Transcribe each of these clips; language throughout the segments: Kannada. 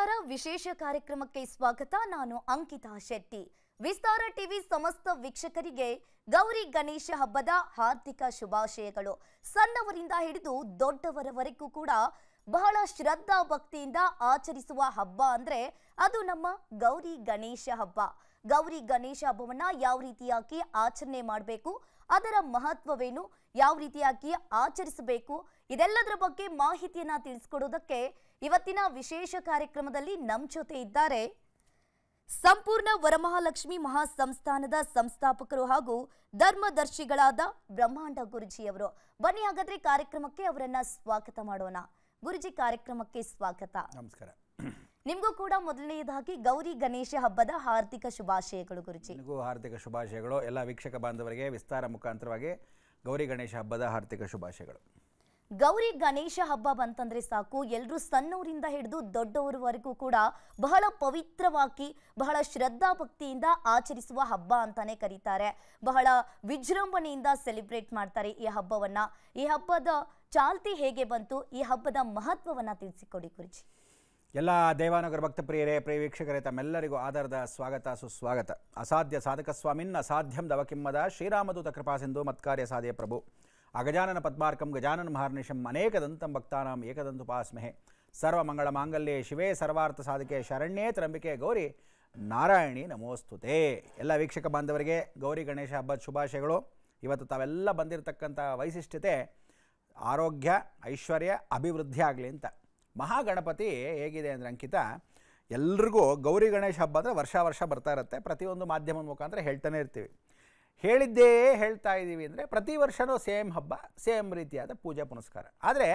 ನಮಸ್ಕಾರ ವಿಶೇಷ ಕಾರ್ಯಕ್ರಮಕ್ಕೆ ಸ್ವಾಗತ ನಾನು ಅಂಕಿತಾ ಶೆಟ್ಟಿ ವಿಸ್ತಾರ ಟಿವಿ ಸಮಸ್ತ ವೀಕ್ಷಕರಿಗೆ ಗೌರಿ ಗಣೇಶ ಹಬ್ಬದ ಹಾರ್ದಿಕ ಶುಭಾಶಯಗಳು ಸಣ್ಣವರಿಂದ ಹಿಡಿದು ದೊಡ್ಡವರವರೆಗೂ ಕೂಡ ಬಹಳ ಶ್ರದ್ಧಾ ಭಕ್ತಿಯಿಂದ ಆಚರಿಸುವ ಹಬ್ಬ ಅಂದ್ರೆ ಅದು ನಮ್ಮ ಗೌರಿ ಗಣೇಶ ಹಬ್ಬ ಗೌರಿ ಗಣೇಶ ಹಬ್ಬವನ್ನ ಯಾವ ರೀತಿಯಾಗಿ ಆಚರಣೆ ಮಾಡಬೇಕು ಅದರ ಮಹತ್ವವೇನು ಯಾವ ರೀತಿಯಾಗಿ ಆಚರಿಸಬೇಕು ಇದೆಲ್ಲದರ ಬಗ್ಗೆ ಮಾಹಿತಿಯನ್ನ ತಿಳಿಸ್ಕೊಡೋದಕ್ಕೆ ಇವತ್ತಿನ ವಿಶೇಷ ಕಾರ್ಯಕ್ರಮದಲ್ಲಿ ನಮ್ಮ ಜೊತೆ ಇದ್ದಾರೆ ಸಂಪೂರ್ಣ ವರಮಹಾಲಕ್ಷ್ಮಿ ಮಹಾಸಂಸ್ಥಾನದ ಸಂಸ್ಥಾಪಕರು ಹಾಗೂ ಧರ್ಮದರ್ಶಿಗಳಾದ ಬ್ರಹ್ಮಾಂಡ ಗುರುಜಿ ಅವರು ಬನ್ನಿ ಹಾಗಾದ್ರೆ ಕಾರ್ಯಕ್ರಮಕ್ಕೆ ಅವರನ್ನ ಸ್ವಾಗತ ಮಾಡೋಣ ಗುರುಜಿ ಕಾರ್ಯಕ್ರಮಕ್ಕೆ ಸ್ವಾಗತ ನಮಸ್ಕಾರ ನಿಮಗೂ ಕೂಡ ಮೊದಲನೆಯದಾಗಿ ಗೌರಿ ಗಣೇಶ ಹಬ್ಬದ ಹಾರ್ದಿಕ ಶುಭಾಶಯಗಳು ಗುರುಜಿ ಹಾರ್ದಿಕ ಶುಭಾಶಯಗಳು ಎಲ್ಲ ವೀಕ್ಷಕ ಬಾಂಧವರಿಗೆ ವಿಸ್ತಾರ ಮುಖಾಂತರವಾಗಿ ಗೌರಿ ಗಣೇಶ ಹಬ್ಬದ ಹಾರ್ದಿಕ ಶುಭಾಶಯಗಳು ಗೌರಿ ಗಣೇಶ ಹಬ್ಬ ಬಂತಂದ್ರೆ ಸಾಕು ಎಲ್ಲರೂ ಸಣ್ಣವರಿಂದ ಹಿಡಿದು ದೊಡ್ಡವರವರೆಗೂ ಕೂಡ ಬಹಳ ಪವಿತ್ರವಾಗಿ ಬಹಳ ಶ್ರದ್ಧಾ ಭಕ್ತಿಯಿಂದ ಆಚರಿಸುವ ಹಬ್ಬ ಅಂತಾನೆ ಕರೀತಾರೆ ಬಹಳ ವಿಜೃಂಭಣೆಯಿಂದ ಸೆಲೆಬ್ರೇಟ್ ಮಾಡ್ತಾರೆ ಈ ಹಬ್ಬವನ್ನ ಈ ಹಬ್ಬದ ಚಾಲ್ತಿ ಹೇಗೆ ಬಂತು ಈ ಹಬ್ಬದ ಮಹತ್ವವನ್ನ ತಿಳಿಸಿಕೊಡಿ ಗುರುಜಿ ಎಲ್ಲ ದೇವಾನಗರ ಭಕ್ತ ಪ್ರಿಯರೇ ಪ್ರಿಯ ವೀಕ್ಷಕರೇ ತಮ್ಮೆಲ್ಲರಿಗೂ ಆಧಾರದ ಸ್ವಾಗತ ಸುಸ್ವಾಗತ ಅಸಾಧ್ಯ ಸಾಧಕ ಸ್ವಾಮಿನ್ ಅಸಾಧ್ಯಂ ದವಕಿಮ್ಮದ ಶ್ರೀರಾಮದೂತ ಕೃಪಾ ಸಿಂಧು ಮತ್ಕಾರ್ಯ ಸಾಧೆಯ ಪ್ರಭು ಅಗಜಾನನ ಪದ್ಮಾರ್ಕಂ ಗಜಾನನ ಮಹರ್ನಿಶಂ ಅನೇಕದಂತಂ ಭಕ್ತಾನಾಂ ಸರ್ವ ಸರ್ವಮಂಗಳ ಮಾಂಗಲ್ಯ ಶಿವೇ ಸರ್ವಾರ್ಥ ಸಾಧಕೆ ಶರಣ್ಯೇ ತ್ರಂಬಿಕೆ ಗೌರಿ ನಾರಾಯಣಿ ನಮೋಸ್ತುತೆ ಎಲ್ಲ ವೀಕ್ಷಕ ಬಾಂಧವರಿಗೆ ಗೌರಿ ಗಣೇಶ ಹಬ್ಬದ ಶುಭಾಶಯಗಳು ಇವತ್ತು ತಾವೆಲ್ಲ ಬಂದಿರತಕ್ಕಂಥ ವೈಶಿಷ್ಟ್ಯತೆ ಆರೋಗ್ಯ ಐಶ್ವರ್ಯ ಅಭಿವೃದ್ಧಿ ಆಗಲಿ ಅಂತ ಮಹಾಗಣಪತಿ ಹೇಗಿದೆ ಅಂದರೆ ಅಂಕಿತ ಎಲ್ರಿಗೂ ಗೌರಿ ಗಣೇಶ ಹಬ್ಬ ಅಂದರೆ ವರ್ಷ ವರ್ಷ ಬರ್ತಾ ಇರುತ್ತೆ ಪ್ರತಿಯೊಂದು ಮಾಧ್ಯಮದ ಮುಖಾಂತರ ಹೇಳ್ತಾನೆ ಇರ್ತೀವಿ ಹೇಳಿದ್ದೇ ಹೇಳ್ತಾ ಇದ್ದೀವಿ ಅಂದರೆ ಪ್ರತಿ ವರ್ಷವೂ ಸೇಮ್ ಹಬ್ಬ ಸೇಮ್ ರೀತಿಯಾದ ಪೂಜಾ ಪುನಸ್ಕಾರ ಆದರೆ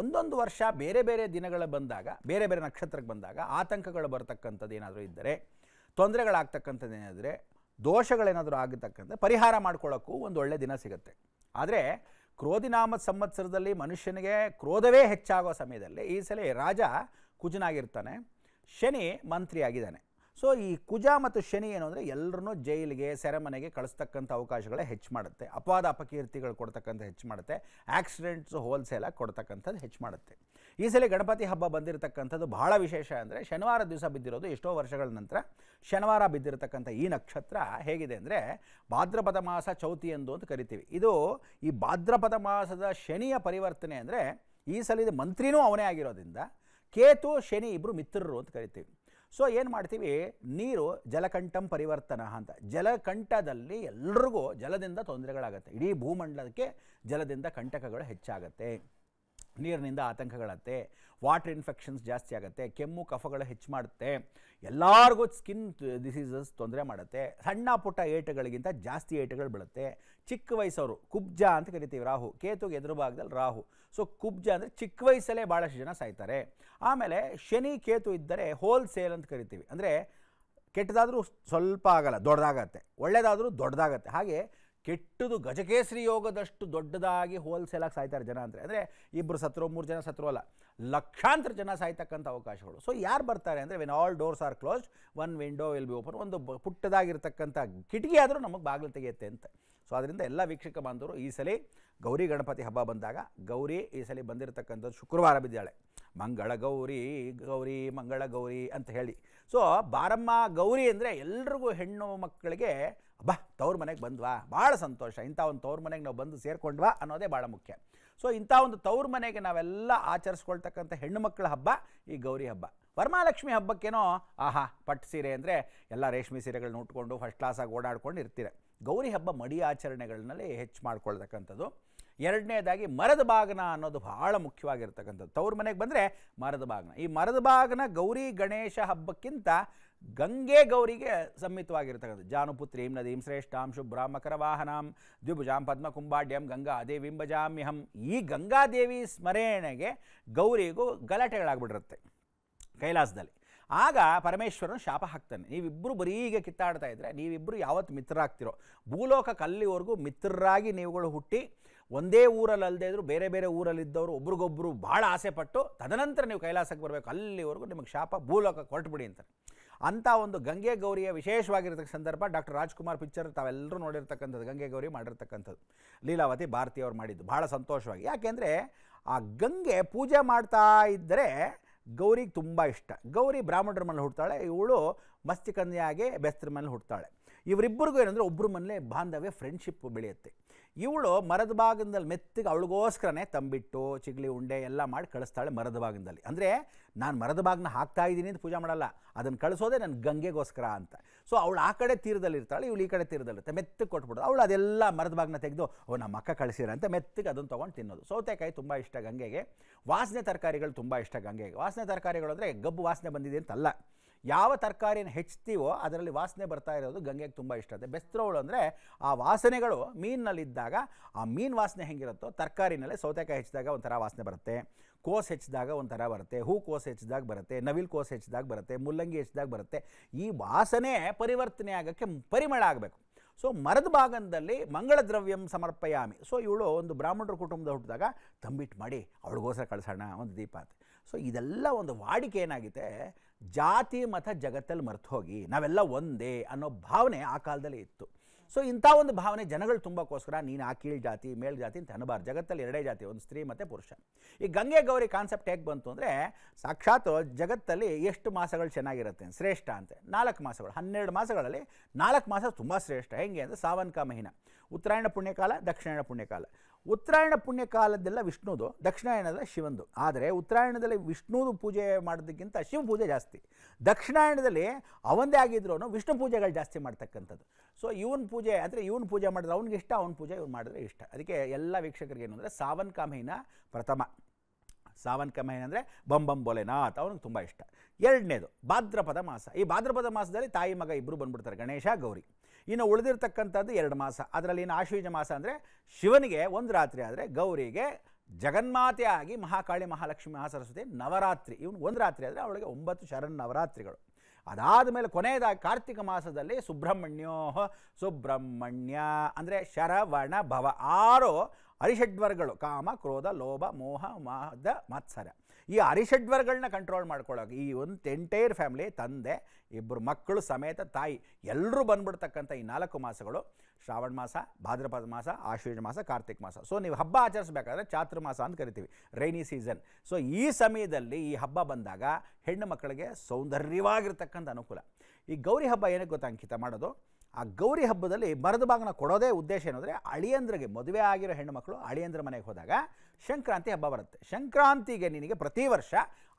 ಒಂದೊಂದು ವರ್ಷ ಬೇರೆ ಬೇರೆ ದಿನಗಳು ಬಂದಾಗ ಬೇರೆ ಬೇರೆ ನಕ್ಷತ್ರಕ್ಕೆ ಬಂದಾಗ ಆತಂಕಗಳು ಬರತಕ್ಕಂಥದ್ದು ಏನಾದರೂ ಇದ್ದರೆ ತೊಂದರೆಗಳಾಗ್ತಕ್ಕಂಥದ್ದು ಏನಾದರೆ ದೋಷಗಳೇನಾದರೂ ಆಗತಕ್ಕಂಥ ಪರಿಹಾರ ಮಾಡ್ಕೊಳ್ಳೋಕ್ಕೂ ಒಂದು ಒಳ್ಳೆಯ ದಿನ ಸಿಗುತ್ತೆ ಆದರೆ ಕ್ರೋಧಿನಾಮ ಸಂವತ್ಸರದಲ್ಲಿ ಮನುಷ್ಯನಿಗೆ ಕ್ರೋಧವೇ ಹೆಚ್ಚಾಗೋ ಸಮಯದಲ್ಲಿ ಈ ಸಲ ರಾಜ ಕುಜನಾಗಿರ್ತಾನೆ ಶನಿ ಮಂತ್ರಿಯಾಗಿದ್ದಾನೆ ಸೊ ಈ ಕುಜ ಮತ್ತು ಶನಿ ಏನು ಅಂದರೆ ಎಲ್ಲರೂ ಜೈಲಿಗೆ ಸೆರೆಮನೆಗೆ ಕಳಿಸ್ತಕ್ಕಂಥ ಅವಕಾಶಗಳೇ ಹೆಚ್ಚು ಮಾಡುತ್ತೆ ಅಪವಾದ ಅಪಕೀರ್ತಿಗಳು ಕೊಡ್ತಕ್ಕಂಥ ಹೆಚ್ಚು ಮಾಡುತ್ತೆ ಆಕ್ಸಿಡೆಂಟ್ಸ್ ಹೋಲ್ಸೇಲಾಗಿ ಕೊಡ್ತಕ್ಕಂಥದ್ದು ಹೆಚ್ಚು ಮಾಡುತ್ತೆ ಈ ಸಲ ಗಣಪತಿ ಹಬ್ಬ ಬಂದಿರತಕ್ಕಂಥದ್ದು ಬಹಳ ವಿಶೇಷ ಅಂದರೆ ಶನಿವಾರ ದಿವಸ ಬಿದ್ದಿರೋದು ಎಷ್ಟೋ ವರ್ಷಗಳ ನಂತರ ಶನಿವಾರ ಬಿದ್ದಿರತಕ್ಕಂಥ ಈ ನಕ್ಷತ್ರ ಹೇಗಿದೆ ಅಂದರೆ ಭಾದ್ರಪದ ಮಾಸ ಚೌತಿ ಎಂದು ಅಂತ ಕರಿತೀವಿ ಇದು ಈ ಭಾದ್ರಪದ ಮಾಸದ ಶನಿಯ ಪರಿವರ್ತನೆ ಅಂದರೆ ಈ ಸಲದ ಮಂತ್ರಿನೂ ಅವನೇ ಆಗಿರೋದ್ರಿಂದ ಕೇತು ಶನಿ ಇಬ್ಬರು ಮಿತ್ರರು ಅಂತ ಕರಿತೀವಿ ಸೊ ಏನು ಮಾಡ್ತೀವಿ ನೀರು ಜಲಕಂಠಂ ಪರಿವರ್ತನ ಅಂತ ಜಲಕಂಠದಲ್ಲಿ ಎಲ್ರಿಗೂ ಜಲದಿಂದ ತೊಂದರೆಗಳಾಗುತ್ತೆ ಇಡೀ ಭೂಮಂಡಲಕ್ಕೆ ಜಲದಿಂದ ಕಂಟಕಗಳು ಹೆಚ್ಚಾಗುತ್ತೆ ನೀರಿನಿಂದ ಆತಂಕಗಳತ್ತೆ ವಾಟರ್ ಇನ್ಫೆಕ್ಷನ್ಸ್ ಜಾಸ್ತಿ ಆಗುತ್ತೆ ಕೆಮ್ಮು ಕಫಗಳು ಹೆಚ್ಚು ಮಾಡುತ್ತೆ ಎಲ್ಲರಿಗೂ ಸ್ಕಿನ್ ಡಿಸೀಸಸ್ ತೊಂದರೆ ಮಾಡುತ್ತೆ ಸಣ್ಣ ಪುಟ್ಟ ಏಟುಗಳಿಗಿಂತ ಜಾಸ್ತಿ ಏಟುಗಳು ಬೀಳುತ್ತೆ ಚಿಕ್ಕ ವಯಸ್ಸವರು ಕುಬ್ಜ ಅಂತ ಕರಿತೀವಿ ರಾಹು ಕೇತುಗೆ ಎದುರು ಭಾಗದಲ್ಲಿ ರಾಹು ಸೊ ಕುಬ್ಜ ಅಂದರೆ ಚಿಕ್ಕ ವಯಸ್ಸಲ್ಲೇ ಭಾಳಷ್ಟು ಜನ ಸಾಯ್ತಾರೆ ಆಮೇಲೆ ಶನಿ ಕೇತು ಇದ್ದರೆ ಹೋಲ್ಸೇಲ್ ಅಂತ ಕರಿತೀವಿ ಅಂದರೆ ಕೆಟ್ಟದಾದರೂ ಸ್ವಲ್ಪ ಆಗಲ್ಲ ದೊಡ್ಡದಾಗತ್ತೆ ಒಳ್ಳೆಯದಾದರೂ ದೊಡ್ಡದಾಗತ್ತೆ ಹಾಗೆ ಕೆಟ್ಟದು ಗಜಕೇಸರಿ ಯೋಗದಷ್ಟು ದೊಡ್ಡದಾಗಿ ಹೋಲ್ಸೇಲಾಗಿ ಸಾಯ್ತಾರೆ ಜನ ಅಂದರೆ ಅಂದರೆ ಇಬ್ಬರು ಸತ್ರು ಮೂರು ಜನ ಸತ್ರು ಅಲ್ಲ ಲಕ್ಷಾಂತರ ಜನ ಸಾಯ್ತಕ್ಕಂಥ ಅವಕಾಶಗಳು ಸೊ ಯಾರು ಬರ್ತಾರೆ ಅಂದರೆ when all doors are closed one window will be open ಒಂದು ಪುಟ್ಟದಾಗಿರ್ತಕ್ಕಂಥ ಕಿಟಕಿ ಆದರೂ ನಮಗೆ ಬಾಗಿಲು ತೆಗೆಯುತ್ತೆ ಅಂತ ಸೊ ಅದರಿಂದ ಎಲ್ಲ ವೀಕ್ಷಕ ಬಾಂಧವರು ಈ ಸಲ ಗೌರಿ ಗಣಪತಿ ಹಬ್ಬ ಬಂದಾಗ ಗೌರಿ ಈ ಸಲ ಬಂದಿರತಕ್ಕಂಥದ್ದು ಶುಕ್ರವಾರ ಬಿದ್ದಾಳೆ ಮಂಗಳ ಗೌರಿ ಗೌರಿ ಮಂಗಳ ಗೌರಿ ಅಂತ ಹೇಳಿ ಸೊ ಬಾರಮ್ಮ ಗೌರಿ ಅಂದರೆ ಎಲ್ರಿಗೂ ಹೆಣ್ಣು ಮಕ್ಕಳಿಗೆ ಅಬ್ಬ ತವ್ರ ಮನೆಗೆ ಬಂದ್ವಾ ಭಾಳ ಸಂತೋಷ ಇಂಥ ಒಂದು ತವ್ರ ಮನೆಗೆ ನಾವು ಬಂದು ಸೇರ್ಕೊಂಡ್ವಾ ಅನ್ನೋದೇ ಭಾಳ ಮುಖ್ಯ ಸೊ ಇಂಥ ಒಂದು ತವ್ರ ಮನೆಗೆ ನಾವೆಲ್ಲ ಆಚರಿಸ್ಕೊಳ್ತಕ್ಕಂಥ ಹೆಣ್ಣು ಮಕ್ಕಳ ಹಬ್ಬ ಈ ಗೌರಿ ಹಬ್ಬ ವರಮಾಲಕ್ಷ್ಮಿ ಹಬ್ಬಕ್ಕೇನೋ ಆಹಾ ಪಟ್ಟು ಸೀರೆ ಅಂದರೆ ಎಲ್ಲ ರೇಷ್ಮೆ ಸೀರೆಗಳನ್ನ ಉಟ್ಕೊಂಡು ಫಸ್ಟ್ ಕ್ಲಾಸಾಗಿ ಓಡಾಡ್ಕೊಂಡು ಇರ್ತೀರ ಗೌರಿ ಹಬ್ಬ ಮಡಿ ಆಚರಣೆಗಳನ್ನಲ್ಲಿ ಹೆಚ್ಚು ಮಾಡ್ಕೊಳ್ತಕ್ಕಂಥದ್ದು ಎರಡನೇದಾಗಿ ಮರದ ಬಾಗನ ಅನ್ನೋದು ಭಾಳ ಮುಖ್ಯವಾಗಿರ್ತಕ್ಕಂಥದ್ದು ತವ್ರ ಮನೆಗೆ ಬಂದರೆ ಮರದ ಬಾಗನ ಈ ಮರದ ಬಾಗನ ಗೌರಿ ಗಣೇಶ ಹಬ್ಬಕ್ಕಿಂತ ಗಂಗೆ ಗೌರಿಗೆ ಸಮ್ಮಿತವಾಗಿರ್ತಕ್ಕಂಥದ್ದು ಜಾನುಪುತ್ರೀಂ ನದೀಂ ಶ್ರೇಷ್ಠಾಂ ಶುಭ್ರಾಮಕರ ವಾಹನಾಂ ದ್ವಿಭುಜಾಂ ಪದ್ಮಕುಂಬಾಡ್ಯಂ ಗಂಗಾ ಭಜಾಮ್ಯಹಂ ಈ ಗಂಗಾದೇವಿ ಸ್ಮರಣೆಗೆ ಗೌರಿಗೂ ಗಲಾಟೆಗಳಾಗ್ಬಿಟ್ಟಿರುತ್ತೆ ಕೈಲಾಸದಲ್ಲಿ ಆಗ ಪರಮೇಶ್ವರನ ಶಾಪ ಹಾಕ್ತಾನೆ ನೀವಿಬ್ಬರು ಬರೀಗೆ ಕಿತ್ತಾಡ್ತಾ ಇದ್ದರೆ ನೀವಿಬ್ಬರು ಯಾವತ್ತು ಮಿತ್ರರಾಗ್ತಿರೋ ಭೂಲೋಕ ಕಲ್ಲಿವರೆಗೂ ಮಿತ್ರರಾಗಿ ನೀವುಗಳು ಹುಟ್ಟಿ ಒಂದೇ ಊರಲ್ಲಿ ಅಲ್ಲದೆ ಇದ್ದರೂ ಬೇರೆ ಬೇರೆ ಊರಲ್ಲಿದ್ದವರು ಒಬ್ರಿಗೊಬ್ಬರು ಭಾಳ ಆಸೆ ಪಟ್ಟು ತದನಂತರ ನೀವು ಕೈಲಾಸಕ್ಕೆ ಬರಬೇಕು ಅಲ್ಲಿವರೆಗೂ ನಿಮಗೆ ಶಾಪ ಭೂಲೋಕ ಕೊಟ್ಟುಬಿಡಿ ಅಂತಾರೆ ಅಂಥ ಒಂದು ಗಂಗೆ ಗೌರಿಯ ವಿಶೇಷವಾಗಿರ್ತಕ್ಕ ಸಂದರ್ಭ ಡಾಕ್ಟರ್ ರಾಜ್ಕುಮಾರ್ ಪಿಕ್ಚರ್ ತಾವೆಲ್ಲರೂ ನೋಡಿರ್ತಕ್ಕಂಥದ್ದು ಗಂಗೆ ಗೌರಿ ಮಾಡಿರ್ತಕ್ಕಂಥದ್ದು ಲೀಲಾವತಿ ಭಾರತೀಯವ್ರು ಮಾಡಿದ್ದು ಭಾಳ ಸಂತೋಷವಾಗಿ ಯಾಕೆಂದರೆ ಆ ಗಂಗೆ ಪೂಜೆ ಮಾಡ್ತಾ ಇದ್ದರೆ ಗೌರಿಗೆ ತುಂಬ ಇಷ್ಟ ಗೌರಿ ಬ್ರಾಹ್ಮಣರ ಮನೇಲಿ ಹುಡ್ತಾಳೆ ಇವಳು ಮಸ್ತಿ ಕನ್ಯಾಗೆ ಬೆಸ್ತರ ಮನೇಲಿ ಹುಡ್ತಾಳೆ ಇವರಿಬ್ಬರಿಗೂ ಏನಂದರೆ ಒಬ್ಬರ ಮನೇಲೆ ಬಾಂಧವ್ಯ ಫ್ರೆಂಡ್ಶಿಪ್ ಬೆಳೆಯುತ್ತೆ ಇವಳು ಮರದ ಭಾಗದಲ್ಲಿ ಮೆತ್ತಿಗೆ ಅವಳಿಗೋಸ್ಕರನೇ ತಂಬಿಟ್ಟು ಚಿಗ್ಲಿ ಉಂಡೆ ಎಲ್ಲ ಮಾಡಿ ಕಳಿಸ್ತಾಳೆ ಮರದ ಭಾಗದಲ್ಲಿ ಅಂದರೆ ನಾನು ಮರದ ಭಾಗನ ಹಾಕ್ತಾ ಇದ್ದೀನಿ ಅಂತ ಪೂಜೆ ಮಾಡಲ್ಲ ಅದನ್ನು ಕಳಿಸೋದೇ ನನ್ನ ಗಂಗೆಗೋಸ್ಕರ ಅಂತ ಸೊ ಅವಳು ಆ ಕಡೆ ತೀರದಲ್ಲಿರ್ತಾಳೆ ಇವಳು ಈ ಕಡೆ ತೀರದಲ್ಲಿರ್ತಾಳೆ ಮೆತ್ತಗೆ ಕೊಟ್ಬಿಡೋದು ಅವಳು ಅದೆಲ್ಲ ಮರದ ಭಾಗನ ತೆಗೆದು ಓ ನಮ್ಮ ಅಕ್ಕ ಕಳಿಸಿರ ಅಂತ ಮೆತ್ತಗೆ ಅದನ್ನು ತೊಗೊಂಡು ತಿನ್ನೋದು ಸೌತೆಕಾಯಿ ತುಂಬ ಇಷ್ಟ ಗಂಗೆಗೆ ವಾಸನೆ ತರಕಾರಿಗಳು ತುಂಬ ಇಷ್ಟ ಗಂಗೆಗೆ ವಾಸನೆ ತರಕಾರಿಗಳು ಅಂದರೆ ಗಬ್ಬು ವಾಸನೆ ಬಂದಿದೆ ಅಂತಲ್ಲ ಯಾವ ತರಕಾರಿನ ಹೆಚ್ಚುತ್ತೀವೋ ಅದರಲ್ಲಿ ವಾಸನೆ ಬರ್ತಾ ಇರೋದು ಗಂಗೆಗೆ ತುಂಬ ಇಷ್ಟ ಆಗುತ್ತೆ ಬೆಸ್ತ್ರೋಳು ಅಂದರೆ ಆ ವಾಸನೆಗಳು ಮೀನಿನಲ್ಲಿದ್ದಾಗ ಆ ಮೀನು ವಾಸನೆ ಹೆಂಗಿರುತ್ತೋ ತರಕಾರಿನಲ್ಲಿ ಸೌತೆಕಾಯಿ ಹೆಚ್ಚಿದಾಗ ಒಂಥರ ವಾಸನೆ ಬರುತ್ತೆ ಕೋಸು ಹೆಚ್ಚಿದಾಗ ಒಂಥರ ಬರುತ್ತೆ ಹೂ ಕೋಸು ಹೆಚ್ಚಿದಾಗ ಬರುತ್ತೆ ನವಿಲ್ ಕೋಸು ಹೆಚ್ಚಿದಾಗ ಬರುತ್ತೆ ಮುಲ್ಲಂಗಿ ಹೆಚ್ಚಿದಾಗ ಬರುತ್ತೆ ಈ ವಾಸನೆ ಪರಿವರ್ತನೆ ಆಗೋಕ್ಕೆ ಪರಿಮಳ ಆಗಬೇಕು ಸೊ ಮರದ ಭಾಗದಲ್ಲಿ ಮಂಗಳ ದ್ರವ್ಯಂ ಸಮರ್ಪಯಾಮಿ ಸೊ ಇವಳು ಒಂದು ಬ್ರಾಹ್ಮಣರ ಕುಟುಂಬದ ಹುಟ್ಟಿದಾಗ ತಂಬಿಟ್ಟು ಮಾಡಿ ಅವಳಿಗೋಸ್ಕರ ಕಳ್ಸೋಣ ಒಂದು ದೀಪ ಅಂತ ಸೊ ಇದೆಲ್ಲ ಒಂದು ವಾಡಿಕೆ ಏನಾಗಿದೆ ಜಾತಿ ಮತ ಜಗತ್ತಲ್ಲಿ ಮರ್ತು ಹೋಗಿ ನಾವೆಲ್ಲ ಒಂದೇ ಅನ್ನೋ ಭಾವನೆ ಆ ಕಾಲದಲ್ಲಿ ಇತ್ತು ಸೊ ಇಂಥ ಒಂದು ಭಾವನೆ ಜನಗಳು ತುಂಬಕ್ಕೋಸ್ಕರ ನೀನು ಆ ಕೀಳು ಜಾತಿ ಮೇಲ್ ಜಾತಿ ಅಂತ ಅನ್ನಬಾರ್ದು ಜಗತ್ತಲ್ಲಿ ಎರಡೇ ಜಾತಿ ಒಂದು ಸ್ತ್ರೀ ಮತ್ತು ಪುರುಷ ಈ ಗಂಗೆ ಗೌರಿ ಕಾನ್ಸೆಪ್ಟ್ ಹೇಗೆ ಬಂತು ಅಂದರೆ ಸಾಕ್ಷಾತ್ ಜಗತ್ತಲ್ಲಿ ಎಷ್ಟು ಮಾಸಗಳು ಚೆನ್ನಾಗಿರುತ್ತೆ ಶ್ರೇಷ್ಠ ಅಂತೆ ನಾಲ್ಕು ಮಾಸಗಳು ಹನ್ನೆರಡು ಮಾಸಗಳಲ್ಲಿ ನಾಲ್ಕು ಮಾಸ ತುಂಬ ಶ್ರೇಷ್ಠ ಹೆಂಗೆ ಅಂದರೆ ಸಾವನ್ಕ ಮಹಿನ ಉತ್ತರಾಯಣ ಪುಣ್ಯಕಾಲ ದಕ್ಷಿಣಾಯಣ ಪುಣ್ಯಕಾಲ ಉತ್ತರಾಯಣ ಪುಣ್ಯ ಪುಣ್ಯಕಾಲದ್ದೆಲ್ಲ ವಿಷ್ಣುದು ದಕ್ಷಿಣಾಯಣದ ಶಿವಂದು ಆದರೆ ಉತ್ತರಾಯಣದಲ್ಲಿ ವಿಷ್ಣುದು ಪೂಜೆ ಮಾಡೋದಕ್ಕಿಂತ ಶಿವ ಪೂಜೆ ಜಾಸ್ತಿ ದಕ್ಷಿಣಾಯಣದಲ್ಲಿ ಅವಂದೇ ಆಗಿದ್ರು ವಿಷ್ಣು ಪೂಜೆಗಳು ಜಾಸ್ತಿ ಮಾಡ್ತಕ್ಕಂಥದ್ದು ಸೊ ಇವನ್ ಪೂಜೆ ಅಂದರೆ ಇವನ್ ಪೂಜೆ ಮಾಡಿದ್ರೆ ಅವ್ನಿಗೆ ಇಷ್ಟ ಅವ್ನ ಪೂಜೆ ಇವ್ನು ಮಾಡಿದ್ರೆ ಇಷ್ಟ ಅದಕ್ಕೆ ಎಲ್ಲ ವೀಕ್ಷಕರಿಗೆ ಏನು ಅಂದರೆ ಸಾವನ್ ಪ್ರಥಮ ಸಾವನ್ ಕಾಮೈನ ಅಂದರೆ ಬಂಬಂ ಬೋಲೆನಾಥ್ ಅವ್ನಿಗೆ ತುಂಬ ಇಷ್ಟ ಎರಡನೇದು ಭಾದ್ರಪದ ಮಾಸ ಈ ಭಾದ್ರಪದ ಮಾಸದಲ್ಲಿ ತಾಯಿ ಮಗ ಇಬ್ಬರು ಬಂದ್ಬಿಡ್ತಾರೆ ಗಣೇಶ ಗೌರಿ ಇನ್ನು ಉಳಿದಿರ್ತಕ್ಕಂಥದ್ದು ಎರಡು ಮಾಸ ಅದರಲ್ಲಿ ಇನ್ನು ಆಶ್ವೀಜ ಮಾಸ ಅಂದರೆ ಶಿವನಿಗೆ ಒಂದು ರಾತ್ರಿ ಆದರೆ ಗೌರಿಗೆ ಜಗನ್ಮಾತೆಯಾಗಿ ಮಹಾಕಾಳಿ ಮಹಾಲಕ್ಷ್ಮಿ ಮಹಾಸರಸ್ವತಿ ನವರಾತ್ರಿ ಇವನು ಒಂದು ರಾತ್ರಿ ಆದರೆ ಅವಳಿಗೆ ಒಂಬತ್ತು ಶರಣ ನವರಾತ್ರಿಗಳು ಅದಾದ ಮೇಲೆ ಕೊನೆಯದಾಗಿ ಕಾರ್ತಿಕ ಮಾಸದಲ್ಲಿ ಸುಬ್ರಹ್ಮಣ್ಯೋ ಸುಬ್ರಹ್ಮಣ್ಯ ಅಂದರೆ ಶರವಣ ಭವ ಆರು ಅರಿಷಡ್ವರ್ಗಳು ಕಾಮ ಕ್ರೋಧ ಲೋಭ ಮೋಹ ಮಾದ ಮತ್ಸರ ಈ ಅರಿಷಡ್ವರ್ಗಳನ್ನ ಕಂಟ್ರೋಲ್ ಮಾಡ್ಕೊಳ್ಳೋಕೆ ಈ ಒಂದು ಎಂಟೈರ್ ಫ್ಯಾಮಿಲಿ ತಂದೆ ಇಬ್ಬರು ಮಕ್ಕಳು ಸಮೇತ ತಾಯಿ ಎಲ್ಲರೂ ಬಂದ್ಬಿಡ್ತಕ್ಕಂಥ ಈ ನಾಲ್ಕು ಮಾಸಗಳು ಶ್ರಾವಣ ಮಾಸ ಭಾದ್ರಪದ ಮಾಸ ಆಶ್ವೀಜ ಮಾಸ ಕಾರ್ತಿಕ್ ಮಾಸ ಸೊ ನೀವು ಹಬ್ಬ ಆಚರಿಸಬೇಕಾದ್ರೆ ಚಾತುರ್ಮಾಸ ಮಾಸ ಅಂತ ಕರಿತೀವಿ ರೈನಿ ಸೀಸನ್ ಸೊ ಈ ಸಮಯದಲ್ಲಿ ಈ ಹಬ್ಬ ಬಂದಾಗ ಹೆಣ್ಣು ಮಕ್ಕಳಿಗೆ ಸೌಂದರ್ಯವಾಗಿರ್ತಕ್ಕಂಥ ಅನುಕೂಲ ಈ ಗೌರಿ ಹಬ್ಬ ಏನಕ್ಕೆ ಗೊತ್ತಾ ಅಂಕಿತ ಮಾಡೋದು ಆ ಗೌರಿ ಹಬ್ಬದಲ್ಲಿ ಮರದ ಭಾಗನ ಕೊಡೋದೇ ಉದ್ದೇಶ ಏನಂದರೆ ಅಳಿಯಂದ್ರಿಗೆ ಮದುವೆ ಆಗಿರೋ ಹೆಣ್ಣು ಮಕ್ಕಳು ಅಳಿಯಂದ್ರ ಮನೆಗೆ ಹೋದಾಗ ಸಂಕ್ರಾಂತಿ ಹಬ್ಬ ಬರುತ್ತೆ ಸಂಕ್ರಾಂತಿಗೆ ನಿನಗೆ ಪ್ರತಿ ವರ್ಷ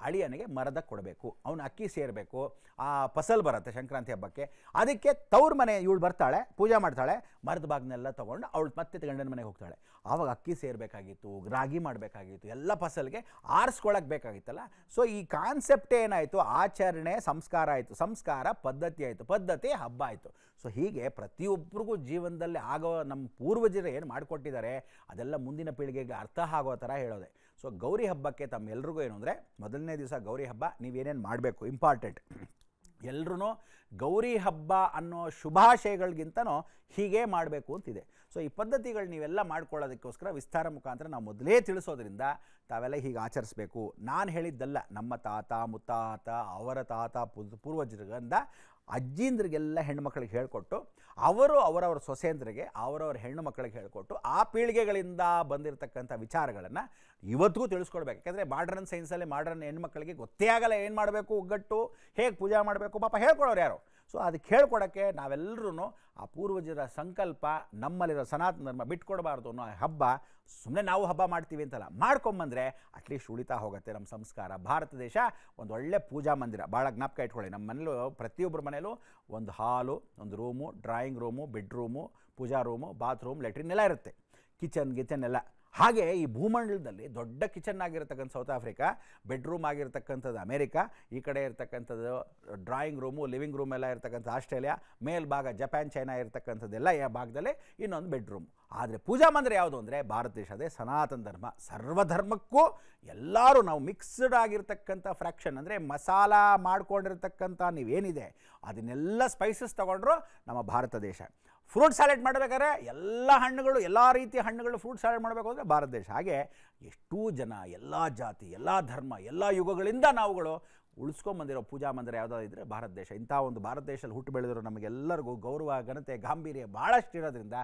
ಅಳಿಯನಿಗೆ ಮರದ ಕೊಡಬೇಕು ಅವನು ಅಕ್ಕಿ ಸೇರಬೇಕು ಆ ಫಸಲ್ ಬರುತ್ತೆ ಸಂಕ್ರಾಂತಿ ಹಬ್ಬಕ್ಕೆ ಅದಕ್ಕೆ ತವ್ರ ಮನೆ ಇವಳು ಬರ್ತಾಳೆ ಪೂಜೆ ಮಾಡ್ತಾಳೆ ಮರದ ಬಾಗ್ನೆಲ್ಲ ತೊಗೊಂಡು ಅವಳು ಮತ್ತೆ ಗಂಡನ ಮನೆಗೆ ಹೋಗ್ತಾಳೆ ಆವಾಗ ಅಕ್ಕಿ ಸೇರಬೇಕಾಗಿತ್ತು ರಾಗಿ ಮಾಡಬೇಕಾಗಿತ್ತು ಎಲ್ಲ ಫಸಲ್ಗೆ ಆರಿಸ್ಕೊಳ್ಳಕ್ ಬೇಕಾಗಿತ್ತಲ್ಲ ಸೊ ಈ ಕಾನ್ಸೆಪ್ಟ್ ಏನಾಯಿತು ಆಚರಣೆ ಸಂಸ್ಕಾರ ಆಯಿತು ಸಂಸ್ಕಾರ ಪದ್ಧತಿ ಆಯಿತು ಪದ್ಧತಿ ಹಬ್ಬ ಆಯಿತು ಸೊ ಹೀಗೆ ಪ್ರತಿಯೊಬ್ಬರಿಗೂ ಜೀವನದಲ್ಲಿ ಆಗೋ ನಮ್ಮ ಪೂರ್ವಜರು ಏನು ಮಾಡಿಕೊಟ್ಟಿದ್ದಾರೆ ಅದೆಲ್ಲ ಮುಂದಿನ ಪೀಳಿಗೆಗೆ ಅರ್ಥ ಆಗೋ ಥರ ಹೇಳೋದೆ ಸೊ ಗೌರಿ ಹಬ್ಬಕ್ಕೆ ತಮ್ಮೆಲ್ರಿಗೂ ಏನು ಅಂದರೆ ಮೊದಲನೇ ದಿವಸ ಗೌರಿ ಹಬ್ಬ ನೀವೇನೇನು ಮಾಡಬೇಕು ಇಂಪಾರ್ಟೆಂಟ್ ಎಲ್ಲರೂ ಗೌರಿ ಹಬ್ಬ ಅನ್ನೋ ಶುಭಾಶಯಗಳಿಗಿಂತನೂ ಹೀಗೆ ಮಾಡಬೇಕು ಅಂತಿದೆ ಸೊ ಈ ಪದ್ಧತಿಗಳು ನೀವೆಲ್ಲ ಮಾಡ್ಕೊಳ್ಳೋದಕ್ಕೋಸ್ಕರ ವಿಸ್ತಾರ ಮುಖಾಂತರ ನಾವು ಮೊದಲೇ ತಿಳಿಸೋದ್ರಿಂದ ತಾವೆಲ್ಲ ಹೀಗೆ ಆಚರಿಸ್ಬೇಕು ನಾನು ಹೇಳಿದ್ದಲ್ಲ ನಮ್ಮ ತಾತ ಮುತ್ತಾತ ಅವರ ತಾತ ಪೂರ್ವಜರಿಂದ ಅಜ್ಜಿಂದ್ರಿಗೆಲ್ಲ ಹೆಣ್ಮಕ್ಳಿಗೆ ಹೇಳಿಕೊಟ್ಟು ಅವರು ಅವರವ್ರ ಸೊಸೆಂದ್ರಿಗೆ ಅವರವ್ರ ಹೆಣ್ಣು ಮಕ್ಕಳಿಗೆ ಹೇಳಿಕೊಟ್ಟು ಆ ಪೀಳಿಗೆಗಳಿಂದ ಬಂದಿರತಕ್ಕಂಥ ವಿಚಾರಗಳನ್ನು ಇವತ್ತಿಗೂ ತಿಳಿಸ್ಕೊಡ್ಬೇಕು ಯಾಕಂದರೆ ಮಾಡ್ರನ್ ಸೈನ್ಸಲ್ಲಿ ಮಾಡ್ರನ್ ಹೆಣ್ಮಕ್ಳಿಗೆ ಗೊತ್ತೇ ಆಗಲ್ಲ ಏನು ಮಾಡಬೇಕು ಒಗ್ಗಟ್ಟು ಹೇಗೆ ಪೂಜೆ ಮಾಡಬೇಕು ಪಾಪ ಹೇಳ್ಕೊಳೋರು ಯಾರು ಸೊ ಅದು ಕೇಳ್ಕೊಡೋಕ್ಕೆ ನಾವೆಲ್ಲರೂ ಆ ಪೂರ್ವಜರ ಸಂಕಲ್ಪ ನಮ್ಮಲ್ಲಿರೋ ಸನಾತನ ಧರ್ಮ ಬಿಟ್ಕೊಡಬಾರ್ದು ಅನ್ನೋ ಹಬ್ಬ ಸುಮ್ಮನೆ ನಾವು ಹಬ್ಬ ಮಾಡ್ತೀವಿ ಅಂತಲ್ಲ ಮಾಡ್ಕೊಂಬಂದರೆ ಅಟ್ಲೀಸ್ಟ್ ಉಳಿತಾ ಹೋಗುತ್ತೆ ನಮ್ಮ ಸಂಸ್ಕಾರ ಭಾರತ ದೇಶ ಒಂದು ಒಳ್ಳೆ ಪೂಜಾ ಮಂದಿರ ಭಾಳ ಜ್ಞಾಪಕ ಇಟ್ಕೊಳ್ಳಿ ನಮ್ಮ ಮನೇಲೂ ಪ್ರತಿಯೊಬ್ಬರ ಮನೇಲೂ ಒಂದು ಹಾಲು ಒಂದು ರೂಮು ಡ್ರಾಯಿಂಗ್ ರೂಮು ಬೆಡ್ರೂಮು ಪೂಜಾ ರೂಮು ಬಾತ್ರೂಮ್ ಲೆಟ್ರಿನ್ ಎಲ್ಲ ಇರುತ್ತೆ ಕಿಚನ್ ಗಿಚನ್ ಎಲ್ಲ ಹಾಗೆ ಈ ಭೂಮಂಡಲದಲ್ಲಿ ದೊಡ್ಡ ಕಿಚನ್ ಆಗಿರತಕ್ಕಂಥ ಸೌತ್ ಆಫ್ರಿಕಾ ಬೆಡ್ರೂಮ್ ಆಗಿರತಕ್ಕಂಥದ್ದು ಅಮೇರಿಕಾ ಈ ಕಡೆ ಇರತಕ್ಕಂಥದ್ದು ಡ್ರಾಯಿಂಗ್ ರೂಮು ಲಿವಿಂಗ್ ರೂಮ್ ಎಲ್ಲ ಇರತಕ್ಕಂಥ ಆಸ್ಟ್ರೇಲಿಯಾ ಮೇಲ್ಭಾಗ ಜಪಾನ್ ಚೈನಾ ಇರತಕ್ಕಂಥದ್ದೆಲ್ಲ ಈ ಭಾಗದಲ್ಲಿ ಇನ್ನೊಂದು ಬೆಡ್ರೂಮ್ ಆದರೆ ಪೂಜಾ ಮಂದಿರ ಯಾವುದು ಅಂದರೆ ಭಾರತ ದೇಶದೇ ಸನಾತನ ಧರ್ಮ ಸರ್ವಧರ್ಮಕ್ಕೂ ಎಲ್ಲರೂ ನಾವು ಮಿಕ್ಸ್ಡ್ ಆಗಿರ್ತಕ್ಕಂಥ ಫ್ರ್ಯಾಕ್ಷನ್ ಅಂದರೆ ಮಸಾಲ ಮಾಡಿಕೊಂಡಿರ್ತಕ್ಕಂಥ ನೀವೇನಿದೆ ಅದನ್ನೆಲ್ಲ ಸ್ಪೈಸಸ್ ತಗೊಂಡ್ರು ನಮ್ಮ ಭಾರತ ದೇಶ ಫ್ರೂಟ್ ಸ್ಯಾಲೆಡ್ ಮಾಡಬೇಕಾದ್ರೆ ಎಲ್ಲ ಹಣ್ಣುಗಳು ಎಲ್ಲ ರೀತಿಯ ಹಣ್ಣುಗಳು ಫ್ರೂಟ್ ಸ್ಯಾಲೆಡ್ ಮಾಡಬೇಕು ಅಂದರೆ ಭಾರತ ದೇಶ ಹಾಗೆ ಎಷ್ಟೂ ಜನ ಎಲ್ಲ ಜಾತಿ ಎಲ್ಲ ಧರ್ಮ ಎಲ್ಲ ಯುಗಗಳಿಂದ ನಾವುಗಳು ಉಳಿಸ್ಕೊಂಬಂದಿರೋ ಪೂಜಾ ಮಂದಿರ ಯಾವುದಾದ್ರು ಇದ್ದರೆ ಭಾರತ ದೇಶ ಇಂಥ ಒಂದು ಭಾರತ ದೇಶದಲ್ಲಿ ಹುಟ್ಟು ಬೆಳೆದಿರೋ ನಮಗೆಲ್ಲರಿಗೂ ಗೌರವ ಘನತೆ ಗಾಂಭೀರ್ಯ ಭಾಳಷ್ಟು ಇರೋದ್ರಿಂದ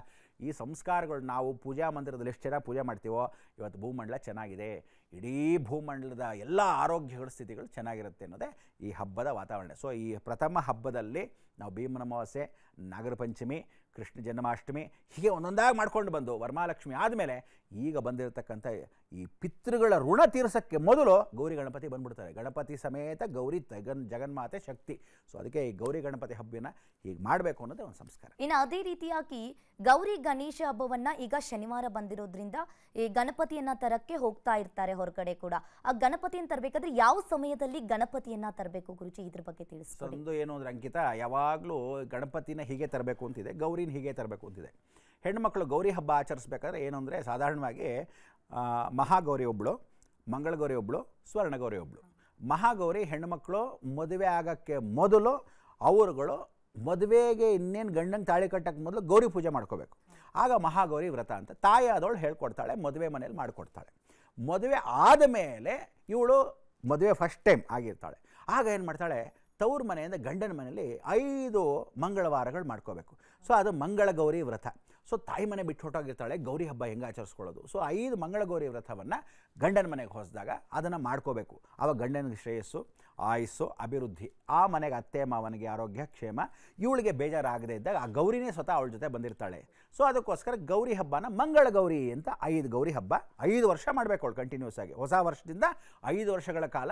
ಈ ಸಂಸ್ಕಾರಗಳು ನಾವು ಪೂಜಾ ಮಂದಿರದಲ್ಲಿ ಎಷ್ಟು ಚೆನ್ನಾಗಿ ಪೂಜೆ ಮಾಡ್ತೀವೋ ಇವತ್ತು ಭೂಮಂಡಲ ಚೆನ್ನಾಗಿದೆ ಇಡೀ ಭೂಮಂಡಲದ ಎಲ್ಲ ಆರೋಗ್ಯಗಳ ಸ್ಥಿತಿಗಳು ಚೆನ್ನಾಗಿರುತ್ತೆ ಅನ್ನೋದೇ ಈ ಹಬ್ಬದ ವಾತಾವರಣ ಸೊ ಈ ಪ್ರಥಮ ಹಬ್ಬದಲ್ಲಿ ನಾವು ಭೀಮನ ಅಮಾವಾಸ್ಯೆ ನಾಗರ ಪಂಚಮಿ ಕೃಷ್ಣ ಜನ್ಮಾಷ್ಟಮಿ ಹೀಗೆ ಒಂದೊಂದಾಗಿ ಮಾಡ್ಕೊಂಡು ಬಂದು ವರಮಾಲಕ್ಷ್ಮಿ ಆದಮೇಲೆ ಈಗ ಬಂದಿರತಕ್ಕಂಥ ಈ ಪಿತೃಗಳ ಋಣ ತೀರ್ಸೋಕ್ಕೆ ಮೊದಲು ಗೌರಿ ಗಣಪತಿ ಬಂದ್ಬಿಡ್ತಾರೆ ಗಣಪತಿ ಸಮೇತ ಗೌರಿ ತಗನ್ ಜಗನ್ಮಾತೆ ಶಕ್ತಿ ಸೊ ಅದಕ್ಕೆ ಈ ಗೌರಿ ಗಣಪತಿ ಹಬ್ಬನ ಹೀಗೆ ಮಾಡಬೇಕು ಅನ್ನೋದೇ ಒಂದು ಸಂಸ್ಕಾರ ಇನ್ನು ಅದೇ ರೀತಿಯಾಗಿ ಗೌರಿ ಗಣೇಶ ಹಬ್ಬವನ್ನು ಈಗ ಶನಿವಾರ ಬಂದಿರೋದ್ರಿಂದ ಈ ಗಣಪತಿಯನ್ನು ತರಕ್ಕೆ ಹೋಗ್ತಾ ಇರ್ತಾರೆ ಹೊರಗಡೆ ಕೂಡ ಆ ಗಣಪತಿಯನ್ನು ತರಬೇಕಾದ್ರೆ ಯಾವ ಸಮಯದಲ್ಲಿ ಗಣಪತಿಯನ್ನು ತರಬೇಕು ಗುರುಜಿ ಇದ್ರ ಬಗ್ಗೆ ತಿಳಿಸ್ತಾರೆ ಒಂದು ಏನು ಅಂದರೆ ಅಂಕಿತ ಯಾವಾಗಲೂ ಗಣಪತಿನ ಹೀಗೆ ತರಬೇಕು ಅಂತಿದೆ ಗೌರಿನ ಹೀಗೆ ತರಬೇಕು ಅಂತಿದೆ ಹೆಣ್ಣುಮಕ್ಕಳು ಗೌರಿ ಹಬ್ಬ ಆಚರಿಸ್ಬೇಕಾದ್ರೆ ಏನು ಅಂದರೆ ಸಾಧಾರಣವಾಗಿ ಮಹಾಗೌರಿ ಒಬ್ಬಳು ಮಂಗಳಗೌರಿ ಒಬ್ಬಳು ಸ್ವರ್ಣಗೌರಿ ಒಬ್ಬಳು ಮಹಾಗೌರಿ ಹೆಣ್ಣುಮಕ್ಕಳು ಮದುವೆ ಆಗೋಕ್ಕೆ ಮೊದಲು ಅವರುಗಳು ಮದುವೆಗೆ ಇನ್ನೇನು ಗಂಡನ ತಾಳಿ ಕಟ್ಟಕ್ಕೆ ಮೊದಲು ಗೌರಿ ಪೂಜೆ ಮಾಡ್ಕೋಬೇಕು ಆಗ ಮಹಾಗೌರಿ ವ್ರತ ಅಂತ ತಾಯಿ ಆದವಳು ಹೇಳ್ಕೊಡ್ತಾಳೆ ಮದುವೆ ಮನೇಲಿ ಮಾಡಿಕೊಡ್ತಾಳೆ ಮದುವೆ ಆದ ಮೇಲೆ ಇವಳು ಮದುವೆ ಫಸ್ಟ್ ಟೈಮ್ ಆಗಿರ್ತಾಳೆ ಆಗ ಏನು ಮಾಡ್ತಾಳೆ ತವ್ರ ಮನೆಯಿಂದ ಗಂಡನ ಮನೆಯಲ್ಲಿ ಐದು ಮಂಗಳವಾರಗಳು ಮಾಡ್ಕೋಬೇಕು ಸೊ ಅದು ಮಂಗಳ ಗೌರಿ ವ್ರತ ಸೊ ತಾಯಿ ಮನೆ ಬಿಟ್ಟು ಹೊಟ್ಟೋಗಿರ್ತಾಳೆ ಗೌರಿ ಹಬ್ಬ ಹೆಂಗೆ ಆಚರಿಸ್ಕೊಳ್ಳೋದು ಸೊ ಐದು ಮಂಗಳ ಗೌರಿ ವ್ರತವನ್ನು ಗಂಡನ ಮನೆಗೆ ಹೊಸದಾಗ ಅದನ್ನು ಮಾಡ್ಕೋಬೇಕು ಆವಾಗ ಗಂಡನಿಗೆ ಶ್ರೇಯಸ್ಸು ಆಯಸ್ಸು ಅಭಿವೃದ್ಧಿ ಆ ಮನೆಗೆ ಅತ್ತೆ ಮಾವನಿಗೆ ಆರೋಗ್ಯ ಕ್ಷೇಮ ಇವಳಿಗೆ ಬೇಜಾರಾಗದೇ ಇದ್ದಾಗ ಆ ಗೌರಿನೇ ಸ್ವತಃ ಅವಳ ಜೊತೆ ಬಂದಿರ್ತಾಳೆ ಸೊ ಅದಕ್ಕೋಸ್ಕರ ಗೌರಿ ಹಬ್ಬನ ಮಂಗಳ ಗೌರಿ ಅಂತ ಐದು ಗೌರಿ ಹಬ್ಬ ಐದು ವರ್ಷ ಮಾಡಬೇಕು ಅವಳು ಕಂಟಿನ್ಯೂಸ್ ಆಗಿ ಹೊಸ ವರ್ಷದಿಂದ ಐದು ವರ್ಷಗಳ ಕಾಲ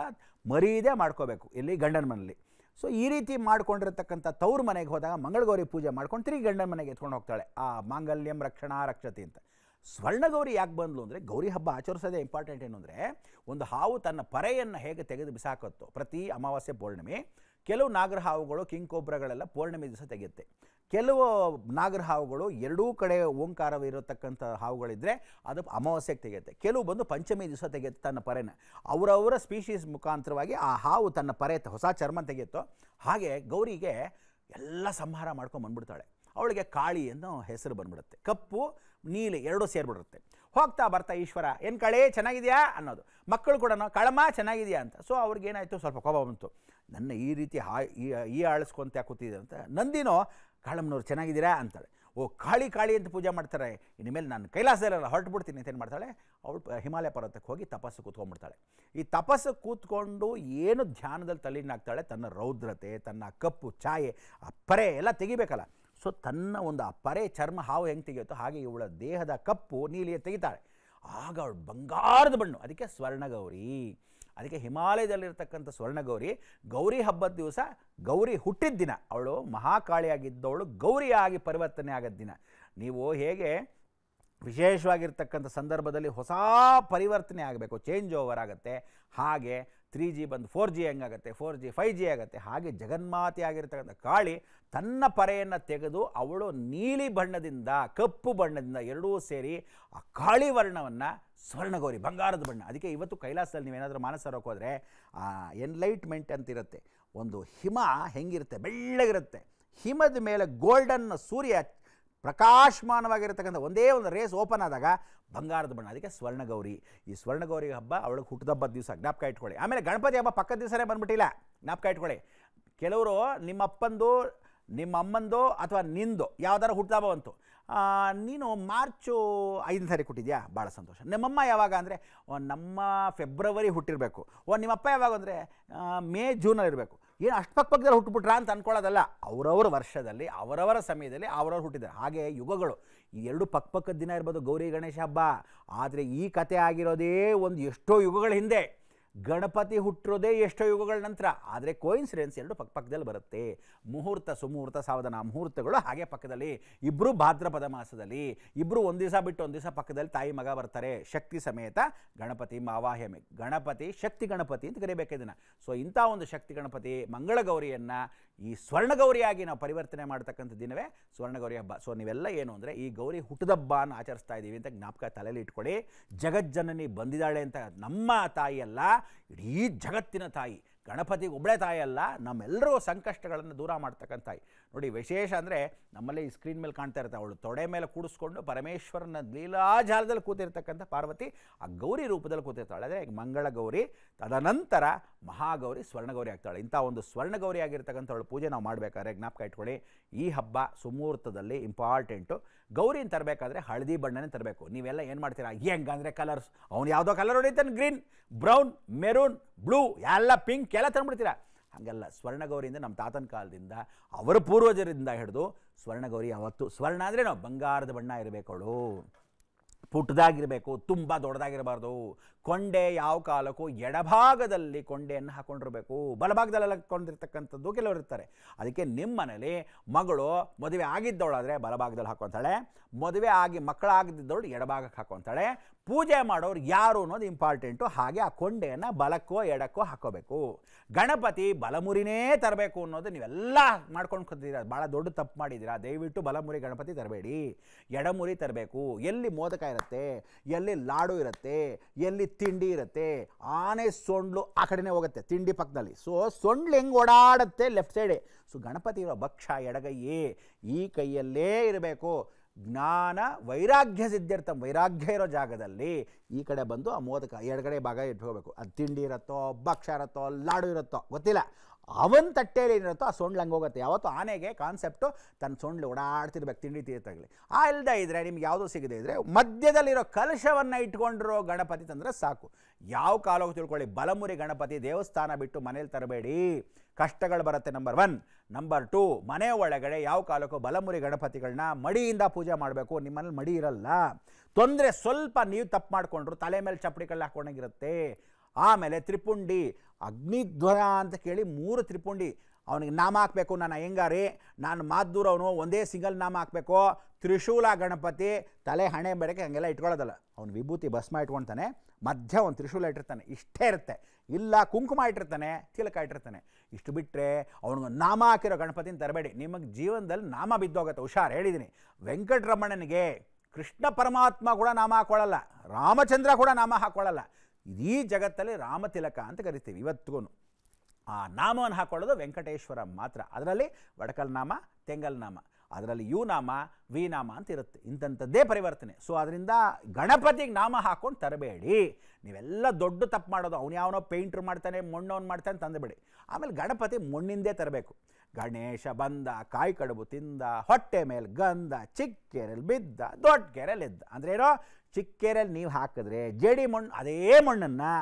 ಮರೀದೇ ಮಾಡ್ಕೋಬೇಕು ಇಲ್ಲಿ ಗಂಡನ ಮನೆಯಲ್ಲಿ ಸೊ ಈ ರೀತಿ ಮಾಡ್ಕೊಂಡಿರ್ತಕ್ಕಂಥ ತವ್ರ ಮನೆಗೆ ಹೋದಾಗ ಮಂಗಳಗೌರಿ ಪೂಜೆ ಮಾಡ್ಕೊಂಡು ತಿರುಗಿ ಗಂಡನ ಮನೆಗೆ ಎತ್ಕೊಂಡು ಹೋಗ್ತಾಳೆ ಆ ಮಾಂಗಲ್ಯಂ ರಕ್ಷಣಾ ರಕ್ಷತೆ ಅಂತ ಸ್ವರ್ಣಗೌರಿ ಯಾಕೆ ಬಂದ್ಲು ಅಂದರೆ ಗೌರಿ ಹಬ್ಬ ಆಚರಿಸೋದೇ ಇಂಪಾರ್ಟೆಂಟ್ ಏನು ಅಂದರೆ ಒಂದು ಹಾವು ತನ್ನ ಪರೆಯನ್ನು ಹೇಗೆ ತೆಗೆದು ಬಿಸಾಕತ್ತೋ ಪ್ರತಿ ಅಮಾವಾಸ್ಯೆ ಪೌರ್ಣಿಮೆ ಕೆಲವು ನಾಗರ ಹಾವುಗಳು ಕಿಂಗ್ ಕೋಬ್ರಗಳೆಲ್ಲ ಪೌರ್ಣಿಮೆ ದಿವಸ ತೆಗೆಯುತ್ತೆ ಕೆಲವು ನಾಗರ ಹಾವುಗಳು ಎರಡೂ ಕಡೆ ಓಂಕಾರವಿರತಕ್ಕಂಥ ಹಾವುಗಳಿದ್ದರೆ ಅದು ಅಮಾವಾಸ್ಯೆಗೆ ತೆಗೆಯುತ್ತೆ ಕೆಲವು ಬಂದು ಪಂಚಮಿ ದಿವಸ ತೆಗೆಯುತ್ತೆ ತನ್ನ ಪರೆನ ಅವರವರ ಸ್ಪೀಷೀಸ್ ಮುಖಾಂತರವಾಗಿ ಆ ಹಾವು ತನ್ನ ಪರೆ ಹೊಸ ಚರ್ಮ ತೆಗೆಯುತ್ತೋ ಹಾಗೆ ಗೌರಿಗೆ ಎಲ್ಲ ಸಂಹಾರ ಮಾಡ್ಕೊಂಡು ಬಂದ್ಬಿಡ್ತಾಳೆ ಅವಳಿಗೆ ಕಾಳಿ ಅನ್ನೋ ಹೆಸರು ಬಂದ್ಬಿಡುತ್ತೆ ಕಪ್ಪು ನೀಲಿ ಎರಡೂ ಸೇರಿಬಿಡುತ್ತೆ ಹೋಗ್ತಾ ಬರ್ತಾ ಈಶ್ವರ ಏನು ಕಳೆ ಚೆನ್ನಾಗಿದೆಯಾ ಅನ್ನೋದು ಮಕ್ಕಳು ಕೂಡ ಕಳಮ ಚೆನ್ನಾಗಿದೆಯಾ ಅಂತ ಸೊ ಅವ್ರಿಗೇನಾಯಿತು ಸ್ವಲ್ಪ ಕೋಪ ಬಂತು ನನ್ನ ಈ ರೀತಿ ಹಾ ಈ ಆಳಿಸ್ಕೊಂತ ಕೂತಿದೆ ಅಂತ ನಂದಿನೋ ಕಾಳಮ್ಮನವ್ರು ಚೆನ್ನಾಗಿದ್ದೀರಾ ಅಂತಾಳೆ ಓ ಕಾಳಿ ಕಾಳಿ ಅಂತ ಪೂಜೆ ಮಾಡ್ತಾರೆ ಇನ್ನು ಮೇಲೆ ನಾನು ಕೈಲಾಸದಲ್ಲ ಹೊರಟು ಬಿಡ್ತೀನಿ ಅಂತ ಏನು ಮಾಡ್ತಾಳೆ ಅವಳು ಹಿಮಾಲಯ ಪರ್ವತಕ್ಕೆ ಹೋಗಿ ತಪಸ್ಸು ಕೂತ್ಕೊಂಡ್ಬಿಡ್ತಾಳೆ ಈ ತಪಸ್ಸು ಕೂತ್ಕೊಂಡು ಏನು ಧ್ಯಾನದಲ್ಲಿ ತಲ್ಲೀನಾಗ್ತಾಳೆ ತನ್ನ ರೌದ್ರತೆ ತನ್ನ ಕಪ್ಪು ಛಾಯೆ ಆ ಎಲ್ಲ ತೆಗಿಬೇಕಲ್ಲ ಸೊ ತನ್ನ ಒಂದು ಆ ಚರ್ಮ ಹಾವು ಹೆಂಗೆ ತೆಗೆಯುತ್ತೋ ಹಾಗೆ ಇವಳ ದೇಹದ ಕಪ್ಪು ನೀಲಿಯ ತೆಗಿತಾಳೆ ಆಗ ಅವಳು ಬಂಗಾರದ ಬಣ್ಣು ಅದಕ್ಕೆ ಸ್ವರ್ಣಗೌರಿ ಅದಕ್ಕೆ ಹಿಮಾಲಯದಲ್ಲಿರ್ತಕ್ಕಂಥ ಸ್ವರ್ಣಗೌರಿ ಗೌರಿ ಹಬ್ಬದ ದಿವಸ ಗೌರಿ ಹುಟ್ಟಿದ ದಿನ ಅವಳು ಮಹಾಕಾಳಿಯಾಗಿದ್ದವಳು ಗೌರಿಯಾಗಿ ಪರಿವರ್ತನೆ ಆಗದ ದಿನ ನೀವು ಹೇಗೆ ವಿಶೇಷವಾಗಿರ್ತಕ್ಕಂಥ ಸಂದರ್ಭದಲ್ಲಿ ಹೊಸ ಪರಿವರ್ತನೆ ಆಗಬೇಕು ಚೇಂಜ್ ಓವರ್ ಆಗುತ್ತೆ ಹಾಗೆ ತ್ರೀ ಜಿ ಬಂದು ಫೋರ್ ಜಿ ಹೆಂಗಾಗುತ್ತೆ ಫೋರ್ ಜಿ ಫೈವ್ ಜಿ ಆಗುತ್ತೆ ಹಾಗೆ ಜಗನ್ಮಾತೆ ಆಗಿರ್ತಕ್ಕಂಥ ಕಾಳಿ ತನ್ನ ಪರೆಯನ್ನು ತೆಗೆದು ಅವಳು ನೀಲಿ ಬಣ್ಣದಿಂದ ಕಪ್ಪು ಬಣ್ಣದಿಂದ ಎರಡೂ ಸೇರಿ ಆ ಕಾಳಿ ವರ್ಣವನ್ನು ಸ್ವರ್ಣಗೌರಿ ಬಂಗಾರದ ಬಣ್ಣ ಅದಕ್ಕೆ ಇವತ್ತು ಕೈಲಾಸದಲ್ಲಿ ನೀವೇನಾದರೂ ಮಾನಸರೋಕೆ ಹೋದರೆ ಆ ಎನ್ಲೈಟ್ಮೆಂಟ್ ಅಂತಿರುತ್ತೆ ಒಂದು ಹಿಮ ಹೆಂಗಿರುತ್ತೆ ಬೆಳ್ಳಗಿರುತ್ತೆ ಹಿಮದ ಮೇಲೆ ಗೋಲ್ಡನ್ ಸೂರ್ಯ ಪ್ರಕಾಶಮಾನವಾಗಿರತಕ್ಕಂಥ ಒಂದೇ ಒಂದು ರೇಸ್ ಓಪನ್ ಆದಾಗ ಬಂಗಾರದ ಬಣ್ಣ ಅದಕ್ಕೆ ಸ್ವರ್ಣಗೌರಿ ಈ ಸ್ವರ್ಣಗೌರಿ ಹಬ್ಬ ಅವಳಿಗೆ ಹಬ್ಬದ ದಿವಸ ಜ್ಞಾಪಕ ಇಟ್ಕೊಳ್ಳಿ ಆಮೇಲೆ ಗಣಪತಿ ಹಬ್ಬ ಪಕ್ಕದ ದಿವಸನೇ ಬಂದ್ಬಿಟ್ಟಿಲ್ಲ ಜ್ಞಾಪಕ ಇಟ್ಕೊಳ್ಳಿ ಕೆಲವರು ನಿಮ್ಮಪ್ಪಂದು ನಿಮ್ಮ ಅಮ್ಮಂದೋ ಅಥವಾ ನಿಂದೋ ಯಾವ್ದಾರು ಹುಟ್ಟುದಾಬ ಬಂತು ನೀನು ಮಾರ್ಚು ಐದನೇ ತಾರೀಕು ಹುಟ್ಟಿದ್ಯಾ ಭಾಳ ಸಂತೋಷ ನಿಮ್ಮಮ್ಮ ಯಾವಾಗ ಅಂದರೆ ನಮ್ಮ ಫೆಬ್ರವರಿ ಹುಟ್ಟಿರಬೇಕು ಓ ನಿಮ್ಮಪ್ಪ ಯಾವಾಗ ಅಂದರೆ ಮೇ ಜೂನಲ್ಲಿ ಇರಬೇಕು ಏನು ಅಷ್ಟು ಪಕ್ಕ ಪಕ್ಕದಲ್ಲಿ ಹುಟ್ಟುಬಿಟ್ರಾ ಅಂತ ಅನ್ಕೊಳ್ಳೋದಲ್ಲ ಅವರವ್ರ ವರ್ಷದಲ್ಲಿ ಅವರವರ ಸಮಯದಲ್ಲಿ ಅವರವ್ರು ಹುಟ್ಟಿದ್ದಾರೆ ಹಾಗೆ ಯುಗಗಳು ಈ ಎರಡು ಪಕ್ಕ ಪಕ್ಕದ ದಿನ ಇರ್ಬೋದು ಗೌರಿ ಗಣೇಶ ಹಬ್ಬ ಆದರೆ ಈ ಕತೆ ಆಗಿರೋದೇ ಒಂದು ಎಷ್ಟೋ ಯುಗಗಳ ಹಿಂದೆ ಗಣಪತಿ ಹುಟ್ಟಿರೋದೇ ಎಷ್ಟೋ ಯುಗಗಳ ನಂತರ ಆದರೆ ಕೋಯಿನ್ಸಿಡೆನ್ಸ್ ಎರಡು ಪಕ್ಕ ಪಕ್ಕದಲ್ಲಿ ಬರುತ್ತೆ ಮುಹೂರ್ತ ಸುಮುಹೂರ್ತ ಸಾವಧಾನ ಮುಹೂರ್ತಗಳು ಹಾಗೆ ಪಕ್ಕದಲ್ಲಿ ಇಬ್ಬರು ಭಾದ್ರಪದ ಮಾಸದಲ್ಲಿ ಇಬ್ಬರು ಒಂದು ದಿವಸ ಬಿಟ್ಟು ಒಂದು ದಿವಸ ಪಕ್ಕದಲ್ಲಿ ತಾಯಿ ಮಗ ಬರ್ತಾರೆ ಶಕ್ತಿ ಸಮೇತ ಗಣಪತಿ ಮಾವಾಹ್ಯಮೆ ಗಣಪತಿ ಶಕ್ತಿ ಗಣಪತಿ ಅಂತ ಕರಿಬೇಕು ಇದನ್ನು ಸೊ ಇಂಥ ಒಂದು ಶಕ್ತಿ ಗಣಪತಿ ಮಂಗಳಗೌರಿಯನ್ನು ಈ ಸ್ವರ್ಣಗೌರಿಯಾಗಿ ನಾವು ಪರಿವರ್ತನೆ ಮಾಡ್ತಕ್ಕಂಥ ದಿನವೇ ಸ್ವರ್ಣಗೌರಿ ಹಬ್ಬ ಸೊ ನೀವೆಲ್ಲ ಏನು ಅಂದರೆ ಈ ಗೌರಿ ಅನ್ನು ಆಚರಿಸ್ತಾ ಇದ್ದೀವಿ ಅಂತ ಜ್ಞಾಪಕ ತಲೆಯಲ್ಲಿ ಇಟ್ಕೊಳ್ಳಿ ಜಗಜ್ಜನನಿ ಬಂದಿದ್ದಾಳೆ ಅಂತ ನಮ್ಮ ತಾಯಿಯಲ್ಲ ಇಡೀ ಜಗತ್ತಿನ ತಾಯಿ ಗಣಪತಿ ಒಬ್ಬಳೇ ತಾಯಿ ಅಲ್ಲ ನಮ್ಮೆಲ್ಲರೂ ಸಂಕಷ್ಟಗಳನ್ನು ದೂರ ಮಾಡ್ತಕ್ಕಂಥ ತಾಯಿ ನೋಡಿ ವಿಶೇಷ ಅಂದರೆ ನಮ್ಮಲ್ಲಿ ಈ ಸ್ಕ್ರೀನ್ ಮೇಲೆ ಕಾಣ್ತಾ ಇರ್ತಾ ಅವಳು ತೊಡೆ ಮೇಲೆ ಕೂಡಿಸ್ಕೊಂಡು ಪರಮೇಶ್ವರನ ಲೀಲಾಜಾಲದಲ್ಲಿ ಕೂತಿರ್ತಕ್ಕಂಥ ಪಾರ್ವತಿ ಆ ಗೌರಿ ರೂಪದಲ್ಲಿ ಕೂತಿರ್ತಾಳೆ ಅದೇ ಮಂಗಳ ಗೌರಿ ತದನಂತರ ಮಹಾಗೌರಿ ಸ್ವರ್ಣಗೌರಿ ಆಗ್ತಾಳೆ ಇಂಥ ಒಂದು ಸ್ವರ್ಣಗೌರಿ ಆಗಿರ್ತಕ್ಕಂಥವಳು ಪೂಜೆ ನಾವು ಮಾಡಬೇಕಾದ್ರೆ ಜ್ಞಾಪಕ ಇಟ್ಕೊಳ್ಳಿ ಈ ಹಬ್ಬ ಸುಮೂರ್ತದಲ್ಲಿ ಇಂಪಾರ್ಟೆಂಟು ಗೌರಿನ ತರಬೇಕಾದ್ರೆ ಹಳದಿ ಬಣ್ಣನೇ ತರಬೇಕು ನೀವೆಲ್ಲ ಏನು ಮಾಡ್ತೀರಾ ಅಂದರೆ ಕಲರ್ಸ್ ಅವ್ನು ಯಾವುದೋ ಕಲರ್ ಹೊಡಿತಾನೆ ಗ್ರೀನ್ ಬ್ರೌನ್ ಮೆರೂನ್ ಬ್ಲೂ ಎಲ್ಲ ಪಿಂಕ್ ಎಲ್ಲ ತಂದ್ಬಿಡ್ತೀರಾ ಹಾಗಲ್ಲ ಸ್ವರ್ಣಗೌರಿಯಿಂದ ನಮ್ಮ ತಾತನ ಕಾಲದಿಂದ ಅವರ ಪೂರ್ವಜರಿಂದ ಹಿಡಿದು ಸ್ವರ್ಣಗೌರಿ ಅವತ್ತು ಸ್ವರ್ಣ ಅಂದರೆ ನಾವು ಬಂಗಾರದ ಬಣ್ಣ ಇರಬೇಕು ಅವಳು ಪುಟ್ಟದಾಗಿರಬೇಕು ತುಂಬ ದೊಡ್ಡದಾಗಿರಬಾರ್ದು ಕೊಂಡೆ ಯಾವ ಕಾಲಕ್ಕೂ ಎಡಭಾಗದಲ್ಲಿ ಕೊಂಡೆಯನ್ನು ಹಾಕ್ಕೊಂಡಿರಬೇಕು ಬಲಭಾಗದಲ್ಲೆಲ್ಲ ಹಾಕ್ಕೊಂಡಿರ್ತಕ್ಕಂಥದ್ದು ಕೆಲವರು ಇರ್ತಾರೆ ಅದಕ್ಕೆ ನಿಮ್ಮನೇಲಿ ಮಗಳು ಮದುವೆ ಆಗಿದ್ದವಳಾದರೆ ಬಲಭಾಗದಲ್ಲಿ ಹಾಕ್ಕೊತಾಳೆ ಮದುವೆ ಆಗಿ ಮಕ್ಕಳಾಗದಿದ್ದವಳು ಎಡಭಾಗಕ್ಕೆ ಹಾಕ್ಕೊತಾಳೆ ಪೂಜೆ ಮಾಡೋರು ಯಾರು ಅನ್ನೋದು ಇಂಪಾರ್ಟೆಂಟು ಹಾಗೆ ಆ ಕೊಂಡೆಯನ್ನು ಬಲಕ್ಕೋ ಎಡಕ್ಕೋ ಹಾಕೋಬೇಕು ಗಣಪತಿ ಬಲಮುರಿನೇ ತರಬೇಕು ಅನ್ನೋದು ನೀವೆಲ್ಲ ಮಾಡ್ಕೊಂಡು ಕೂತಿದ್ದೀರಾ ಭಾಳ ದೊಡ್ಡ ತಪ್ಪು ಮಾಡಿದ್ದೀರಾ ದಯವಿಟ್ಟು ಬಲಮುರಿ ಗಣಪತಿ ತರಬೇಡಿ ಎಡಮುರಿ ತರಬೇಕು ಎಲ್ಲಿ ಮೋದಕ ಇರುತ್ತೆ ಎಲ್ಲಿ ಲಾಡು ಇರುತ್ತೆ ಎಲ್ಲಿ ತಿಂಡಿ ಇರುತ್ತೆ ಆನೆ ಸೊಂಡ್ಲು ಆ ಕಡೆನೇ ಹೋಗುತ್ತೆ ತಿಂಡಿ ಪಕ್ಕದಲ್ಲಿ ಸೊ ಸೊಂಡ್ಲು ಹೆಂಗೆ ಓಡಾಡುತ್ತೆ ಲೆಫ್ಟ್ ಸೈಡೆ ಸೊ ಗಣಪತಿ ಇರೋ ಭಕ್ಷ್ಯ ಎಡಗೈಯೇ ಈ ಕೈಯಲ್ಲೇ ಇರಬೇಕು ಜ್ಞಾನ ವೈರಾಗ್ಯ ಸಿದ್ಧಿರ್ಥ ವೈರಾಗ್ಯ ಇರೋ ಜಾಗದಲ್ಲಿ ಈ ಕಡೆ ಬಂದು ಆ ಮೋದಕ ಕಡೆ ಭಾಗ ಇಟ್ಕೋಬೇಕು ಅದು ತಿಂಡಿ ಇರುತ್ತೋ ಭಕ್ಷ ಇರುತ್ತೋ ಲಾಡು ಇರುತ್ತೋ ಗೊತ್ತಿಲ್ಲ ಅವನ ತಟ್ಟೆಯಲ್ಲಿ ಏನಿರುತ್ತೋ ಆ ಸೊಂಡ್ಲು ಹಂಗೆ ಹೋಗುತ್ತೆ ಯಾವತ್ತು ಆನೆಗೆ ಕಾನ್ಸೆಪ್ಟು ತನ್ನ ಸೊಂಡ್ಲು ಓಡಾಡ್ತಿರ್ಬೇಕು ತಿಂಡಿ ತೀರ್ಥಾಗಲಿ ಆ ಇಲ್ಲದೆ ಇದ್ದರೆ ನಿಮ್ಗೆ ಯಾವುದು ಸಿಗದೆ ಇದ್ದರೆ ಮಧ್ಯದಲ್ಲಿರೋ ಕಲಶವನ್ನು ಇಟ್ಕೊಂಡಿರೋ ಗಣಪತಿ ತಂದರೆ ಸಾಕು ಯಾವ ಕಾಲೋಗಿ ತಿಳ್ಕೊಳ್ಳಿ ಬಲಮುರಿ ಗಣಪತಿ ದೇವಸ್ಥಾನ ಬಿಟ್ಟು ಮನೇಲಿ ತರಬೇಡಿ ಕಷ್ಟಗಳು ಬರುತ್ತೆ ನಂಬರ್ ಒನ್ ನಂಬರ್ ಟು ಮನೆ ಒಳಗಡೆ ಯಾವ ಕಾಲಕ್ಕೂ ಬಲಮುರಿ ಗಣಪತಿಗಳನ್ನ ಮಡಿಯಿಂದ ಪೂಜೆ ಮಾಡಬೇಕು ನಿಮ್ಮಲ್ಲಿ ಮಡಿ ಇರಲ್ಲ ತೊಂದರೆ ಸ್ವಲ್ಪ ನೀವು ತಪ್ಪು ಮಾಡಿಕೊಂಡ್ರು ತಲೆ ಮೇಲೆ ಚಪ್ಪಡಿಗಳನ್ನ ಹಾಕೊಂಡಿರುತ್ತೆ ಆಮೇಲೆ ತ್ರಿಪುಂಡಿ ಅಗ್ನಿಧ್ವರ ಅಂತ ಕೇಳಿ ಮೂರು ತ್ರಿಪುಂಡಿ ಅವನಿಗೆ ನಾಮ ಹಾಕಬೇಕು ನಾನು ಹೆಂಗಾರಿ ನಾನು ಮಾತೂರವನು ಒಂದೇ ಸಿಂಗಲ್ ನಾಮ ಹಾಕಬೇಕು ತ್ರಿಶೂಲ ಗಣಪತಿ ತಲೆ ಹಣೆ ಬೆರಕೆ ಹಂಗೆಲ್ಲ ಇಟ್ಕೊಳ್ಳೋದಲ್ಲ ಅವ್ನು ವಿಭೂತಿ ಭಸ್ಮ ಇಟ್ಕೊಳ್ತಾನೆ ಮಧ್ಯ ಒಂದು ತ್ರಿಶೂಲ ಇಟ್ಟಿರ್ತಾನೆ ಇಷ್ಟೇ ಇರುತ್ತೆ ಇಲ್ಲ ಕುಂಕುಮ ಇಟ್ಟಿರ್ತಾನೆ ತಿಲಕ ಇಟ್ಟಿರ್ತಾನೆ ಇಷ್ಟು ಬಿಟ್ಟರೆ ಅವನಿಗೆ ನಾಮ ಹಾಕಿರೋ ಗಣಪತಿನ ತರಬೇಡಿ ನಿಮಗೆ ಜೀವನದಲ್ಲಿ ನಾಮ ಬಿದ್ದೋಗುತ್ತೆ ಹುಷಾರು ಹೇಳಿದ್ದೀನಿ ವೆಂಕಟರಮಣನಿಗೆ ಕೃಷ್ಣ ಪರಮಾತ್ಮ ಕೂಡ ನಾಮ ಹಾಕ್ಕೊಳ್ಳಲ್ಲ ರಾಮಚಂದ್ರ ಕೂಡ ನಾಮ ಹಾಕ್ಕೊಳ್ಳಲ್ಲ ಇಡೀ ಜಗತ್ತಲ್ಲಿ ರಾಮ ತಿಲಕ ಅಂತ ಕರಿತೀವಿ ಇವತ್ತಿಗೂ ಆ ನಾಮವನ್ನು ಹಾಕ್ಕೊಳ್ಳೋದು ವೆಂಕಟೇಶ್ವರ ಮಾತ್ರ ಅದರಲ್ಲಿ ವಡಕಲ್ ನಾಮ ತೆಂಗಲ್ ನಾಮ ಅದರಲ್ಲಿ ಯು ನಾಮ ವಿ ನಾಮ ಅಂತ ಇರುತ್ತೆ ಇಂಥದ್ದೇ ಪರಿವರ್ತನೆ ಸೊ ಅದರಿಂದ ಗಣಪತಿಗೆ ನಾಮ ಹಾಕ್ಕೊಂಡು ತರಬೇಡಿ ನೀವೆಲ್ಲ ದೊಡ್ಡ ತಪ್ಪು ಮಾಡೋದು ಅವ್ನು ಯಾವನೋ ಪೇಂಟ್ರ್ ಮಾಡ್ತಾನೆ ಮಣ್ಣವನು ಮಾಡ್ತಾನೆ ತಂದುಬಿಡಿ ಆಮೇಲೆ ಗಣಪತಿ ಮಣ್ಣಿಂದೇ ತರಬೇಕು ಗಣೇಶ ಬಂದ ಕಾಯಿ ಕಡುಬು ತಿಂದ ಹೊಟ್ಟೆ ಮೇಲೆ ಗಂಧ ಚಿಕ್ಕೇರಲ್ಲಿ ಬಿದ್ದ ದೊಡ್ಡ ಕೆರೆಯಲ್ಲಿ ಇದ್ದ ಅಂದರೆ ಏನೋ ಚಿಕ್ಕೇರಲ್ಲಿ ನೀವು ಹಾಕಿದ್ರೆ ಜೇಡಿ ಮಣ್ಣು ಅದೇ ಮಣ್ಣನ್ನು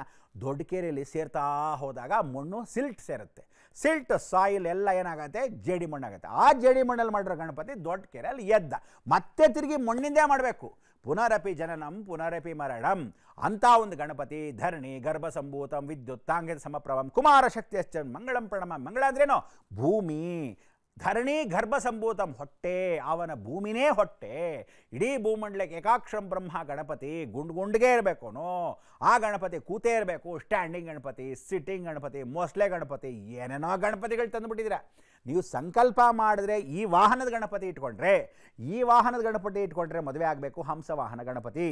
ದೊಡ್ಡ ಕೆರೆಯಲ್ಲಿ ಸೇರ್ತಾ ಹೋದಾಗ ಮಣ್ಣು ಸಿಲ್ಟ್ ಸೇರುತ್ತೆ ಸಿಲ್ಟ್ ಸಾಯಿಲ್ ಎಲ್ಲ ಏನಾಗುತ್ತೆ ಜೇಡಿ ಮಣ್ಣಾಗುತ್ತೆ ಆ ಜೇಡಿ ಮಣ್ಣಲ್ಲಿ ಮಾಡಿರೋ ಗಣಪತಿ ದೊಡ್ಡ ಕೆರೆಯಲ್ಲಿ ಎದ್ದ ಮತ್ತೆ ತಿರುಗಿ ಮಣ್ಣಿಂದೇ ಮಾಡಬೇಕು ಪುನರಪಿ ಜನನಂ ಪುನರಪಿ ಮರಣಂ ಅಂಥ ಒಂದು ಗಣಪತಿ ಧರಣಿ ಗರ್ಭಸಂಭೂತಂ ವಿದ್ಯುತ್ ತಾಂಗದ ಸಮಪ್ರಭಂ ಅಷ್ಟ ಮಂಗಳಂ ಪ್ರಣಮ ಮಂಗಳ ಅಂದ್ರೇನೋ ಭೂಮಿ ಧರಣಿ ಗರ್ಭ ಸಂಭೂತಂ ಹೊಟ್ಟೆ ಅವನ ಭೂಮಿನೇ ಹೊಟ್ಟೆ ಇಡೀ ಭೂಮಂಡಲಕ್ಕೆ ಏಕಾಕ್ಷಂ ಬ್ರಹ್ಮ ಗಣಪತಿ ಗುಂಡು ಗುಂಡ್ಗೆ ಇರಬೇಕು ಆ ಗಣಪತಿ ಕೂತೇ ಇರಬೇಕು ಸ್ಟ್ಯಾಂಡಿಂಗ್ ಗಣಪತಿ ಸಿಟ್ಟಿಂಗ್ ಗಣಪತಿ ಮೋಸ್ಲೆ ಗಣಪತಿ ಏನೇನೋ ಗಣಪತಿಗಳು ತಂದುಬಿಟ್ಟಿದ್ದೀರ ನೀವು ಸಂಕಲ್ಪ ಮಾಡಿದ್ರೆ ಈ ವಾಹನದ ಗಣಪತಿ ಇಟ್ಕೊಂಡ್ರೆ ಈ ವಾಹನದ ಗಣಪತಿ ಇಟ್ಕೊಂಡ್ರೆ ಮದುವೆ ಆಗಬೇಕು ಹಂಸ ವಾಹನ ಗಣಪತಿ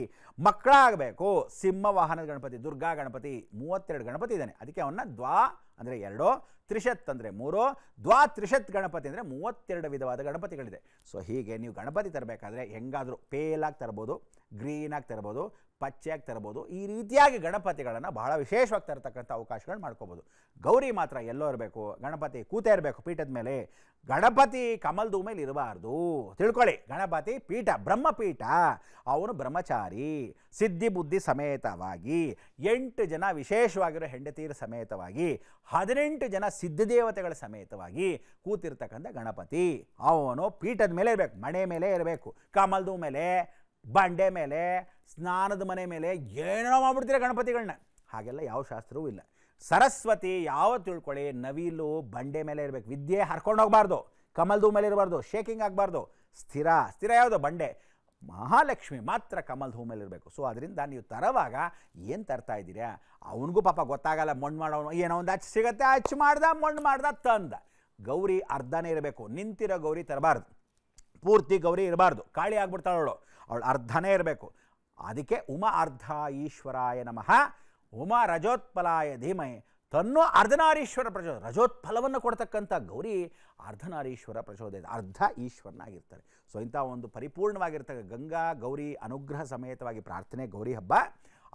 ಮಕ್ಕಳಾಗಬೇಕು ಸಿಂಹ ವಾಹನದ ಗಣಪತಿ ದುರ್ಗಾ ಗಣಪತಿ ಮೂವತ್ತೆರಡು ಗಣಪತಿ ಇದ್ದಾನೆ ಅದಕ್ಕೆ ಅವನ್ನ ದ್ವಾ ಅಂದರೆ ಎರಡು ತ್ರಿಷತ್ ಅಂದರೆ ಮೂರೋ ದ್ವಾ ತ್ರಿಷತ್ ಗಣಪತಿ ಅಂದರೆ ಮೂವತ್ತೆರಡು ವಿಧವಾದ ಗಣಪತಿಗಳಿದೆ ಸೊ ಹೀಗೆ ನೀವು ಗಣಪತಿ ತರಬೇಕಾದ್ರೆ ಹೆಂಗಾದರೂ ಪೇಲಾಗಿ ತರ್ಬೋದು ಗ್ರೀನಾಗಿ ತರ್ಬೋದು ಪಚ್ಚೆಯಾಗಿ ತರಬೋದು ಈ ರೀತಿಯಾಗಿ ಗಣಪತಿಗಳನ್ನು ಬಹಳ ವಿಶೇಷವಾಗಿ ತರತಕ್ಕಂಥ ಅವಕಾಶಗಳನ್ನ ಮಾಡ್ಕೋಬೋದು ಗೌರಿ ಮಾತ್ರ ಎಲ್ಲೋ ಇರಬೇಕು ಗಣಪತಿ ಕೂತೇ ಇರಬೇಕು ಪೀಠದ ಮೇಲೆ ಗಣಪತಿ ಕಮಲ್ದು ಮೇಲೆ ಇರಬಾರ್ದು ತಿಳ್ಕೊಳ್ಳಿ ಗಣಪತಿ ಪೀಠ ಬ್ರಹ್ಮಪೀಠ ಅವನು ಬ್ರಹ್ಮಚಾರಿ ಸಿದ್ಧಿ ಬುದ್ಧಿ ಸಮೇತವಾಗಿ ಎಂಟು ಜನ ವಿಶೇಷವಾಗಿರೋ ಹೆಂಡತೀರ ಸಮೇತವಾಗಿ ಹದಿನೆಂಟು ಜನ ಸಿದ್ಧದೇವತೆಗಳ ಸಮೇತವಾಗಿ ಕೂತಿರ್ತಕ್ಕಂಥ ಗಣಪತಿ ಅವನು ಪೀಠದ ಮೇಲೆ ಇರಬೇಕು ಮಣೆ ಮೇಲೆ ಇರಬೇಕು ಕಮಲ್ದು ಮೇಲೆ ಬಂಡೆ ಮೇಲೆ ಸ್ನಾನದ ಮನೆ ಮೇಲೆ ಏನೋ ಮಾಡ್ಬಿಡ್ತೀರ ಗಣಪತಿಗಳನ್ನ ಹಾಗೆಲ್ಲ ಯಾವ ಶಾಸ್ತ್ರವೂ ಇಲ್ಲ ಸರಸ್ವತಿ ಯಾವ ತಿಳ್ಕೊಳ್ಳಿ ನವಿಲು ಬಂಡೆ ಮೇಲೆ ಇರಬೇಕು ವಿದ್ಯೆ ಹರ್ಕೊಂಡು ಹೋಗಬಾರ್ದು ಕಮಲ್ದು ಮೇಲೆ ಇರಬಾರ್ದು ಶೇಕಿಂಗ್ ಆಗಬಾರ್ದು ಸ್ಥಿರ ಸ್ಥಿರ ಯಾವುದು ಬಂಡೆ ಮಹಾಲಕ್ಷ್ಮಿ ಮಾತ್ರ ಕಮಲ್ ಇರಬೇಕು ಸೊ ಅದರಿಂದ ನೀವು ತರವಾಗ ಏನು ತರ್ತಾ ಇದ್ದೀರಾ ಅವನಿಗೂ ಪಾಪ ಗೊತ್ತಾಗಲ್ಲ ಮಣ್ಣು ಮಾಡೋನು ಏನೋ ಒಂದು ಅಚ್ಚು ಸಿಗತ್ತೆ ಅಚ್ಚು ಮಾಡ್ದ ಮಣ್ಣು ಮಾಡ್ದ ತಂದ ಗೌರಿ ಅರ್ಧನೇ ಇರಬೇಕು ನಿಂತಿರೋ ಗೌರಿ ತರಬಾರ್ದು ಪೂರ್ತಿ ಗೌರಿ ಇರಬಾರ್ದು ಕಾಳಿ ಆಗ್ಬಿಡ್ತಾಳೋಳು ಅವಳು ಅರ್ಧನೇ ಇರಬೇಕು ಅದಕ್ಕೆ ಉಮ ಅರ್ಧ ಈಶ್ವರಾಯ ನಮಃ ಉಮ ರಜೋತ್ಪಲಾಯ ಧೀಮಯ ತನ್ನೂ ಅರ್ಧನಾರೀಶ್ವರ ಪ್ರಚೋದ ರಜೋತ್ಫಲವನ್ನು ಕೊಡ್ತಕ್ಕಂಥ ಗೌರಿ ಅರ್ಧನಾರೀಶ್ವರ ಪ್ರಚೋದ ಅರ್ಧ ಈಶ್ವರನಾಗಿರ್ತಾರೆ ಸೊ ಇಂಥ ಒಂದು ಪರಿಪೂರ್ಣವಾಗಿರ್ತಕ್ಕ ಗಂಗಾ ಗೌರಿ ಅನುಗ್ರಹ ಸಮೇತವಾಗಿ ಪ್ರಾರ್ಥನೆ ಗೌರಿ ಹಬ್ಬ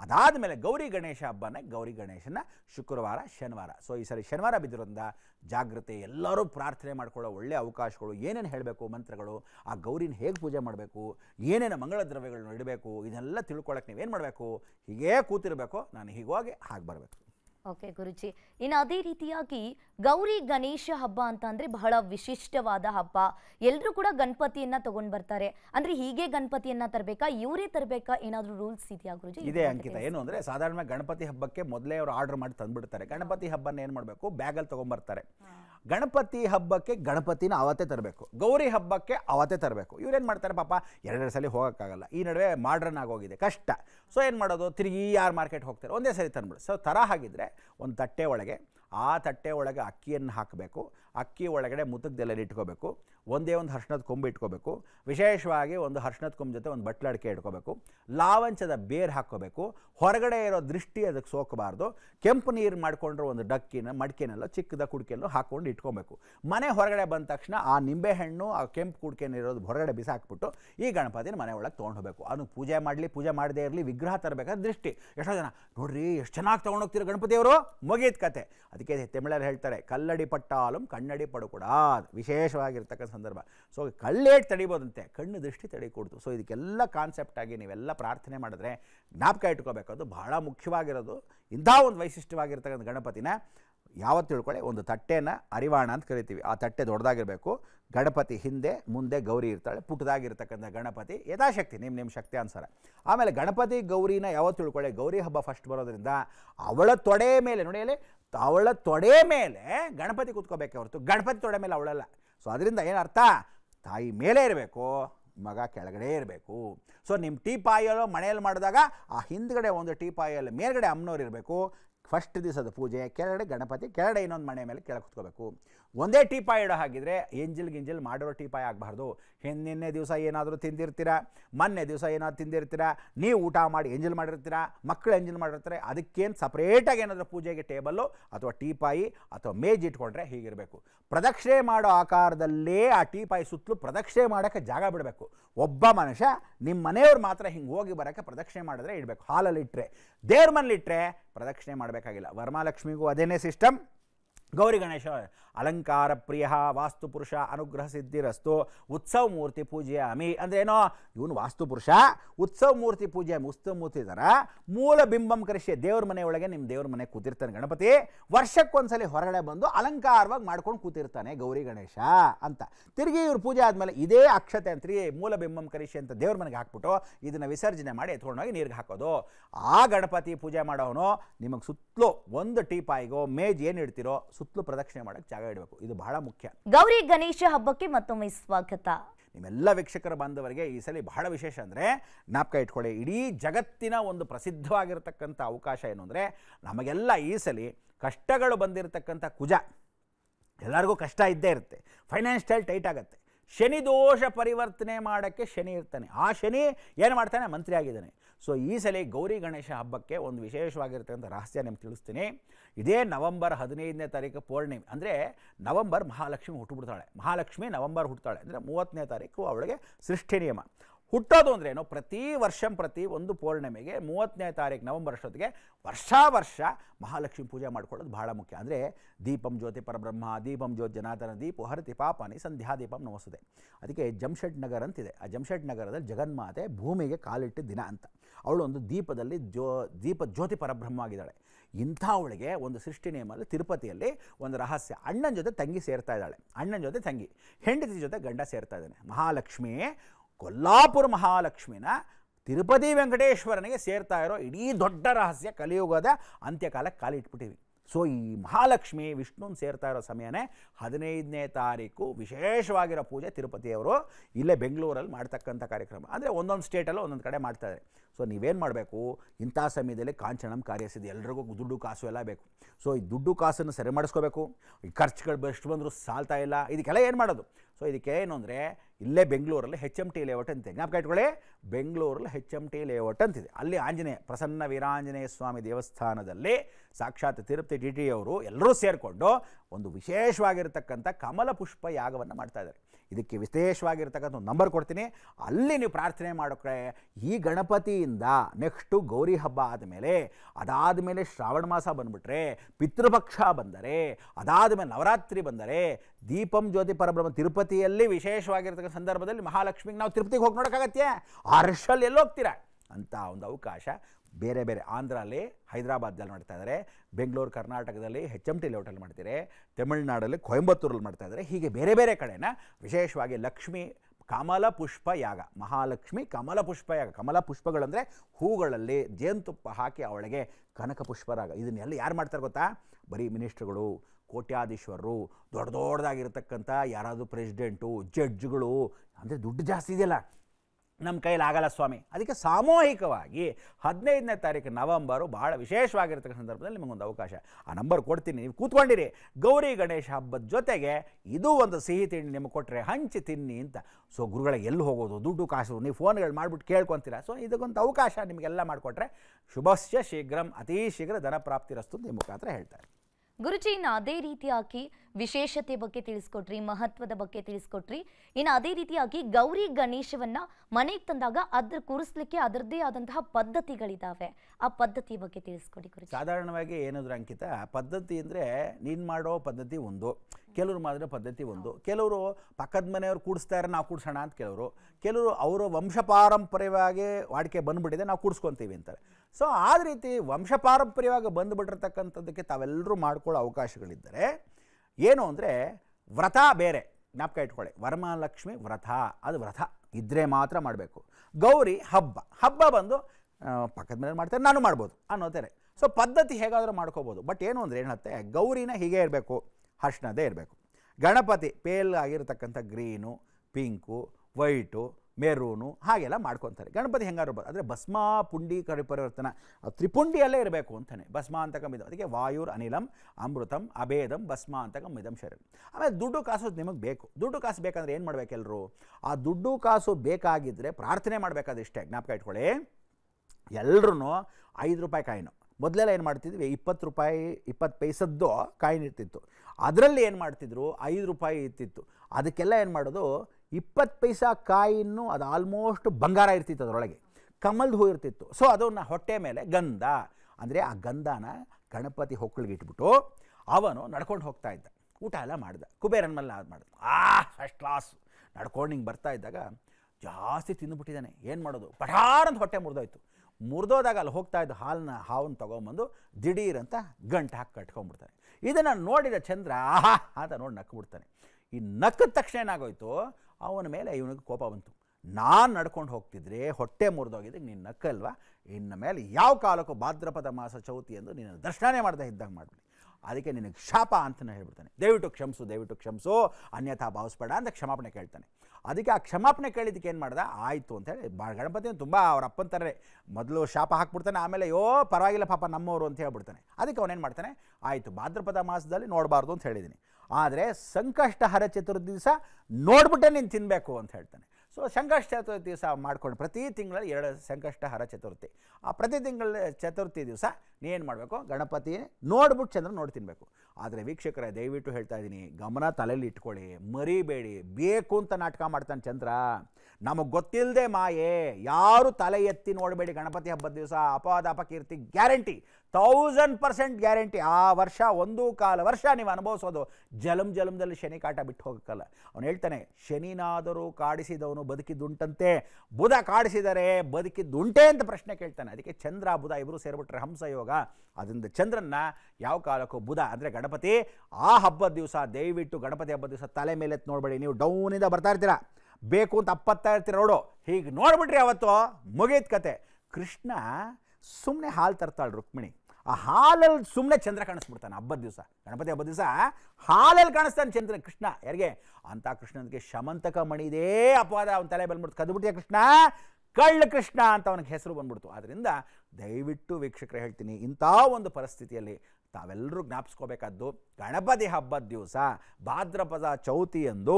ಅದಾದ ಮೇಲೆ ಗೌರಿ ಗಣೇಶ ಹಬ್ಬನೇ ಗೌರಿ ಗಣೇಶನ ಶುಕ್ರವಾರ ಶನಿವಾರ ಸೊ ಈ ಸರಿ ಶನಿವಾರ ಬಿದ್ದಿರೋದ್ರಿಂದ ಜಾಗೃತಿ ಎಲ್ಲರೂ ಪ್ರಾರ್ಥನೆ ಮಾಡ್ಕೊಳ್ಳೋ ಒಳ್ಳೆಯ ಅವಕಾಶಗಳು ಏನೇನು ಹೇಳಬೇಕು ಮಂತ್ರಗಳು ಆ ಗೌರಿನ ಹೇಗೆ ಪೂಜೆ ಮಾಡಬೇಕು ಏನೇನು ಮಂಗಳ ದ್ರವ್ಯಗಳನ್ನ ಇಡಬೇಕು ಇದನ್ನೆಲ್ಲ ತಿಳ್ಕೊಳ್ಳೋಕೆ ನೀವೇನು ಮಾಡಬೇಕು ಹೀಗೇ ಕೂತಿರಬೇಕು ನಾನು ಹೀಗೋಗಿ ಹಾಗೆ ಬರಬೇಕು ಓಕೆ ಗುರುಜಿ ಇನ್ನು ಅದೇ ರೀತಿಯಾಗಿ ಗೌರಿ ಗಣೇಶ ಹಬ್ಬ ಅಂತ ಅಂದರೆ ಬಹಳ ವಿಶಿಷ್ಟವಾದ ಹಬ್ಬ ಎಲ್ಲರೂ ಕೂಡ ಗಣಪತಿಯನ್ನ ತೊಗೊಂಡು ಬರ್ತಾರೆ ಅಂದರೆ ಹೀಗೆ ಗಣಪತಿಯನ್ನ ತರಬೇಕಾ ಇವರೇ ತರಬೇಕಾ ಏನಾದರೂ ರೂಲ್ಸ್ ಇದೆಯಾ ಗುರುಜಿ ಇದೆ ಅಂಕಿತ ಏನು ಅಂದರೆ ಸಾಧಾರಣ ಗಣಪತಿ ಹಬ್ಬಕ್ಕೆ ಮೊದಲೇ ಅವರು ಆರ್ಡರ್ ಮಾಡಿ ತಂದುಬಿಡ್ತಾರೆ ಗಣಪತಿ ಹಬ್ಬನ ಏನು ಮಾಡಬೇಕು ಬ್ಯಾಗಲ್ಲಿ ತೊಗೊಂಡ್ಬರ್ತಾರೆ ಗಣಪತಿ ಹಬ್ಬಕ್ಕೆ ಗಣಪತಿನ ಅವತೆ ತರಬೇಕು ಗೌರಿ ಹಬ್ಬಕ್ಕೆ ಅವತೆ ತರಬೇಕು ಇವ್ರೇನು ಮಾಡ್ತಾರೆ ಪಾಪ ಎರಡೆರಡು ಸಲ ಹೋಗೋಕ್ಕಾಗಲ್ಲ ಈ ನಡುವೆ ಮಾಡ್ರನ್ ಆಗೋಗಿದೆ ಕಷ್ಟ ಸೊ ಏನು ಮಾಡೋದು ತಿರುಗಿ ಯಾರು ಮಾರ್ಕೆಟ್ ಹೋಗ್ತಾರೆ ಒಂದೇ ಸರಿ ತಂದ್ಬಿಡು ಸೊ ಥರ ಹಾಗಿದ್ರೆ ಒಂದು ತಟ್ಟೆ ಒಳಗೆ ಆ ತಟ್ಟೆ ಒಳಗೆ ಅಕ್ಕಿಯನ್ನು ಹಾಕಬೇಕು ಅಕ್ಕಿ ಒಳಗಡೆ ಮುತುಕದೆಲೆಯಲ್ಲಿ ಇಟ್ಕೋಬೇಕು ಒಂದೇ ಒಂದು ಹರ್ಷಣದ ಕೊಂಬು ಇಟ್ಕೋಬೇಕು ವಿಶೇಷವಾಗಿ ಒಂದು ಹರ್ಷಣದ ಕೊಂಬು ಜೊತೆ ಒಂದು ಬಟ್ಲಡಿಕೆ ಇಟ್ಕೋಬೇಕು ಲಾವಂಚದ ಬೇರು ಹಾಕ್ಕೋಬೇಕು ಹೊರಗಡೆ ಇರೋ ದೃಷ್ಟಿ ಅದಕ್ಕೆ ಸೋಕಬಾರ್ದು ಕೆಂಪು ನೀರು ಮಾಡಿಕೊಂಡ್ರೆ ಒಂದು ಡಕ್ಕಿನ ಮಡಿಕೆನೆಲ್ಲ ಚಿಕ್ಕದ ಕುಡಿಕೆಯಲ್ಲೂ ಹಾಕ್ಕೊಂಡು ಇಟ್ಕೊಬೇಕು ಮನೆ ಹೊರಗಡೆ ಬಂದ ತಕ್ಷಣ ಆ ನಿಂಬೆಹಣ್ಣು ಆ ಕೆಂಪು ಕುಡಿಕೆನಿರೋದು ಹೊರಗಡೆ ಬಿಸಾಕ್ಬಿಟ್ಟು ಈ ಗಣಪತಿನ ಮನೆ ಒಳಗೆ ತೊಗೊಂಡು ಪೂಜೆ ಮಾಡಲಿ ಪೂಜೆ ಮಾಡದೇ ಇರಲಿ ವಿಗ್ರಹ ತರಬೇಕಾದ ದೃಷ್ಟಿ ಎಷ್ಟೋ ಜನ ನೋಡ್ರಿ ಎಷ್ಟು ಚೆನ್ನಾಗಿ ತೊಗೊಂಡೋಗ್ತೀರ ಗಣಪತಿಯವರು ಮುಗಿದ ಕತೆ ಅದಕ್ಕೆ ತಮಿಳರು ಹೇಳ್ತಾರೆ ಕಲ್ಲಡಿ ಪಟ್ಟಾಲು ಕಣ್ಣಡಿ ಪಡಕೂಡಾದ್ ವಿಶೇಷವಾಗಿರ್ತಕ್ಕಂಥ ಸಂದರ್ಭ ಸೊ ಕಳ್ಳೇಟ್ ತಡಿಬೋದಂತೆ ಕಣ್ಣು ದೃಷ್ಟಿ ತಡಿಕೂಡ್ದು ಸೊ ಇದಕ್ಕೆಲ್ಲ ಕಾನ್ಸೆಪ್ಟ್ ಆಗಿ ನೀವೆಲ್ಲ ಪ್ರಾರ್ಥನೆ ಮಾಡಿದ್ರೆ ಜ್ಞಾಪಕ ಇಟ್ಕೋಬೇಕು ಅದು ಬಹಳ ಮುಖ್ಯವಾಗಿರೋದು ಇಂಥ ಒಂದು ವೈಶಿಷ್ಟ್ಯವಾಗಿರ್ತಕ್ಕಂಥ ಗಣಪತಿನ ಯಾವತ್ತು ತಿಳ್ಕೊಳ್ಳಿ ಒಂದು ತಟ್ಟೆನ ಅರಿವಾಣ ಅಂತ ಕರಿತೀವಿ ಆ ತಟ್ಟೆ ದೊಡ್ಡದಾಗಿರಬೇಕು ಗಣಪತಿ ಹಿಂದೆ ಮುಂದೆ ಗೌರಿ ಇರ್ತಾಳೆ ಪುಟ್ಟದಾಗಿರ್ತಕ್ಕಂಥ ಗಣಪತಿ ಯಥಾಶಕ್ತಿ ನಿಮ್ಮ ನಿಮ್ಮ ಶಕ್ತಿ ಅನುಸಾರ ಆಮೇಲೆ ಗಣಪತಿ ಗೌರಿನ ಯಾವತ್ತು ತಿಳ್ಕೊಳ್ಳಿ ಗೌರಿ ಹಬ್ಬ ಫಸ್ಟ್ ಬರೋದ್ರಿಂದ ಅವಳ ತೊಡೆ ಮೇಲೆ ನೋಡಿ ಅವಳ ತೊಡೆ ಮೇಲೆ ಗಣಪತಿ ಕೂತ್ಕೋಬೇಕು ಹೊರತು ಗಣಪತಿ ತೊಡೆ ಮೇಲೆ ಅವಳಲ್ಲ ಸೊ ಅದರಿಂದ ಏನು ಅರ್ಥ ತಾಯಿ ಮೇಲೆ ಇರಬೇಕು ಮಗ ಕೆಳಗಡೆ ಇರಬೇಕು ಸೊ ನಿಮ್ಮ ಟೀ ಪಾಯಲು ಮನೆಯಲ್ಲಿ ಮಾಡಿದಾಗ ಆ ಹಿಂದ್ಗಡೆ ಒಂದು ಪಾಯಲ್ಲಿ ಮೇಲ್ಗಡೆ ಅಮ್ಮನವ್ರು ಇರಬೇಕು ಫಸ್ಟ್ ದಿವಸದ ಪೂಜೆ ಕೆಳಗಡೆ ಗಣಪತಿ ಕೆಳಗಡೆ ಇನ್ನೊಂದು ಮನೆ ಮೇಲೆ ಕೆಳಗೆ ಕುತ್ಕೋಬೇಕು ಒಂದೇ ಟೀಪಾಯಿ ಇಡೋ ಹಾಗಿದ್ರೆ ಎಂಜಿಲ್ ಗಿಂಜಿಲ್ ಮಾಡಿರೋ ಟೀಪಾಯಿ ಆಗಬಾರ್ದು ನಿನ್ನೆ ದಿವಸ ಏನಾದರೂ ತಿಂದಿರ್ತೀರ ಮೊನ್ನೆ ದಿವಸ ಏನಾದರೂ ತಿಂದಿರ್ತೀರ ನೀವು ಊಟ ಮಾಡಿ ಎಂಜಿಲ್ ಮಾಡಿರ್ತೀರ ಮಕ್ಕಳು ಎಂಜಿಲ್ ಮಾಡಿರ್ತಾರೆ ಅದಕ್ಕೇನು ಸಪ್ರೇಟಾಗಿ ಏನಾದರೂ ಪೂಜೆಗೆ ಟೇಬಲ್ಲು ಅಥವಾ ಟೀಪಾಯಿ ಅಥವಾ ಮೇಜ್ ಇಟ್ಕೊಂಡ್ರೆ ಹೀಗಿರಬೇಕು ಪ್ರದಕ್ಷಿಣೆ ಮಾಡೋ ಆಕಾರದಲ್ಲೇ ಆ ಟೀಪಾಯಿ ಸುತ್ತಲೂ ಪ್ರದಕ್ಷಿಣೆ ಮಾಡೋಕ್ಕೆ ಜಾಗ ಬಿಡಬೇಕು ಒಬ್ಬ ಮನುಷ್ಯ ನಿಮ್ಮ ಮನೆಯವ್ರು ಮಾತ್ರ ಹಿಂಗೆ ಹೋಗಿ ಬರೋಕ್ಕೆ ಪ್ರದಕ್ಷಿಣೆ ಮಾಡಿದ್ರೆ ಇಡಬೇಕು ಹಾಲಲ್ಲಿ ಇಟ್ಟರೆ ದೇವ್ರ ಮನೇಲಿಟ್ಟರೆ ಪ್ರದಕ್ಷಿಣೆ ಮಾಡಬೇಕಾಗಿಲ್ಲ ವರ್ಮಾಲಕ್ಷ್ಮಿಗೂ ಅದೇನೇ ಸಿಸ್ಟಮ್ ಗೌರಿ ಗಣೇಶ ಅಲಂಕಾರ ಪ್ರಿಯ ವಾಸ್ತುಪುರುಷ ಅನುಗ್ರಹ ಸಿದ್ಧಿರಸ್ತು ಉತ್ಸವ ಮೂರ್ತಿ ಅಮಿ ಅಂದ್ರೆ ಏನೋ ಇವನು ವಾಸ್ತುಪುರುಷ ಉತ್ಸವ ಮೂರ್ತಿ ಪೂಜೆ ಉತ್ಸವ ಮೂರ್ತಿ ಇದರ ಮೂಲ ಬಿಂಬಂ ಕರೆಸಿ ದೇವ್ರ ಮನೆಯೊಳಗೆ ನಿಮ್ಮ ದೇವ್ರ ಮನೆ ಕೂತಿರ್ತಾನೆ ಗಣಪತಿ ವರ್ಷಕ್ಕೊಂದ್ಸಲಿ ಹೊರಗಡೆ ಬಂದು ಅಲಂಕಾರವಾಗಿ ಮಾಡ್ಕೊಂಡು ಕೂತಿರ್ತಾನೆ ಗೌರಿ ಗಣೇಶ ಅಂತ ತಿರುಗಿ ಇವ್ರ ಪೂಜೆ ಆದಮೇಲೆ ಇದೇ ಅಕ್ಷತೆ ಅಂತ್ರಿ ಮೂಲ ಬಿಂಬಂ ಕರೆಸಿ ಅಂತ ದೇವ್ರ ಮನೆಗೆ ಹಾಕ್ಬಿಟ್ಟು ಇದನ್ನ ವಿಸರ್ಜನೆ ಮಾಡಿ ಎತ್ಕೊಂಡೋಗಿ ನೀರಿಗೆ ಹಾಕೋದು ಆ ಗಣಪತಿ ಪೂಜೆ ಮಾಡೋನು ನಿಮಗೆ ಸುತ್ತಲೂ ಒಂದು ಟೀಪಾಯಿಗೋ ಮೇಜ್ ಏನು ಇಡ್ತಿರೋ ಸುತ್ತಲೂ ಪ್ರದಕ್ಷಿಣೆ ಮಾಡೋಕ್ಕೆ ಜಾಗ ಇಡಬೇಕು ಇದು ಬಹಳ ಮುಖ್ಯ ಗೌರಿ ಗಣೇಶ ಹಬ್ಬಕ್ಕೆ ಮತ್ತೊಮ್ಮೆ ಸ್ವಾಗತ ನಿಮ್ಮೆಲ್ಲ ವೀಕ್ಷಕರ ಬಾಂಧವರಿಗೆ ಈ ಸಲ ಬಹಳ ವಿಶೇಷ ಅಂದರೆ ಜ್ಞಾಪಕ ಇಟ್ಕೊಳ್ಳಿ ಇಡೀ ಜಗತ್ತಿನ ಒಂದು ಪ್ರಸಿದ್ಧವಾಗಿರತಕ್ಕಂಥ ಅವಕಾಶ ಏನು ಅಂದರೆ ನಮಗೆಲ್ಲ ಈ ಸಲ ಕಷ್ಟಗಳು ಬಂದಿರತಕ್ಕಂಥ ಕುಜ ಎಲ್ಲರಿಗೂ ಕಷ್ಟ ಇದ್ದೇ ಇರುತ್ತೆ ಫೈನಾನ್ಷಿಯಲ್ ಟೈಟ್ ಆಗುತ್ತೆ ಶನಿ ದೋಷ ಪರಿವರ್ತನೆ ಮಾಡೋಕ್ಕೆ ಶನಿ ಇರ್ತಾನೆ ಆ ಶನಿ ಏನು ಮಾಡ್ತಾನೆ ಮಂತ್ರಿ ಆಗಿದ್ದಾನೆ ಸೊ ಈ ಸಲ ಗೌರಿ ಗಣೇಶ ಹಬ್ಬಕ್ಕೆ ಒಂದು ವಿಶೇಷವಾಗಿರ್ತಕ್ಕಂಥ ರಹಸ್ಯ ನಿಮ್ಗೆ ತಿಳಿಸ್ತೀನಿ ಇದೇ ನವಂಬರ್ ಹದಿನೈದನೇ ತಾರೀಕು ಪೂರ್ಣಿಮೆ ಅಂದರೆ ನವಂಬರ್ ಮಹಾಲಕ್ಷ್ಮಿ ಹುಟ್ಟುಬಿಡ್ತಾಳೆ ಮಹಾಲಕ್ಷ್ಮಿ ನವಂಬರ್ ಹುಟ್ಟುತ್ತಾಳೆ ಅಂದರೆ ಮೂವತ್ತನೇ ತಾರೀಕು ಅವಳಿಗೆ ಸೃಷ್ಟಿ ನಿಯಮ ಹುಟ್ಟೋದು ಅಂದ್ರೇನು ಪ್ರತಿ ವರ್ಷಂ ಪ್ರತಿ ಒಂದು ಪೌರ್ಣಿಮೆಗೆ ಮೂವತ್ತನೇ ತಾರೀಕು ನವಂಬರ್ ಅಷ್ಟೊತ್ತಿಗೆ ವರ್ಷ ವರ್ಷ ಮಹಾಲಕ್ಷ್ಮಿ ಪೂಜೆ ಮಾಡ್ಕೊಳ್ಳೋದು ಬಹಳ ಮುಖ್ಯ ಅಂದರೆ ದೀಪಂ ಜ್ಯೋತಿ ಪರಬ್ರಹ್ಮ ದೀಪಂ ಜ್ಯೋತಿ ಜನಾತನ ದೀಪ ಹರತಿ ಪಾಪನಿ ಸಂಧ್ಯಾ ದೀಪಂ ನಮಸ್ತೆ ಅದಕ್ಕೆ ಜಮ್ಶೆಡ್ ನಗರ ಅಂತಿದೆ ಆ ಜಮ್ಶೆಡ್ ನಗರದಲ್ಲಿ ಜಗನ್ಮಾತೆ ಭೂಮಿಗೆ ಕಾಲಿಟ್ಟ ದಿನ ಅಂತ ಅವಳು ಒಂದು ದೀಪದಲ್ಲಿ ಜ್ಯೋ ದೀಪ ಜ್ಯೋತಿ ಪರಬ್ರಹ್ಮ ಆಗಿದ್ದಾಳೆ ಅವಳಿಗೆ ಒಂದು ಸೃಷ್ಟಿ ನಿಯಮದಲ್ಲಿ ತಿರುಪತಿಯಲ್ಲಿ ಒಂದು ರಹಸ್ಯ ಅಣ್ಣನ ಜೊತೆ ತಂಗಿ ಸೇರ್ತಾ ಇದ್ದಾಳೆ ಅಣ್ಣನ ಜೊತೆ ತಂಗಿ ಹೆಂಡತಿ ಜೊತೆ ಗಂಡ ಸೇರ್ತಾ ಇದ್ದಾನೆ ಮಹಾಲಕ್ಷ್ಮಿ ಕೊಲ್ಲಾಪುರ ಮಹಾಲಕ್ಷ್ಮಿನ ತಿರುಪತಿ ವೆಂಕಟೇಶ್ವರನಿಗೆ ಸೇರ್ತಾ ಇರೋ ಇಡೀ ದೊಡ್ಡ ರಹಸ್ಯ ಕಲಿಯುಗದ ಅಂತ್ಯಕಾಲಕ್ಕೆ ಕಾಲಿಟ್ಬಿಟ್ಟಿವಿ ಸೊ ಈ ಮಹಾಲಕ್ಷ್ಮಿ ವಿಷ್ಣುನ ಸೇರ್ತಾ ಇರೋ ಸಮಯನೇ ಹದಿನೈದನೇ ತಾರೀಕು ವಿಶೇಷವಾಗಿರೋ ಪೂಜೆ ತಿರುಪತಿಯವರು ಇಲ್ಲೇ ಬೆಂಗಳೂರಲ್ಲಿ ಮಾಡ್ತಕ್ಕಂಥ ಕಾರ್ಯಕ್ರಮ ಅಂದರೆ ಒಂದೊಂದು ಸ್ಟೇಟಲ್ಲೂ ಒಂದೊಂದು ಕಡೆ ಮಾಡ್ತಾಯಿದ್ದಾರೆ ಸೊ ನೀವೇನು ಮಾಡಬೇಕು ಇಂಥ ಸಮಯದಲ್ಲಿ ಕಾಂಚನಂ ಕಾರ್ಯಸಿದೆ ಎಲ್ರಿಗೂ ದುಡ್ಡು ಕಾಸು ಎಲ್ಲ ಬೇಕು ಸೊ ಈ ದುಡ್ಡು ಕಾಸನ್ನು ಸರಿ ಮಾಡಿಸ್ಕೋಬೇಕು ಈ ಖರ್ಚುಗಳು ಎಷ್ಟು ಬಂದರೂ ಸಾಲ್ತಾ ಇಲ್ಲ ಇದಕ್ಕೆಲ್ಲ ಏನು ಮಾಡೋದು ಸೊ ಇದಕ್ಕೆ ಏನು ಅಂದರೆ ಇಲ್ಲೇ ಬೆಂಗಳೂರಲ್ಲಿ ಹೆಚ್ ಎಮ್ ಟಿ ಲೇಔಟ್ ಅಂತಿದೆ ಜ್ಞಾಪಕ ಇಟ್ಕೊಳ್ಳಿ ಬೆಂಗಳೂರಲ್ಲಿ ಹೆಚ್ ಎಮ್ ಟಿ ಲೇಔಟ್ ಅಂತಿದೆ ಅಲ್ಲಿ ಆಂಜನೇಯ ಪ್ರಸನ್ನ ವೀರಾಂಜನೇಯ ಸ್ವಾಮಿ ದೇವಸ್ಥಾನದಲ್ಲಿ ಸಾಕ್ಷಾತ್ ತಿರುಪತಿ ಡಿ ಟಿ ಅವರು ಎಲ್ಲರೂ ಸೇರಿಕೊಂಡು ಒಂದು ವಿಶೇಷವಾಗಿರತಕ್ಕಂಥ ಕಮಲ ಪುಷ್ಪ ಯಾಗವನ್ನು ಮಾಡ್ತಾ ಇದ್ದಾರೆ ಇದಕ್ಕೆ ವಿಶೇಷವಾಗಿರ್ತಕ್ಕಂಥ ನಂಬರ್ ಕೊಡ್ತೀನಿ ಅಲ್ಲಿ ನೀವು ಪ್ರಾರ್ಥನೆ ಮಾಡೋಕ್ರೆ ಈ ಗಣಪತಿಯಿಂದ ನೆಕ್ಸ್ಟು ಗೌರಿ ಹಬ್ಬ ಆದಮೇಲೆ ಅದಾದ ಮೇಲೆ ಶ್ರಾವಣ ಮಾಸ ಬಂದುಬಿಟ್ರೆ ಪಿತೃಪಕ್ಷ ಬಂದರೆ ಅದಾದಮೇಲೆ ನವರಾತ್ರಿ ಬಂದರೆ ದೀಪಂ ಜ್ಯೋತಿ ಪರಬ್ರಹ್ಮ ತಿರುಪತಿಯಲ್ಲಿ ವಿಶೇಷವಾಗಿರ್ತಕ್ಕಂಥ ಸಂದರ್ಭದಲ್ಲಿ ಮಹಾಲಕ್ಷ್ಮಿಗೆ ನಾವು ತಿರುಪತಿಗೆ ಹೋಗಿ ನೋಡೋಕ್ಕಾಗತ್ತೆ ಆ ಎಲ್ಲೋ ಹೋಗ್ತೀರಾ ಅಂತ ಒಂದು ಅವಕಾಶ ಬೇರೆ ಬೇರೆ ಆಂಧ್ರಲ್ಲಿ ಹೈದರಾಬಾದಲ್ಲಿ ಮಾಡ್ತಾ ಇದ್ದಾರೆ ಬೆಂಗಳೂರು ಕರ್ನಾಟಕದಲ್ಲಿ ಹೆಚ್ ಎಮ್ ಟಿ ಲೇಔಟಲ್ಲಿ ಮಾಡ್ತಾರೆ ತಮಿಳುನಾಡಲ್ಲಿ ಕೊಯಂಬತ್ತೂರಲ್ಲಿ ಮಾಡ್ತಾ ಇದ್ದಾರೆ ಹೀಗೆ ಬೇರೆ ಬೇರೆ ಕಡೆನ ವಿಶೇಷವಾಗಿ ಲಕ್ಷ್ಮಿ ಕಮಲ ಪುಷ್ಪ ಯಾಗ ಮಹಾಲಕ್ಷ್ಮಿ ಕಮಲ ಪುಷ್ಪ ಯಾಗ ಕಮಲ ಪುಷ್ಪಗಳಂದರೆ ಹೂಗಳಲ್ಲಿ ಜೇನುತುಪ್ಪ ಹಾಕಿ ಅವಳಿಗೆ ಕನಕ ಪುಷ್ಪರಾಗ ಇದನ್ನೆಲ್ಲ ಯಾರು ಮಾಡ್ತಾರೆ ಗೊತ್ತಾ ಬರೀ ಮಿನಿಸ್ಟ್ರುಗಳು ಕೋಟ್ಯಾಧೀಶ್ವರರು ದೊಡ್ಡ ದೊಡ್ಡದಾಗಿರ್ತಕ್ಕಂಥ ಯಾರಾದರೂ ಪ್ರೆಸಿಡೆಂಟು ಜಡ್ಜ್ಗಳು ಅಂದರೆ ದುಡ್ಡು ಜಾಸ್ತಿ ಇದೆಯಲ್ಲ ನಮ್ಮ ಕೈಲಾಗಲ್ಲ ಸ್ವಾಮಿ ಅದಕ್ಕೆ ಸಾಮೂಹಿಕವಾಗಿ ಹದಿನೈದನೇ ತಾರೀಕು ನವಂಬರು ಭಾಳ ವಿಶೇಷವಾಗಿರ್ತಕ್ಕಂಥ ಸಂದರ್ಭದಲ್ಲಿ ನಿಮಗೊಂದು ಅವಕಾಶ ಆ ನಂಬರ್ ಕೊಡ್ತೀನಿ ನೀವು ಕೂತ್ಕೊಂಡಿರಿ ಗೌರಿ ಗಣೇಶ ಹಬ್ಬದ ಜೊತೆಗೆ ಇದು ಒಂದು ಸಿಹಿ ತಿಂಡಿ ನಿಮಗೆ ಕೊಟ್ಟರೆ ಹಂಚಿ ತಿನ್ನಿ ಅಂತ ಸೊ ಗುರುಗಳಿಗೆ ಎಲ್ಲಿ ಹೋಗೋದು ದುಡ್ಡು ಕಾಸು ನೀವು ಫೋನ್ಗಳು ಮಾಡಿಬಿಟ್ಟು ಕೇಳ್ಕೊಂತೀರಾ ಸೊ ಇದಕ್ಕೊಂದು ಅವಕಾಶ ನಿಮಗೆಲ್ಲ ಮಾಡಿಕೊಟ್ರೆ ಶುಭಸ್ಯ ಶೀಘ್ರಂ ಅತೀ ಶೀಘ್ರ ರಸ್ತು ನಿಮ್ಮ ಮುಖಾಂತರ ಹೇಳ್ತಾರೆ ಗುರುಜಿ ಅದೇ ಅದೇ ರೀತಿಯಾಗಿ ವಿಶೇಷತೆ ಬಗ್ಗೆ ತಿಳಿಸ್ಕೊಟ್ರಿ ಮಹತ್ವದ ಬಗ್ಗೆ ತಿಳಿಸ್ಕೊಟ್ರಿ ಇನ್ನು ಅದೇ ರೀತಿಯಾಗಿ ಗೌರಿ ಗಣೇಶವನ್ನ ಮನೆಗೆ ತಂದಾಗ ಅದ್ರ ಕೂರಿಸ್ಲಿಕ್ಕೆ ಅದರದ್ದೇ ಆದಂತಹ ಪದ್ಧತಿಗಳಿದ್ದಾವೆ ಆ ಪದ್ಧತಿ ಬಗ್ಗೆ ತಿಳಿಸ್ಕೊಡಿ ಗುರು ಸಾಧಾರಣವಾಗಿ ಏನಾದ್ರು ಅಂಕಿತ ಪದ್ಧತಿ ಅಂದರೆ ನೀನು ಮಾಡೋ ಪದ್ಧತಿ ಒಂದು ಕೆಲವರು ಮಾಡಿದ್ರೆ ಪದ್ಧತಿ ಒಂದು ಕೆಲವರು ಪಕ್ಕದ ಮನೆಯವ್ರು ಕೂಡಿಸ್ತಾರೆ ನಾವು ಕೂಡ್ಸೋಣ ಅಂತ ಕೆಲವರು ಕೆಲವರು ಅವರ ವಂಶ ಪಾರಂಪರ್ಯವಾಗಿ ವಾಡಿಕೆ ಬಂದ್ಬಿಟ್ಟಿದೆ ನಾವು ಕೂಡಿಸ್ಕೊತೀವಿ ಅಂತಾರೆ ಸೊ ಆ ರೀತಿ ವಂಶಪಾರಂಪರ್ಯವಾಗಿ ಬಂದುಬಿಟ್ಟಿರ್ತಕ್ಕಂಥದ್ದಕ್ಕೆ ತಾವೆಲ್ಲರೂ ಮಾಡ್ಕೊಳ್ಳೋ ಅವಕಾಶಗಳಿದ್ದರೆ ಏನು ಅಂದರೆ ವ್ರತ ಬೇರೆ ಜ್ಞಾಪಕ ಇಟ್ಕೊಳ್ಳಿ ವರಮಹಾಲಕ್ಷ್ಮಿ ವ್ರತ ಅದು ವ್ರತ ಇದ್ದರೆ ಮಾತ್ರ ಮಾಡಬೇಕು ಗೌರಿ ಹಬ್ಬ ಹಬ್ಬ ಬಂದು ಪಕ್ಕದ ಮೇಲೆ ಮಾಡ್ತಾರೆ ನಾನು ಮಾಡ್ಬೋದು ಅನ್ನೋತಾರೆ ಸೊ ಪದ್ಧತಿ ಹೇಗಾದರೂ ಮಾಡ್ಕೋಬೋದು ಬಟ್ ಏನು ಅಂದರೆ ಏನತ್ತೆ ಗೌರಿನ ಹೀಗೆ ಇರಬೇಕು ಹರ್ಷಣದೇ ಇರಬೇಕು ಗಣಪತಿ ಪೇಲ್ ಆಗಿರತಕ್ಕಂಥ ಗ್ರೀನು ಪಿಂಕು ವೈಟು ಮೇರೂನು ಹಾಗೆಲ್ಲ ಮಾಡ್ಕೊತಾರೆ ಗಣಪತಿ ಹೆಂಗಾರು ಬರ್ ಅಂದರೆ ಭಸ್ಮ ಪುಂಡಿ ಕರಿ ಪರಿವರ್ತನ ತ್ರಿಪುಂಡಿಯಲ್ಲೇ ಇರಬೇಕು ಅಂತಾನೆ ಭಸ್ಮ ಅಂತ ಕಮ್ಮಿದಂ ಅದಕ್ಕೆ ವಾಯುರ್ ಅನಿಲಂ ಅಮೃತಂ ಅಭೇದಂ ಭಸ್ಮ ಅಂತ ಕಮ್ಮಿದಂ ಶರೀರ ಆಮೇಲೆ ದುಡ್ಡು ಕಾಸು ನಿಮಗೆ ಬೇಕು ದುಡ್ಡು ಕಾಸು ಬೇಕಂದ್ರೆ ಏನು ಮಾಡಬೇಕೆಲ್ಲರೂ ಆ ದುಡ್ಡು ಕಾಸು ಬೇಕಾಗಿದ್ದರೆ ಪ್ರಾರ್ಥನೆ ಮಾಡಬೇಕಾದ್ರೆ ಇಷ್ಟೇ ಜ್ಞಾಪಕ ಇಟ್ಕೊಳ್ಳಿ ಎಲ್ಲರೂ ಐದು ರೂಪಾಯಿ ಕಾಯಿನು ಮೊದಲೆಲ್ಲ ಏನು ಮಾಡ್ತಿದ್ವಿ ಇಪ್ಪತ್ತು ರೂಪಾಯಿ ಇಪ್ಪತ್ತು ಪೈಸದ್ದು ಕಾಯಿನ್ ಇರ್ತಿತ್ತು ಅದರಲ್ಲಿ ಏನು ಮಾಡ್ತಿದ್ರು ಐದು ರೂಪಾಯಿ ಇರ್ತಿತ್ತು ಅದಕ್ಕೆಲ್ಲ ಏನು ಮಾಡೋದು ಇಪ್ಪತ್ತು ಪೈಸಾ ಕಾಯಿನೂ ಅದು ಆಲ್ಮೋಸ್ಟ್ ಬಂಗಾರ ಇರ್ತಿತ್ತು ಅದರೊಳಗೆ ಕಮಲ್ದು ಹೂ ಇರ್ತಿತ್ತು ಸೊ ಅದನ್ನು ಹೊಟ್ಟೆ ಮೇಲೆ ಗಂಧ ಅಂದರೆ ಆ ಗಂಧನ ಗಣಪತಿ ಹೊಕ್ಕಳಿಗೆ ಇಟ್ಬಿಟ್ಟು ಅವನು ನಡ್ಕೊಂಡು ಹೋಗ್ತಾ ಇದ್ದ ಊಟ ಎಲ್ಲ ಮಾಡಿದ ಕುಬೇರನ ಮೇಲೆ ಅದು ಮಾಡಿದ ಆ ಫಸ್ಟ್ ಕ್ಲಾಸ್ ನಡ್ಕೊಂಡು ಹಿಂಗೆ ಬರ್ತಾ ಇದ್ದಾಗ ಜಾಸ್ತಿ ತಿಂದುಬಿಟ್ಟಿದ್ದಾನೆ ಏನು ಮಾಡೋದು ಅಂತ ಹೊಟ್ಟೆ ಮುರಿದೋಯ್ತು ಮುರಿದೋದಾಗ ಅಲ್ಲಿ ಹೋಗ್ತಾ ಇದ್ದ ಹಾಲನ್ನ ಹಾವನ್ನ ತೊಗೊಂಬಂದು ದಿಢೀರಂತ ಅಂತ ಗಂಟು ಹಾಕಿ ಕಟ್ಕೊಂಡ್ಬಿಡ್ತಾನೆ ಇದನ್ನು ನೋಡಿದ ಚಂದ್ರ ಆಹಾ ಅಂತ ನೋಡಿ ನಕ್ಬಿಡ್ತಾನೆ ಈ ನಕ್ಕಿದ ತಕ್ಷಣ ಏನಾಗೋಯ್ತು ಅವನ ಮೇಲೆ ಇವನಿಗೆ ಕೋಪ ಬಂತು ನಾನು ನಡ್ಕೊಂಡು ಹೋಗ್ತಿದ್ರೆ ಹೊಟ್ಟೆ ಮುರಿದೋಗಿದ್ದಕ್ಕೆ ನೀನು ನಕ್ಕಲ್ವಾ ಇನ್ನ ಮೇಲೆ ಯಾವ ಕಾಲಕ್ಕೂ ಭಾದ್ರಪದ ಮಾಸ ಚೌತಿ ಎಂದು ನೀನು ದರ್ಶನೇ ಮಾಡ್ದೆ ಇದ್ದಂಗೆ ಮಾಡಿಬಿಡಿ ಅದಕ್ಕೆ ನಿನಗೆ ಶಾಪ ಅಂತ ಹೇಳ್ಬಿಡ್ತಾನೆ ದಯವಿಟ್ಟು ಕ್ಷಮಿಸು ದಯವಿಟ್ಟು ಕ್ಷಮಿಸು ಅನ್ಯಥಾ ಭಾವಿಸ್ಬೇಡ ಅಂತ ಕ್ಷಮಾಪಣೆ ಕೇಳ್ತಾನೆ ಅದಕ್ಕೆ ಆ ಕ್ಷಮಾಪಣೆ ಕೇಳಿದ್ದಕ್ಕೆ ಏನು ಮಾಡ್ದೆ ಆಯಿತು ಅಂತ ಹೇಳಿ ಗಣಪತಿ ತುಂಬ ಅವ್ರ ಅಪ್ಪನ ತರೇ ಮೊದಲು ಶಾಪ ಹಾಕ್ಬಿಡ್ತಾನೆ ಆಮೇಲೆ ಯೋ ಪರವಾಗಿಲ್ಲ ಪಾಪ ನಮ್ಮವರು ಅಂತ ಹೇಳ್ಬಿಡ್ತಾನೆ ಅದಕ್ಕೆ ಅವನೇನು ಮಾಡ್ತಾನೆ ಆಯಿತು ಭಾದ್ರಪದ ಮಾಸದಲ್ಲಿ ನೋಡಬಾರ್ದು ಅಂತ ಹೇಳಿದ್ದೀನಿ ಆದರೆ ಸಂಕಷ್ಟ ಹರ ಚತುರ್ಥಿ ದಿವಸ ನೋಡ್ಬಿಟ್ಟೆ ನೀನು ತಿನ್ನಬೇಕು ಅಂತ ಹೇಳ್ತಾನೆ ಸೊ ಸಂಕಷ್ಟ ಚತುರ್ಥಿ ದಿವಸ ಮಾಡ್ಕೊಂಡು ಪ್ರತಿ ತಿಂಗಳಲ್ಲಿ ಎರಡು ಸಂಕಷ್ಟ ಹರ ಚತುರ್ಥಿ ಆ ಪ್ರತಿ ತಿಂಗಳ ಚತುರ್ಥಿ ದಿವಸ ನೀ ಏನು ಮಾಡಬೇಕು ಗಣಪತಿ ನೋಡ್ಬಿಟ್ಟು ಚಂದ್ರ ನೋಡಿ ತಿನ್ನಬೇಕು ಆದರೆ ವೀಕ್ಷಕರೇ ದಯವಿಟ್ಟು ಹೇಳ್ತಾ ಇದ್ದೀನಿ ಗಮನ ತಲೆಯಲ್ಲಿ ಇಟ್ಕೊಳ್ಳಿ ಮರಿಬೇಡಿ ಬೇಕು ಅಂತ ನಾಟಕ ಮಾಡ್ತಾನೆ ಚಂದ್ರ ನಮಗೆ ಗೊತ್ತಿಲ್ಲದೆ ಮಾಯೆ ಯಾರು ತಲೆ ಎತ್ತಿ ನೋಡಬೇಡಿ ಗಣಪತಿ ಹಬ್ಬದ ದಿವಸ ಅಪವಾದ ಅಪಕೀರ್ತಿ ಗ್ಯಾರಂಟಿ ತೌಸಂಡ್ ಪರ್ಸೆಂಟ್ ಗ್ಯಾರಂಟಿ ಆ ವರ್ಷ ಒಂದು ಕಾಲ ವರ್ಷ ನೀವು ಅನುಭವಿಸೋದು ಜಲಂ ಜಲಂದಲ್ಲಿ ಶನಿ ಕಾಟ ಬಿಟ್ಟು ಹೋಗಕ್ಕಲ್ಲ ಅವನು ಹೇಳ್ತಾನೆ ಶನಿನಾದರೂ ಕಾಡಿಸಿದವನು ಬದುಕಿದ್ದುಂಟಂತೆ ಬುಧ ಕಾಡಿಸಿದರೆ ಬದುಕಿದ್ದುಂಟೆ ಅಂತ ಪ್ರಶ್ನೆ ಕೇಳ್ತಾನೆ ಅದಕ್ಕೆ ಚಂದ್ರ ಬುಧ ಇಬ್ಬರು ಸೇರಿಬಿಟ್ರೆ ಹಂಸಯೋಗ ಅದರಿಂದ ಚಂದ್ರನ್ನ ಯಾವ ಕಾಲಕ್ಕೂ ಬುಧ ಅಂದರೆ ಗಣಪತಿ ಆ ಹಬ್ಬದ ದಿವಸ ದಯವಿಟ್ಟು ಗಣಪತಿ ಹಬ್ಬದ ದಿವಸ ತಲೆ ಮೇಲೆ ನೋಡಬೇಡಿ ನೀವು ಡೌನಿಂದ ಬರ್ತಾ ಇರ್ತೀರ ಬೇಕು ಅಂತ ಅಪ್ಪತ್ತಾ ಇರ್ತೀರ ನೋಡು ಹೀಗೆ ನೋಡಿಬಿಟ್ರಿ ಅವತ್ತು ಮುಗಿದ ಕತೆ ಕೃಷ್ಣ ಸುಮ್ಮನೆ ಹಾಲು ತರ್ತಾಳೆ ರುಕ್ಮಿಣಿ ಆ ಹಾಲಲ್ಲಿ ಸುಮ್ಮನೆ ಚಂದ್ರ ಕಾಣಿಸ್ಬಿಡ್ತಾನೆ ಹಬ್ಬದ ದಿವಸ ಗಣಪತಿ ಹಬ್ಬದ ದಿವಸ ಹಾಲಲ್ಲಿ ಕಾಣಿಸ್ತಾನೆ ಚಂದ್ರ ಕೃಷ್ಣ ಯಾರಿಗೆ ಅಂತ ಕೃಷ್ಣನಿಗೆ ಶಮಂತಕ ಮಣಿದೇ ಅಪವಾದ ಅವನ ತಲೆ ಬಂದ್ಬಿಡ್ತು ಕದ್ಬಿಟ್ಟಿಯ ಕೃಷ್ಣ ಕಳ್ಳ ಕೃಷ್ಣ ಅಂತ ಅವನಿಗೆ ಹೆಸರು ಬಂದ್ಬಿಡ್ತು ಆದ್ದರಿಂದ ದಯವಿಟ್ಟು ವೀಕ್ಷಕರು ಹೇಳ್ತೀನಿ ಇಂಥ ಒಂದು ಪರಿಸ್ಥಿತಿಯಲ್ಲಿ ತಾವೆಲ್ಲರೂ ಜ್ಞಾಪಿಸ್ಕೋಬೇಕಾದ್ದು ಗಣಪತಿ ಹಬ್ಬದ ದಿವಸ ಭಾದ್ರಪದ ಚೌತಿಯಂದು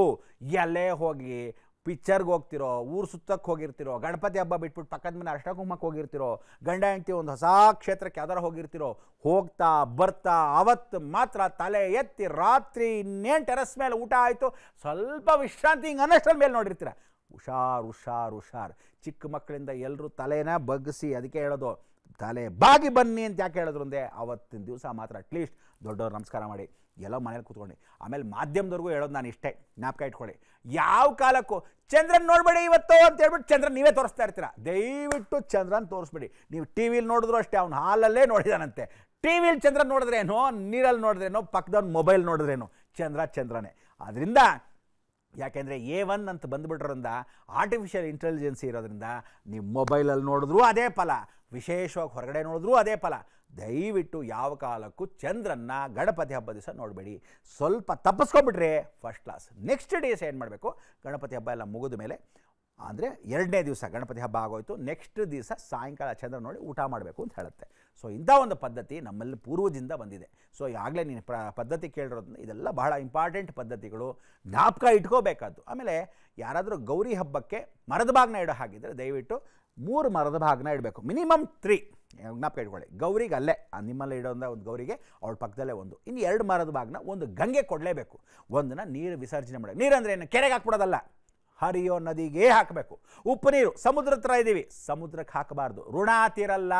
ಎಲೆ ಹೋಗಿ ಪಿಚ್ಚರ್ಗೆ ಹೋಗ್ತಿರೋ ಊರು ಸುತ್ತಕ್ಕೆ ಹೋಗಿರ್ತಿರೋ ಗಣಪತಿ ಹಬ್ಬ ಬಿಟ್ಬಿಟ್ಟು ಪಕ್ಕದ ಮನೆ ಅರ್ಶನ ಕುಂಕುಮಕ್ಕೆ ಹೋಗಿರ್ತಿರೋ ಗಂಡ ಹೆಂಡತಿ ಒಂದು ಹೊಸ ಕ್ಷೇತ್ರಕ್ಕೆ ಯಾವ್ದಾರು ಹೋಗಿರ್ತಿರೋ ಹೋಗ್ತಾ ಬರ್ತಾ ಅವತ್ತು ಮಾತ್ರ ತಲೆ ಎತ್ತಿ ರಾತ್ರಿ ಇನ್ನೇನು ಟೆರಸ್ ಮೇಲೆ ಊಟ ಆಯಿತು ಸ್ವಲ್ಪ ವಿಶ್ರಾಂತಿ ಹಿಂಗೆ ಅನ್ನಷ್ಟರ ಮೇಲೆ ನೋಡಿರ್ತೀರ ಹುಷಾರು ಹುಷಾರು ಹುಷಾರ್ ಚಿಕ್ಕ ಮಕ್ಕಳಿಂದ ಎಲ್ಲರೂ ತಲೆನ ಬಗ್ಗಿಸಿ ಅದಕ್ಕೆ ಹೇಳೋದು ತಲೆ ಬಾಗಿ ಬನ್ನಿ ಅಂತ ಯಾಕೆ ಹೇಳಿದ್ರು ಅಂದೆ ಅವತ್ತಿನ ದಿವಸ ಮಾತ್ರ ಅಟ್ಲೀಸ್ಟ್ ದೊಡ್ಡವ್ರು ನಮಸ್ಕಾರ ಮಾಡಿ ಎಲ್ಲ ಮನೇಲಿ ಕೂತ್ಕೊಂಡು ಆಮೇಲೆ ಮಾಧ್ಯಮದವ್ರಿಗೂ ಹೇಳೋದು ನಾನು ಇಷ್ಟೇ ಜ್ಞಾಪಕ ಇಟ್ಕೊಳ್ಳಿ ಯಾವ ಕಾಲಕ್ಕೂ ಚಂದ್ರನ್ ನೋಡಬೇಡಿ ಇವತ್ತು ಅಂತ ಹೇಳ್ಬಿಟ್ಟು ಚಂದ್ರನ್ ನೀವೇ ತೋರಿಸ್ತಾ ಇರ್ತೀರ ದಯವಿಟ್ಟು ಚಂದ್ರನ್ ತೋರಿಸ್ಬೇಡಿ ನೀವು ಟಿ ವಿಲಿ ನೋಡಿದ್ರು ಅಷ್ಟೇ ಅವ್ನು ಹಾಲಲ್ಲೇ ನೋಡಿದಾನಂತೆ ಟಿ ವಿಲಿ ಚಂದ್ರನ್ ನೋಡಿದ್ರೇನೋ ನೀರಲ್ಲಿ ನೋಡಿದ್ರೇನೋ ಪಕ್ಕದವ್ನ ಮೊಬೈಲ್ ನೋಡಿದ್ರೇನು ಚಂದ್ರ ಚಂದ್ರನೇ ಅದರಿಂದ ಯಾಕೆಂದರೆ ಎ ಒನ್ ಅಂತ ಬಂದುಬಿಟ್ರಿಂದ ಆರ್ಟಿಫಿಷಿಯಲ್ ಇಂಟೆಲಿಜೆನ್ಸಿ ಇರೋದ್ರಿಂದ ನೀವು ಮೊಬೈಲಲ್ಲಿ ನೋಡಿದ್ರೂ ಅದೇ ಫಲ ವಿಶೇಷವಾಗಿ ಹೊರಗಡೆ ನೋಡಿದ್ರೂ ಅದೇ ಫಲ ದಯವಿಟ್ಟು ಯಾವ ಕಾಲಕ್ಕೂ ಚಂದ್ರನ್ನ ಗಣಪತಿ ಹಬ್ಬ ದಿವಸ ನೋಡಬೇಡಿ ಸ್ವಲ್ಪ ತಪ್ಪಿಸ್ಕೊಬಿಟ್ರೆ ಫಸ್ಟ್ ಕ್ಲಾಸ್ ನೆಕ್ಸ್ಟ್ ಡೇಸ್ ಏನು ಮಾಡಬೇಕು ಗಣಪತಿ ಹಬ್ಬ ಎಲ್ಲ ಮುಗಿದ ಮೇಲೆ ಅಂದರೆ ಎರಡನೇ ದಿವಸ ಗಣಪತಿ ಹಬ್ಬ ಆಗೋಯಿತು ನೆಕ್ಸ್ಟ್ ದಿವಸ ಸಾಯಂಕಾಲ ಚಂದ್ರ ನೋಡಿ ಊಟ ಮಾಡಬೇಕು ಅಂತ ಹೇಳುತ್ತೆ ಸೊ ಇಂಥ ಒಂದು ಪದ್ಧತಿ ನಮ್ಮಲ್ಲಿ ಪೂರ್ವದಿಂದ ಬಂದಿದೆ ಸೊ ಈಗಾಗಲೇ ನೀನು ಪ್ರ ಪದ್ಧತಿ ಕೇಳಿರೋದ್ರಿಂದ ಇದೆಲ್ಲ ಬಹಳ ಇಂಪಾರ್ಟೆಂಟ್ ಪದ್ಧತಿಗಳು ಜ್ಞಾಪಕ ಇಟ್ಕೋಬೇಕಾದ್ದು ಆಮೇಲೆ ಯಾರಾದರೂ ಗೌರಿ ಹಬ್ಬಕ್ಕೆ ಮರದ ಭಾಗನ ಇಡೋ ಹಾಗಿದ್ರೆ ದಯವಿಟ್ಟು ಮೂರು ಮರದ ಭಾಗನ ಇಡಬೇಕು ಮಿನಿಮಮ್ ತ್ರೀ ಜ್ಞಾಪಕ ಇಟ್ಕೊಳ್ಳಿ ಗೌರಿಗೆ ಅಲ್ಲೇ ನಿಮ್ಮಲ್ಲಿ ಇಡೋಂಥ ಒಂದು ಗೌರಿಗೆ ಅವಳ ಪಕ್ಕದಲ್ಲೇ ಒಂದು ಇನ್ನು ಎರಡು ಮರದ ಭಾಗನ ಒಂದು ಗಂಗೆ ಕೊಡಲೇಬೇಕು ಒಂದನ್ನು ನೀರು ವಿಸರ್ಜನೆ ಮಾಡಿ ನೀರಂದರೆ ಏನು ಕೆರೆಗೆ ಹಾಕ್ಬಿಡೋದಲ್ಲ ಹರಿಯೋ ನದಿಗೆ ಹಾಕಬೇಕು ಉಪ್ಪು ನೀರು ಸಮುದ್ರ ಹತ್ರ ಇದ್ದೀವಿ ಸಮುದ್ರಕ್ಕೆ ಹಾಕಬಾರ್ದು ಋಣ ತೀರಲ್ಲ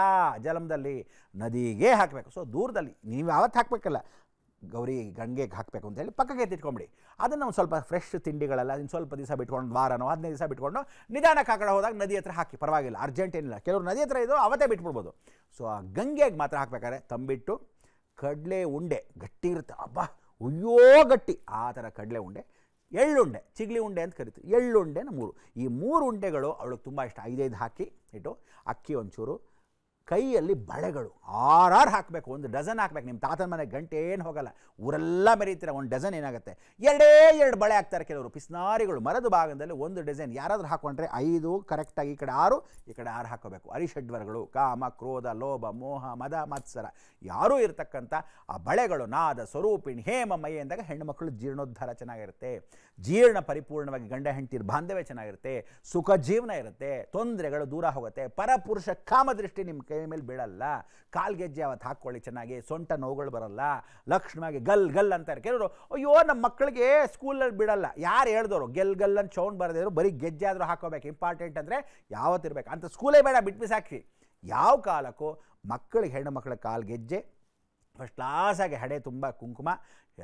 ಜಲಮದಲ್ಲಿ ನದಿಗೆ ಹಾಕಬೇಕು ಸೊ ದೂರದಲ್ಲಿ ನೀವು ಯಾವತ್ತು ಹಾಕಬೇಕಲ್ಲ ಗೌರಿ ಗಂಗೆಗೆ ಹಾಕಬೇಕು ಅಂತ ಹೇಳಿ ಪಕ್ಕಕ್ಕೆ ಎತ್ತಿಟ್ಕೊಂಬಿಡಿ ಅದನ್ನು ಒಂದು ಸ್ವಲ್ಪ ಫ್ರೆಶ್ ತಿಂಡಿಗಳೆಲ್ಲ ಅದನ್ನು ಸ್ವಲ್ಪ ದಿವಸ ಬಿಟ್ಕೊಂಡು ವಾರನೋ ಹದಿನೈದು ದಿವಸ ಬಿಟ್ಕೊಂಡು ನಿಧಾನಕ್ಕೆ ಹಾಕಡೆ ಹೋದಾಗ ನದಿ ಹತ್ರ ಹಾಕಿ ಪರವಾಗಿಲ್ಲ ಅರ್ಜೆಂಟ್ ಏನಿಲ್ಲ ಕೆಲವರು ನದಿ ಹತ್ರ ಇದ್ದರು ಅವತ್ತೇ ಬಿಟ್ಬಿಡ್ಬೋದು ಸೊ ಆ ಗಂಗೆಗೆ ಮಾತ್ರ ಹಾಕಬೇಕಾದ್ರೆ ತಂಬಿಟ್ಟು ಕಡಲೆ ಉಂಡೆ ಗಟ್ಟಿ ಇರುತ್ತೆ ಅಬ್ಬಾ ಅಯ್ಯೋ ಗಟ್ಟಿ ಆ ಥರ ಕಡಲೆ ಉಂಡೆ ಎಳ್ಳುಂಡೆ ಚಿಗ್ಲಿ ಉಂಡೆ ಅಂತ ಕರಿತೀವಿ ಎಳ್ಳುಂಡೆನ ಮೂರು ಈ ಮೂರು ಉಂಡೆಗಳು ಅವಳಿಗೆ ತುಂಬ ಇಷ್ಟ ಐದೈದು ಹಾಕಿ ಇಟ್ಟು ಅಕ್ಕಿ ಒಂಚೂರು ಕೈಯಲ್ಲಿ ಬಳೆಗಳು ಆರಾರು ಹಾಕಬೇಕು ಒಂದು ಡಜನ್ ಹಾಕಬೇಕು ನಿಮ್ಮ ತಾತನ ಮನೆ ಗಂಟೆ ಏನು ಹೋಗಲ್ಲ ಊರೆಲ್ಲ ಮರೆಯುತ್ತೀರ ಒಂದು ಡಜನ್ ಏನಾಗುತ್ತೆ ಎರಡೇ ಎರಡು ಬಳೆ ಹಾಕ್ತಾರೆ ಕೆಲವರು ಪಿಸ್ನಾರಿಗಳು ಮರದ ಭಾಗದಲ್ಲಿ ಒಂದು ಡಜನ್ ಯಾರಾದರೂ ಹಾಕೊಂಡ್ರೆ ಐದು ಕರೆಕ್ಟಾಗಿ ಈ ಕಡೆ ಆರು ಈ ಕಡೆ ಆರು ಹಾಕೋಬೇಕು ಅರಿಷಡ್ವರಗಳು ಕಾಮ ಕ್ರೋಧ ಲೋಭ ಮೋಹ ಮದ ಮತ್ಸರ ಯಾರೂ ಇರತಕ್ಕಂಥ ಆ ಬಳೆಗಳು ನಾದ ಸ್ವರೂಪಿಣಿ ಹೇಮ ಮೈ ಅಂದಾಗ ಹೆಣ್ಣು ಮಕ್ಕಳು ಜೀರ್ಣೋದ್ಧಾರ ಚೆನ್ನಾಗಿರುತ್ತೆ ಜೀರ್ಣ ಪರಿಪೂರ್ಣವಾಗಿ ಗಂಡ ಹೆಂಡತಿರ್ ಬಾಂಧವ್ಯ ಚೆನ್ನಾಗಿರುತ್ತೆ ಸುಖ ಜೀವನ ಇರುತ್ತೆ ತೊಂದರೆಗಳು ದೂರ ಹೋಗುತ್ತೆ ಪರಪುರುಷ ಕಾಮದೃಷ್ಟಿ ನಿಮ್ಮ ಕೈ ಮೇಲೆ ಬೀಳಲ್ಲ ಕಾಲ್ಗೆಜ್ಜೆ ಅವತ್ತು ಹಾಕ್ಕೊಳ್ಳಿ ಚೆನ್ನಾಗಿ ಸೊಂಟ ನೋವುಗಳು ಬರಲ್ಲ ಲಕ್ಷ್ಮಣವಾಗಿ ಗಲ್ ಗಲ್ ಅಂತಾರೆ ಕೆಲವರು ಅಯ್ಯೋ ನಮ್ಮ ಮಕ್ಕಳಿಗೆ ಸ್ಕೂಲಲ್ಲಿ ಬಿಡಲ್ಲ ಯಾರು ಹೇಳಿದವರು ಗೆಲ್ ಗಲ್ ಅಂತ ಚೌಂಡ್ ಬರದಿದ್ರು ಬರೀ ಗೆಜ್ಜೆ ಆದರೂ ಹಾಕೋಬೇಕು ಇಂಪಾರ್ಟೆಂಟ್ ಅಂದರೆ ಯಾವತ್ತಿರಬೇಕು ಅಂತ ಸ್ಕೂಲೇ ಬೇಡ ಬಿಟ್ಟು ಸಾಕ್ಷಿ ಯಾವ ಕಾಲಕ್ಕೂ ಮಕ್ಕಳಿಗೆ ಹೆಣ್ಣು ಮಕ್ಕಳ ಕಾಲ್ಗೆಜ್ಜೆ ಫಸ್ಟ್ ಕ್ಲಾಸಾಗಿ ಹಡೆ ತುಂಬ ಕುಂಕುಮ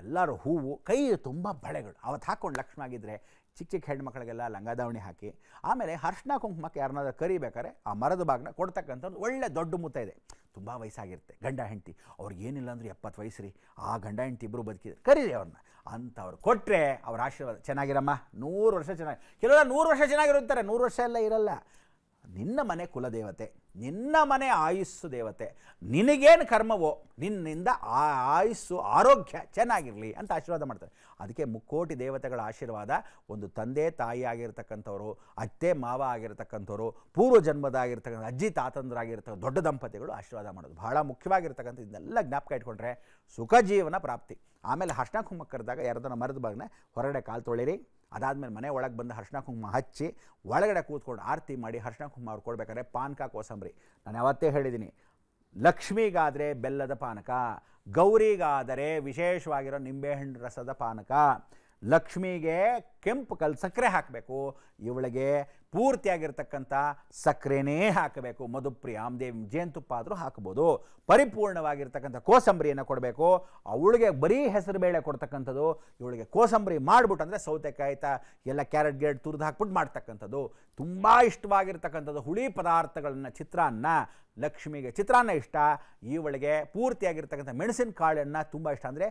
ಎಲ್ಲರೂ ಹೂವು ಕೈ ತುಂಬ ಬಳೆಗಳು ಅವತ್ತು ಹಾಕ್ಕೊಂಡು ಲಕ್ಷ್ಮಣ ಆಗಿದ್ದರೆ ಚಿಕ್ಕ ಚಿಕ್ಕ ಹೆಣ್ಮಕ್ಳಿಗೆಲ್ಲ ಲಂಗ ದಾವಣಿ ಹಾಕಿ ಆಮೇಲೆ ಹರ್ಷಣ ಕುಂಕುಮಕ್ಕೆ ಯಾರನ್ನಾದ್ರೂ ಕರಿಬೇಕಾರೆ ಆ ಮರದ ಭಾಗನ ಕೊಡ್ತಕ್ಕಂಥ ಒಂದು ಒಳ್ಳೆ ದೊಡ್ಡ ಮುತ್ತ ಇದೆ ತುಂಬ ವಯಸ್ಸಾಗಿರುತ್ತೆ ಗಂಡ ಹೆಂಡತಿ ಅವ್ರಿಗೆ ಏನಿಲ್ಲ ಅಂದರೂ ಎಪ್ಪತ್ತು ವಯಸ್ಸು ರೀ ಆ ಗಂಡ ಹೆಂಡತಿ ಇಬ್ಬರು ಬದುಕಿದ್ರು ಕರೀರಿ ಅವ್ರನ್ನ ಅಂಥವ್ರು ಕೊಟ್ಟರೆ ಅವ್ರ ಆಶೀರ್ವಾದ ಚೆನ್ನಾಗಿರಮ್ಮ ನೂರು ವರ್ಷ ಚೆನ್ನಾಗಿ ಕೆಲವೆಲ್ಲ ನೂರು ವರ್ಷ ಚೆನ್ನಾಗಿರುತ್ತಾರೆ ನೂರು ವರ್ಷ ಎಲ್ಲ ಇರಲ್ಲ ನಿನ್ನ ಮನೆ ಕುಲದೇವತೆ ನಿನ್ನ ಮನೆ ಆಯುಸ್ಸು ದೇವತೆ ನಿನಗೇನು ಕರ್ಮವೋ ನಿನ್ನಿಂದ ಆ ಆಯುಸ್ಸು ಆರೋಗ್ಯ ಚೆನ್ನಾಗಿರಲಿ ಅಂತ ಆಶೀರ್ವಾದ ಮಾಡ್ತಾರೆ ಅದಕ್ಕೆ ಮುಕ್ಕೋಟಿ ದೇವತೆಗಳ ಆಶೀರ್ವಾದ ಒಂದು ತಂದೆ ತಾಯಿ ಆಗಿರತಕ್ಕಂಥವರು ಅತ್ತೆ ಮಾವ ಆಗಿರ್ತಕ್ಕಂಥವರು ಪೂರ್ವ ಜನ್ಮದಾಗಿರ್ತಕ್ಕಂಥ ಅಜ್ಜಿ ತಾತಂದ್ರಾಗಿರ್ತಕ್ಕಂಥ ದೊಡ್ಡ ದಂಪತಿಗಳು ಆಶೀರ್ವಾದ ಮಾಡೋದು ಬಹಳ ಮುಖ್ಯವಾಗಿರ್ತಕ್ಕಂಥ ಇದನ್ನೆಲ್ಲ ಜ್ಞಾಪಕ ಇಟ್ಕೊಂಡ್ರೆ ಸುಖ ಜೀವನ ಪ್ರಾಪ್ತಿ ಆಮೇಲೆ ಹರ್ಷಣ ಕುಮ್ಮಕ್ಕರ್ದಾಗ ಯಾರ್ದನ್ನ ಮರದ ಬಾಗ್ನೆ ಹೊರಗಡೆ ಕಾಲು ತೊಳಿರಿ ಅದಾದಮೇಲೆ ಮನೆ ಒಳಗೆ ಬಂದು ಹರ್ಷಣ ಕುಂಕುಮ ಹಚ್ಚಿ ಒಳಗಡೆ ಕೂತ್ಕೊಂಡು ಆರತಿ ಮಾಡಿ ಹರ್ಷಣ ಕುಂಕುಮ ಅವ್ರು ಕೊಡಬೇಕಾದ್ರೆ ಪಾನಕ ಕೋಸಂಬರಿ ನಾನು ಯಾವತ್ತೇ ಹೇಳಿದ್ದೀನಿ ಲಕ್ಷ್ಮಿಗಾದರೆ ಬೆಲ್ಲದ ಪಾನಕ ಗೌರಿಗಾದರೆ ವಿಶೇಷವಾಗಿರೋ ನಿಂಬೆಹಣ್ಣು ರಸದ ಪಾನಕ ಲಕ್ಷ್ಮಿಗೆ ಕೆಂಪು ಕಲ್ ಸಕ್ಕರೆ ಹಾಕಬೇಕು ಇವಳಿಗೆ ಪೂರ್ತಿಯಾಗಿರ್ತಕ್ಕಂಥ ಸಕ್ಕರೆನೇ ಹಾಕಬೇಕು ಮಧುಪ್ರಿ ಆಮ್ದೇವಿ ಜೇನುತುಪ್ಪ ಆದರೂ ಹಾಕ್ಬೋದು ಪರಿಪೂರ್ಣವಾಗಿರ್ತಕ್ಕಂಥ ಕೋಸಂಬರಿಯನ್ನು ಕೊಡಬೇಕು ಅವಳಿಗೆ ಬರೀ ಹೆಸರು ಬೇಳೆ ಕೊಡ್ತಕ್ಕಂಥದ್ದು ಇವಳಿಗೆ ಕೋಸಂಬರಿ ಮಾಡಿಬಿಟ್ಟು ಅಂದರೆ ಸೌತೆಕಾಯಿ ಎಲ್ಲ ಕ್ಯಾರೆಟ್ ಗೇಟ್ ತುರಿದು ಹಾಕ್ಬಿಟ್ಟು ಮಾಡ್ತಕ್ಕಂಥದ್ದು ತುಂಬ ಇಷ್ಟವಾಗಿರ್ತಕ್ಕಂಥದ್ದು ಹುಳಿ ಪದಾರ್ಥಗಳನ್ನು ಚಿತ್ರಾನ್ನ ಲಕ್ಷ್ಮಿಗೆ ಚಿತ್ರಾನ್ನ ಇಷ್ಟ ಇವಳಿಗೆ ಪೂರ್ತಿಯಾಗಿರ್ತಕ್ಕಂಥ ಮೆಣಸಿನ ಕಾಳನ್ನು ತುಂಬ ಇಷ್ಟ ಅಂದರೆ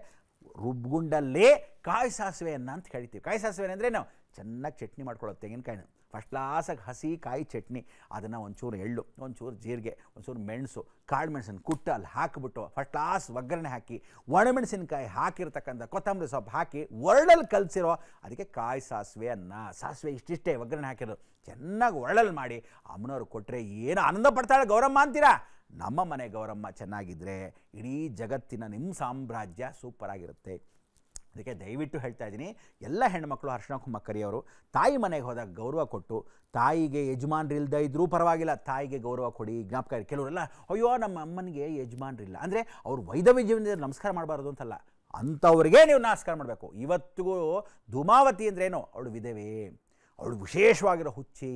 ರುಬ್ಗುಂಡಲ್ಲೇ ಕಾಯಿ ಸಾಸಿವೆಯನ್ನು ಅಂತ ಹೇಳ್ತೀವಿ ಕಾಯಿ ಸಾಸಿವೆ ಅಂದರೆ ನಾವು ಚೆನ್ನಾಗಿ ಚಟ್ನಿ ಮಾಡ್ಕೊಳ್ಳೋದು ತೆಂಗಿನಕಾಯಿನ ಫಸ್ಟ್ ಕ್ಲಾಸಾಗಿ ಹಸಿ ಕಾಯಿ ಚಟ್ನಿ ಅದನ್ನು ಒಂಚೂರು ಎಳ್ಳು ಒಂಚೂರು ಜೀರಿಗೆ ಒಂಚೂರು ಮೆಣಸು ಕಾಳು ಮೆಣಸಿನ ಕುಟ್ಟ ಅಲ್ಲಿ ಹಾಕಿಬಿಟ್ಟು ಫಸ್ಟ್ ಕ್ಲಾಸ್ ಒಗ್ಗರಣೆ ಹಾಕಿ ಒಣಮೆಣಸಿನಕಾಯಿ ಹಾಕಿರ್ತಕ್ಕಂಥ ಕೊತ್ತಂಬರಿ ಸೊಪ್ಪು ಹಾಕಿ ಒರಳಲ್ಲಿ ಕಲಸಿರೋ ಅದಕ್ಕೆ ಕಾಯಿ ಸಾಸಿವೆ ಅನ್ನ ಸಾಸಿವೆ ಇಷ್ಟಿಷ್ಟೇ ಒಗ್ಗರಣೆ ಹಾಕಿರೋದು ಚೆನ್ನಾಗಿ ಒರಳಲ್ಲಿ ಮಾಡಿ ಅಮ್ಮನವ್ರು ಕೊಟ್ಟರೆ ಏನು ಆನಂದ ಪಡ್ತಾಳೆ ಗೌರಮ್ಮ ಅಂತೀರಾ ನಮ್ಮ ಮನೆ ಗೌರಮ್ಮ ಚೆನ್ನಾಗಿದ್ದರೆ ಇಡೀ ಜಗತ್ತಿನ ನಿಮ್ಮ ಸಾಮ್ರಾಜ್ಯ ಸೂಪರಾಗಿರುತ್ತೆ ಅದಕ್ಕೆ ದಯವಿಟ್ಟು ಹೇಳ್ತಾ ಇದ್ದೀನಿ ಎಲ್ಲ ಹೆಣ್ಮಕ್ಳು ಹರ್ಷಣ ಕುಮ್ಮಕ್ಕರಿಯವರು ತಾಯಿ ಮನೆಗೆ ಹೋದಾಗ ಗೌರವ ಕೊಟ್ಟು ತಾಯಿಗೆ ಯಜಮಾನ್ರಿಲ್ದ ಇದ್ದರೂ ಪರವಾಗಿಲ್ಲ ತಾಯಿಗೆ ಗೌರವ ಕೊಡಿ ಜ್ಞಾಪಕ ಕೆಲವರೆಲ್ಲ ಅಯ್ಯೋ ನಮ್ಮ ಅಮ್ಮನಿಗೆ ಯಜಮಾನ್ರಿಲ್ಲ ಅಂದರೆ ಅವ್ರು ವೈದವ್ಯ ಜೀವನದಲ್ಲಿ ನಮಸ್ಕಾರ ಮಾಡಬಾರ್ದು ಅಂತಲ್ಲ ಅಂಥವ್ರಿಗೆ ನೀವು ನಮಸ್ಕಾರ ಮಾಡಬೇಕು ಇವತ್ತಿಗೂ ಧೂಮಾವತಿ ಅಂದ್ರೇನು ಅವಳು ವಿಧವೆ ಅವಳು ವಿಶೇಷವಾಗಿರೋ ಹುಚ್ಚಿ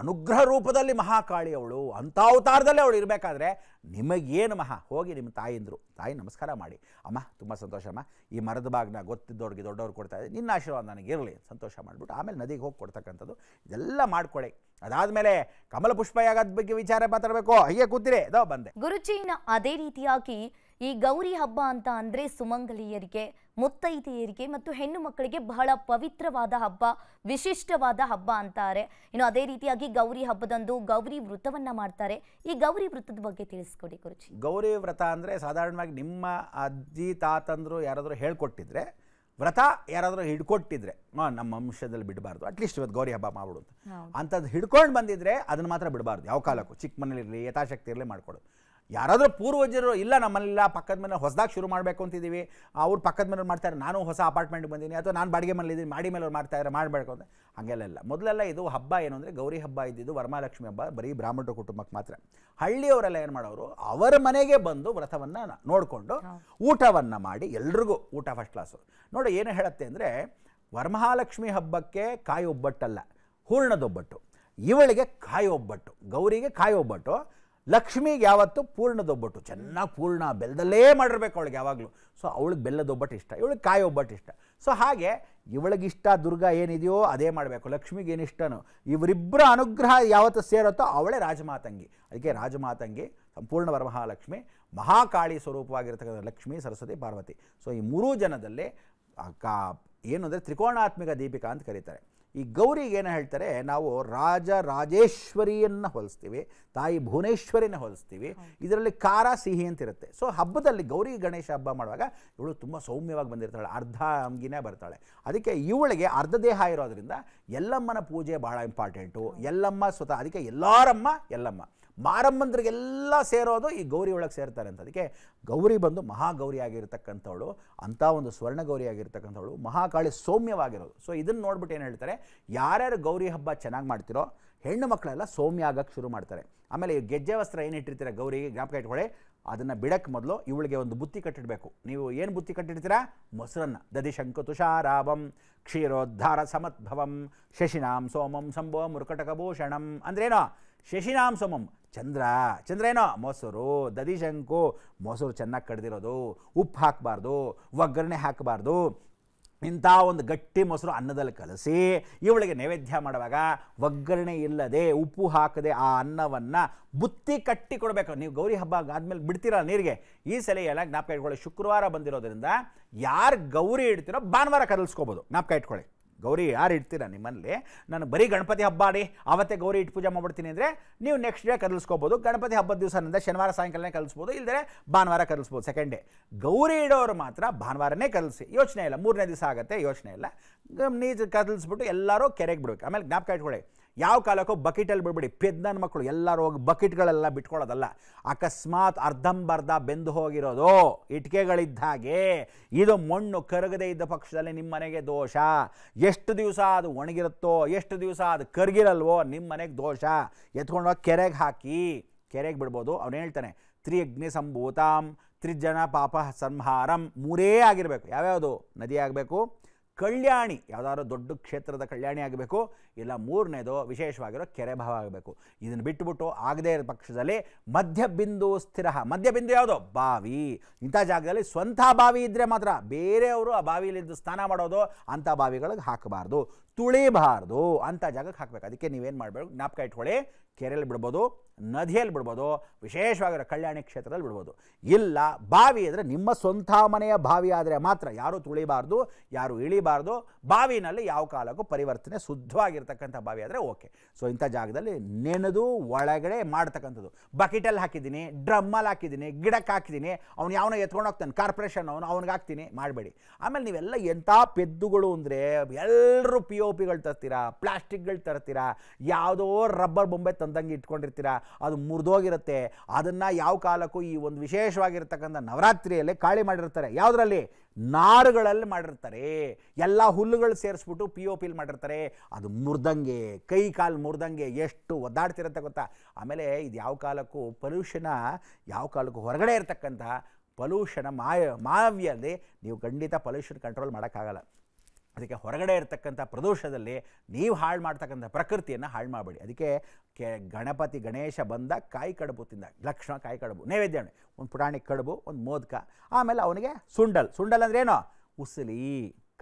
ಅನುಗ್ರಹ ರೂಪದಲ್ಲಿ ಮಹಾಕಾಳಿ ಅವಳು ಅಂಥ ಅವತಾರದಲ್ಲಿ ಅವಳು ಇರಬೇಕಾದ್ರೆ ನಿಮಗೇನು ಮಹಾ ಹೋಗಿ ನಿಮ್ಮ ತಾಯಿಂದರು ತಾಯಿ ನಮಸ್ಕಾರ ಮಾಡಿ ಅಮ್ಮ ತುಂಬ ಸಂತೋಷ ಅಮ್ಮ ಈ ಮರದ ಬಾಗ್ನ ಗೊತ್ತಿದ್ದವ್ರಿಗೆ ದೊಡ್ಡವ್ರು ಕೊಡ್ತಾ ಇದ್ದಾರೆ ನಿನ್ನ ಆಶೀರ್ವಾದ ನನಗಿರಲಿ ಸಂತೋಷ ಮಾಡಿಬಿಟ್ಟು ಆಮೇಲೆ ನದಿಗೆ ಹೋಗಿ ಕೊಡ್ತಕ್ಕಂಥದ್ದು ಇದೆಲ್ಲ ಮಾಡ್ಕೊಳ್ಳಿ ಅದಾದಮೇಲೆ ಕಮಲ ಪುಷ್ಪ ಯಾಗದ ಬಗ್ಗೆ ವಿಚಾರ ಮಾತಾಡಬೇಕು ಹೀಗೆ ಕೂತಿರಿ ದೋ ಬಂದೆ ಗುರುಚೀನ ಅದೇ ರೀತಿಯಾಗಿ ಈ ಗೌರಿ ಹಬ್ಬ ಅಂತ ಅಂದರೆ ಸುಮಂಗಲಿಯರಿಗೆ ಮುತ್ತೈದೆಯರಿಗೆ ಮತ್ತು ಹೆಣ್ಣು ಮಕ್ಕಳಿಗೆ ಬಹಳ ಪವಿತ್ರವಾದ ಹಬ್ಬ ವಿಶಿಷ್ಟವಾದ ಹಬ್ಬ ಅಂತಾರೆ ಇನ್ನು ಅದೇ ರೀತಿಯಾಗಿ ಗೌರಿ ಹಬ್ಬದಂದು ಗೌರಿ ವ್ರತವನ್ನ ಮಾಡ್ತಾರೆ ಈ ಗೌರಿ ವೃತ್ತದ ಬಗ್ಗೆ ತಿಳಿಸ್ಕೊಡಿ ಗುರುಜಿ ಗೌರಿ ವ್ರತ ಅಂದ್ರೆ ಸಾಧಾರಣವಾಗಿ ನಿಮ್ಮ ಅಜ್ಜಿ ತಾತಂದ್ರು ಯಾರಾದರೂ ಹೇಳ್ಕೊಟ್ಟಿದ್ರೆ ವ್ರತ ಯಾರಾದರೂ ಹಿಡ್ಕೊಟ್ಟಿದ್ರೆ ನಮ್ಮ ಅಂಶದಲ್ಲಿ ಬಿಡಬಾರ್ದು ಅಟ್ಲೀಸ್ಟ್ ಇವತ್ತು ಗೌರಿ ಹಬ್ಬ ಮಾಡ್ಬಿಡು ಅಂತ ಅಂಥದ್ದು ಹಿಡ್ಕೊಂಡು ಬಂದಿದ್ರೆ ಅದನ್ನು ಮಾತ್ರ ಬಿಡಬಾರ್ದು ಯಾವ ಕಾಲಕ್ಕೂ ಚಿಕ್ಕ ಮನೇಲಿರಲಿ ಯಥಾಶಕ್ತಿ ಇರಲಿ ಮಾಡ್ಕೊಡೋದು ಯಾರಾದರೂ ಪೂರ್ವಜರು ಇಲ್ಲ ನಮ್ಮಲ್ಲಿಲ್ಲ ಪಕ್ಕದ ಮನೆ ಹೊಸದಾಗಿ ಶುರು ಮಾಡಬೇಕು ಅಂತಿದ್ದೀವಿ ಅವ್ರು ಪಕ್ಕದ ಮೇಲೆ ಮಾಡ್ತಾರೆ ನಾನು ಹೊಸ ಅಪಾರ್ಟ್ಮೆಂಟ್ ಬಂದೀನಿ ಅಥವಾ ನಾನು ಬಾಡಿಗೆ ಇದ್ದೀನಿ ಮಾಡಿ ಮೇಲೆ ಅವ್ರು ಇದ್ದಾರೆ ಮಾಡಬೇಕು ಅಂತ ಹಂಗೆಲ್ಲ ಮೊದಲೆಲ್ಲ ಇದು ಹಬ್ಬ ಏನು ಅಂದರೆ ಗೌರಿ ಹಬ್ಬ ಇದ್ದಿದ್ದು ವರಮಹಾಲಕ್ಷ್ಮಿ ಹಬ್ಬ ಬರೀ ಬ್ರಾಹ್ಮಣರ ಕುಟುಂಬಕ್ಕೆ ಮಾತ್ರ ಹಳ್ಳಿಯವರೆಲ್ಲ ಏನು ಮಾಡೋರು ಅವರ ಮನೆಗೆ ಬಂದು ವ್ರತವನ್ನು ನೋಡಿಕೊಂಡು ಊಟವನ್ನು ಮಾಡಿ ಎಲ್ರಿಗೂ ಊಟ ಫಸ್ಟ್ ಕ್ಲಾಸು ನೋಡಿ ಏನು ಹೇಳುತ್ತೆ ಅಂದರೆ ವರಮಹಾಲಕ್ಷ್ಮಿ ಹಬ್ಬಕ್ಕೆ ಕಾಯಿ ಒಬ್ಬಟ್ಟಲ್ಲ ಹೂರ್ಣದೊಬ್ಬಟ್ಟು ಇವಳಿಗೆ ಕಾಯಿ ಒಬ್ಬಟ್ಟು ಗೌರಿಗೆ ಕಾಯಿ ಒಬ್ಬಟ್ಟು ಲಕ್ಷ್ಮಿಗೆ ಯಾವತ್ತು ಪೂರ್ಣದೊಬ್ಬಟ್ಟು ಚೆನ್ನಾಗಿ ಪೂರ್ಣ ಬೆಲ್ಲದಲ್ಲೇ ಮಾಡಿರ್ಬೇಕು ಅವಳಿಗೆ ಯಾವಾಗಲೂ ಸೊ ಅವಳಿಗೆ ಬೆಲ್ಲದೊಬ್ಬಟ್ಟು ಇಷ್ಟ ಇವಳಿಗೆ ಕಾಯಿ ಒಬ್ಬಟ್ಟು ಇಷ್ಟ ಸೊ ಹಾಗೆ ಇವಳಿಗಿಷ್ಟ ದುರ್ಗ ಏನಿದೆಯೋ ಅದೇ ಮಾಡಬೇಕು ಲಕ್ಷ್ಮಿಗೆ ಏನಿಷ್ಟನೋ ಇವರಿಬ್ಬರ ಅನುಗ್ರಹ ಯಾವತ್ತು ಸೇರುತ್ತೋ ಅವಳೇ ರಾಜಮಾತಂಗಿ ಅದಕ್ಕೆ ರಾಜಮಾತಂಗಿ ಸಂಪೂರ್ಣ ವರಮಹಾಲಕ್ಷ್ಮಿ ಮಹಾಕಾಳಿ ಸ್ವರೂಪವಾಗಿರ್ತಕ್ಕಂಥ ಲಕ್ಷ್ಮಿ ಸರಸ್ವತಿ ಪಾರ್ವತಿ ಸೊ ಈ ಮೂರೂ ಜನದಲ್ಲಿ ಕಾ ಏನು ಅಂದರೆ ತ್ರಿಕೋಣಾತ್ಮಿಕ ದೀಪಿಕಾ ಅಂತ ಕರೀತಾರೆ ಈ ಗೌರಿಗೆ ಏನು ಹೇಳ್ತಾರೆ ನಾವು ರಾಜ ರಾಜೇಶ್ವರಿಯನ್ನು ಹೊಲಿಸ್ತೀವಿ ತಾಯಿ ಭುವನೇಶ್ವರಿನ ಹೊಲಿಸ್ತೀವಿ ಇದರಲ್ಲಿ ಖಾರ ಸಿಹಿ ಅಂತಿರುತ್ತೆ ಸೊ ಹಬ್ಬದಲ್ಲಿ ಗೌರಿ ಗಣೇಶ ಹಬ್ಬ ಮಾಡುವಾಗ ಇವಳು ತುಂಬ ಸೌಮ್ಯವಾಗಿ ಬಂದಿರ್ತಾಳೆ ಅರ್ಧ ಅಂಗಿನೇ ಬರ್ತಾಳೆ ಅದಕ್ಕೆ ಇವಳಿಗೆ ಅರ್ಧ ದೇಹ ಇರೋದ್ರಿಂದ ಎಲ್ಲಮ್ಮನ ಪೂಜೆ ಭಾಳ ಇಂಪಾರ್ಟೆಂಟು ಎಲ್ಲಮ್ಮ ಸ್ವತಃ ಅದಕ್ಕೆ ಎಲ್ಲಾರಮ್ಮ ಎಲ್ಲಮ್ಮ ಮಾರಮ್ಮಂದ್ರಿಗೆಲ್ಲ ಸೇರೋದು ಈ ಗೌರಿ ಒಳಗೆ ಸೇರ್ತಾರೆ ಅಂತ ಅದಕ್ಕೆ ಗೌರಿ ಬಂದು ಮಹಾಗೌರಿ ಆಗಿರ್ತಕ್ಕಂಥವಳು ಅಂಥ ಒಂದು ಸ್ವರ್ಣ ಗೌರಿ ಆಗಿರ್ತಕ್ಕಂಥವಳು ಮಹಾಕಾಳಿ ಸೌಮ್ಯವಾಗಿರೋದು ಸೊ ಇದನ್ನು ನೋಡ್ಬಿಟ್ಟು ಏನು ಹೇಳ್ತಾರೆ ಯಾರ್ಯಾರು ಗೌರಿ ಹಬ್ಬ ಚೆನ್ನಾಗಿ ಮಾಡ್ತಿರೋ ಹೆಣ್ಣು ಮಕ್ಕಳೆಲ್ಲ ಸೌಮ್ಯ ಆಗಕ್ಕೆ ಶುರು ಮಾಡ್ತಾರೆ ಆಮೇಲೆ ಈ ಗೆಜ್ಜೆ ವಸ್ತ್ರ ಏನಿಟ್ಟಿರ್ತೀರ ಗೌರಿಗೆ ಜ್ಞಾಪಕ ಇಟ್ಕೊಳ್ಳಿ ಅದನ್ನು ಬಿಡಕ್ಕೆ ಮೊದಲು ಇವಳಿಗೆ ಒಂದು ಬುತ್ತಿ ಕಟ್ಟಿಡಬೇಕು ನೀವು ಏನು ಬುತ್ತಿ ಕಟ್ಟಿಡ್ತೀರಾ ದಧಿ ಶಂಕು ತುಷಾರಾಭಂ ಕ್ಷೀರೋದ್ಧಾರ ಸಮದ್ಭವಂ ಶಶಿನಾಂ ಸೋಮಂ ಸಂಭೋ ಮೃಕಟಕಭೂಷಣಂ ಅಂದ್ರೇನೋ ಶಶಿನಾಂ ಸೋಮಂ ಚಂದ್ರ ಚಂದ್ರ ಏನೋ ಮೊಸರು ದದಿಶಂಕು ಮೊಸರು ಚೆನ್ನಾಗಿ ಕಡ್ದಿರೋದು ಉಪ್ಪು ಹಾಕಬಾರ್ದು ಒಗ್ಗರಣೆ ಹಾಕಬಾರ್ದು ಇಂಥ ಒಂದು ಗಟ್ಟಿ ಮೊಸರು ಅನ್ನದಲ್ಲಿ ಕಲಸಿ ಇವಳಿಗೆ ನೈವೇದ್ಯ ಮಾಡುವಾಗ ಒಗ್ಗರಣೆ ಇಲ್ಲದೆ ಉಪ್ಪು ಹಾಕದೆ ಆ ಅನ್ನವನ್ನು ಬುತ್ತಿ ಕಟ್ಟಿ ಕೊಡಬೇಕು ನೀವು ಗೌರಿ ಹಬ್ಬ ಆದಮೇಲೆ ಬಿಡ್ತೀರಲ್ಲ ನೀರಿಗೆ ಈ ಸಲ ಎಲ್ಲ ಜ್ಞಾಪಕ ಇಟ್ಕೊಳ್ಳಿ ಶುಕ್ರವಾರ ಬಂದಿರೋದ್ರಿಂದ ಯಾರು ಗೌರಿ ಇಡ್ತೀರೋ ಭಾನುವಾರ ಕದಲ್ಸ್ಕೋಬೋದು ಜ್ಞಾಪಕ ಇಟ್ಕೊಳ್ಳಿ ಗೌರಿ ಯಾರು ಇಡ್ತೀರ ನಿಮ್ಮಲ್ಲಿ ನಾನು ಬರೀ ಗಣಪತಿ ಹಬ್ಬ ಆಡಿ ಅವತ್ತೇ ಗೌರಿ ಇಟ್ಟು ಪೂಜೆ ಮಾಡ್ಬಿಡ್ತೀನಿ ಅಂದರೆ ನೀವು ನೆಕ್ಸ್ಟ್ ಡೇ ಕದಲ್ಸ್ಕೋಬೋದು ಗಣಪತಿ ಹಬ್ಬದ ದಿವಸನಿಂದ ಶನಿವಾರ ಸಾಯಂಕಾಲನೇ ಕಲಿಸ್ಬೋದು ಇಲ್ಲದೆ ಭಾನುವಾರ ಕಲಿಸ್ಬೋದು ಸೆಕೆಂಡ್ ಡೇ ಗೌರಿ ಇಡೋರು ಮಾತ್ರ ಭಾನುವಾರನೇ ಕಲಿಸಿ ಯೋಚನೆ ಇಲ್ಲ ಮೂರನೇ ದಿವಸ ಆಗುತ್ತೆ ಯೋಚನೆ ಇಲ್ಲ ನೀರು ಕದಲ್ಸ್ಬಿಟ್ಟು ಎಲ್ಲರೂ ಕೆರೆಗೆ ಬಿಡಬೇಕು ಆಮೇಲೆ ಜ್ಞಾಪಕ ಇಟ್ಕೊಳ್ಳಿ ಯಾವ ಕಾಲಕ್ಕೂ ಬಕೆಟಲ್ಲಿ ಬಿಡ್ಬಿಡಿ ಪೆದ್ದನ ಮಕ್ಕಳು ಎಲ್ಲರೂ ಹೋಗಿ ಬಕೆಟ್ಗಳೆಲ್ಲ ಬಿಟ್ಕೊಳ್ಳೋದಲ್ಲ ಅಕಸ್ಮಾತ್ ಅರ್ಧಂಬರ್ಧ ಬೆಂದು ಹೋಗಿರೋದು ಇಟಿಕೆಗಳಿದ್ದ ಹಾಗೆ ಇದು ಮಣ್ಣು ಕರಗದೇ ಇದ್ದ ಪಕ್ಷದಲ್ಲಿ ನಿಮ್ಮ ಮನೆಗೆ ದೋಷ ಎಷ್ಟು ದಿವಸ ಅದು ಒಣಗಿರುತ್ತೋ ಎಷ್ಟು ದಿವಸ ಅದು ಕರಗಿರಲ್ವೋ ನಿಮ್ಮ ಮನೆಗೆ ದೋಷ ಹೋಗಿ ಕೆರೆಗೆ ಹಾಕಿ ಕೆರೆಗೆ ಬಿಡ್ಬೋದು ಅವನು ಹೇಳ್ತಾನೆ ತ್ರಿ ಅಗ್ನಿ ಸಂಭೂತಾಂ ತ್ರಿಜನ ಪಾಪ ಸಂಹಾರಂ ಮೂರೇ ಆಗಿರಬೇಕು ಯಾವ್ಯಾವುದು ನದಿ ಆಗಬೇಕು ಕಲ್ಯಾಣಿ ಯಾವುದಾದ್ರು ದೊಡ್ಡ ಕ್ಷೇತ್ರದ ಕಲ್ಯಾಣಿ ಆಗಬೇಕು ಇಲ್ಲ ಮೂರನೇದು ವಿಶೇಷವಾಗಿರೋ ಕೆರೆ ಭಾವ ಆಗಬೇಕು ಇದನ್ನು ಬಿಟ್ಟುಬಿಟ್ಟು ಆಗದೇ ಇರೋ ಪಕ್ಷದಲ್ಲಿ ಮಧ್ಯಬಿಂದು ಸ್ಥಿರ ಮಧ್ಯಬಿಂದು ಯಾವುದು ಬಾವಿ ಇಂಥ ಜಾಗದಲ್ಲಿ ಸ್ವಂತ ಬಾವಿ ಇದ್ದರೆ ಮಾತ್ರ ಬೇರೆಯವರು ಆ ಬಾವಿಯಲ್ಲಿದ್ದು ಸ್ನಾನ ಮಾಡೋದು ಅಂಥ ಬಾವಿಗಳಿಗೆ ಹಾಕಬಾರ್ದು ತುಳಿಬಾರ್ದು ಅಂತ ಜಾಗಕ್ಕೆ ಹಾಕಬೇಕು ಅದಕ್ಕೆ ನೀವೇನು ಮಾಡಬೇಕು ಜ್ಞಾಪಕ ಇಟ್ಕೊಳ್ಳಿ ಕೆರೆಯಲ್ಲಿ ಬಿಡ್ಬೋದು ನದಿಯಲ್ಲಿ ಬಿಡ್ಬೋದು ವಿಶೇಷವಾಗಿರೋ ಕಲ್ಯಾಣಿ ಕ್ಷೇತ್ರದಲ್ಲಿ ಬಿಡ್ಬೋದು ಇಲ್ಲ ಬಾವಿ ಅಂದರೆ ನಿಮ್ಮ ಸ್ವಂತ ಮನೆಯ ಬಾವಿ ಆದರೆ ಮಾತ್ರ ಯಾರೂ ತುಳಿಬಾರ್ದು ಯಾರು ಇಳಿಬಾರ್ದು ಬಾವಿನಲ್ಲಿ ಯಾವ ಕಾಲಕ್ಕೂ ಪರಿವರ್ತನೆ ಶುದ್ಧವಾಗಿರ್ತಕ್ಕಂಥ ಬಾವಿ ಆದರೆ ಓಕೆ ಸೊ ಇಂಥ ಜಾಗದಲ್ಲಿ ನೆನೆದು ಒಳಗಡೆ ಮಾಡ್ತಕ್ಕಂಥದ್ದು ಬಕೆಟಲ್ಲಿ ಹಾಕಿದ್ದೀನಿ ಡ್ರಮ್ಮಲ್ಲಿ ಹಾಕಿದ್ದೀನಿ ಗಿಡಕ್ಕೆ ಹಾಕಿದ್ದೀನಿ ಅವ್ನು ಯಾವನೋ ಎತ್ಕೊಂಡು ಹೋಗ್ತಾನೆ ಕಾರ್ಪೊರೇಷನ್ ಅವನು ಅವ್ನಿಗೆ ಹಾಕ್ತೀನಿ ಮಾಡಬೇಡಿ ಆಮೇಲೆ ನೀವೆಲ್ಲ ಎಂಥ ಪೆದ್ದುಗಳು ಅಂದರೆ ಎಲ್ಲರೂ ಪಿ ಓ ಪಿಗಳು ತರ್ತೀರಾ ಪ್ಲಾಸ್ಟಿಕ್ಗಳು ತರ್ತೀರಾ ಯಾವುದೋ ರಬ್ಬರ್ ಬೊಂಬೆ ತಂದಂಗೆ ಇಟ್ಕೊಂಡಿರ್ತೀರಾ ಅದು ಮುರಿದೋಗಿರುತ್ತೆ ಅದನ್ನು ಯಾವ ಕಾಲಕ್ಕೂ ಈ ಒಂದು ವಿಶೇಷವಾಗಿರ್ತಕ್ಕಂಥ ನವರಾತ್ರಿಯಲ್ಲಿ ಕಾಳಿ ಮಾಡಿರ್ತಾರೆ ಯಾವುದರಲ್ಲಿ ನಾರುಗಳಲ್ಲಿ ಮಾಡಿರ್ತಾರೆ ಎಲ್ಲ ಹುಲ್ಲುಗಳು ಸೇರಿಸ್ಬಿಟ್ಟು ಪಿ ಒ ಪಿಲಿ ಮಾಡಿರ್ತಾರೆ ಅದು ಮುರಿದಂಗೆ ಕೈ ಕಾಲು ಮುರಿದಂಗೆ ಎಷ್ಟು ಒದ್ದಾಡ್ತಿರತ್ತೆ ಗೊತ್ತಾ ಆಮೇಲೆ ಇದು ಯಾವ ಕಾಲಕ್ಕೂ ಪಲ್ಯೂಷನ ಯಾವ ಕಾಲಕ್ಕೂ ಹೊರಗಡೆ ಇರತಕ್ಕಂಥ ಪಲ್ಯೂಷನ ಮಾಯ ಮಾವ್ಯಲ್ಲಿ ನೀವು ಖಂಡಿತ ಪೊಲ್ಯೂಷನ್ ಕಂಟ್ರೋಲ್ ಮಾಡೋಕ್ಕಾಗಲ್ಲ ಅದಕ್ಕೆ ಹೊರಗಡೆ ಇರತಕ್ಕಂಥ ಪ್ರದೋಷದಲ್ಲಿ ನೀವು ಹಾಳು ಮಾಡ್ತಕ್ಕಂಥ ಪ್ರಕೃತಿಯನ್ನು ಹಾಳು ಮಾಡಬೇಡಿ ಅದಕ್ಕೆ ಕೆ ಗಣಪತಿ ಗಣೇಶ ಬಂದ ಕಾಯಿ ಕಡುಬು ತಿಂದ ಲಕ್ಷ್ಮಣ ಕಾಯಿ ಕಡುಬು ನೈವೇದ್ಯ ಒಂದು ಪುಟಾಣಿ ಕಡುಬು ಒಂದು ಮೋದಕ ಆಮೇಲೆ ಅವನಿಗೆ ಸುಂಡಲ್ ಸುಂಡಲ್ ಏನೋ ಉಸಲಿ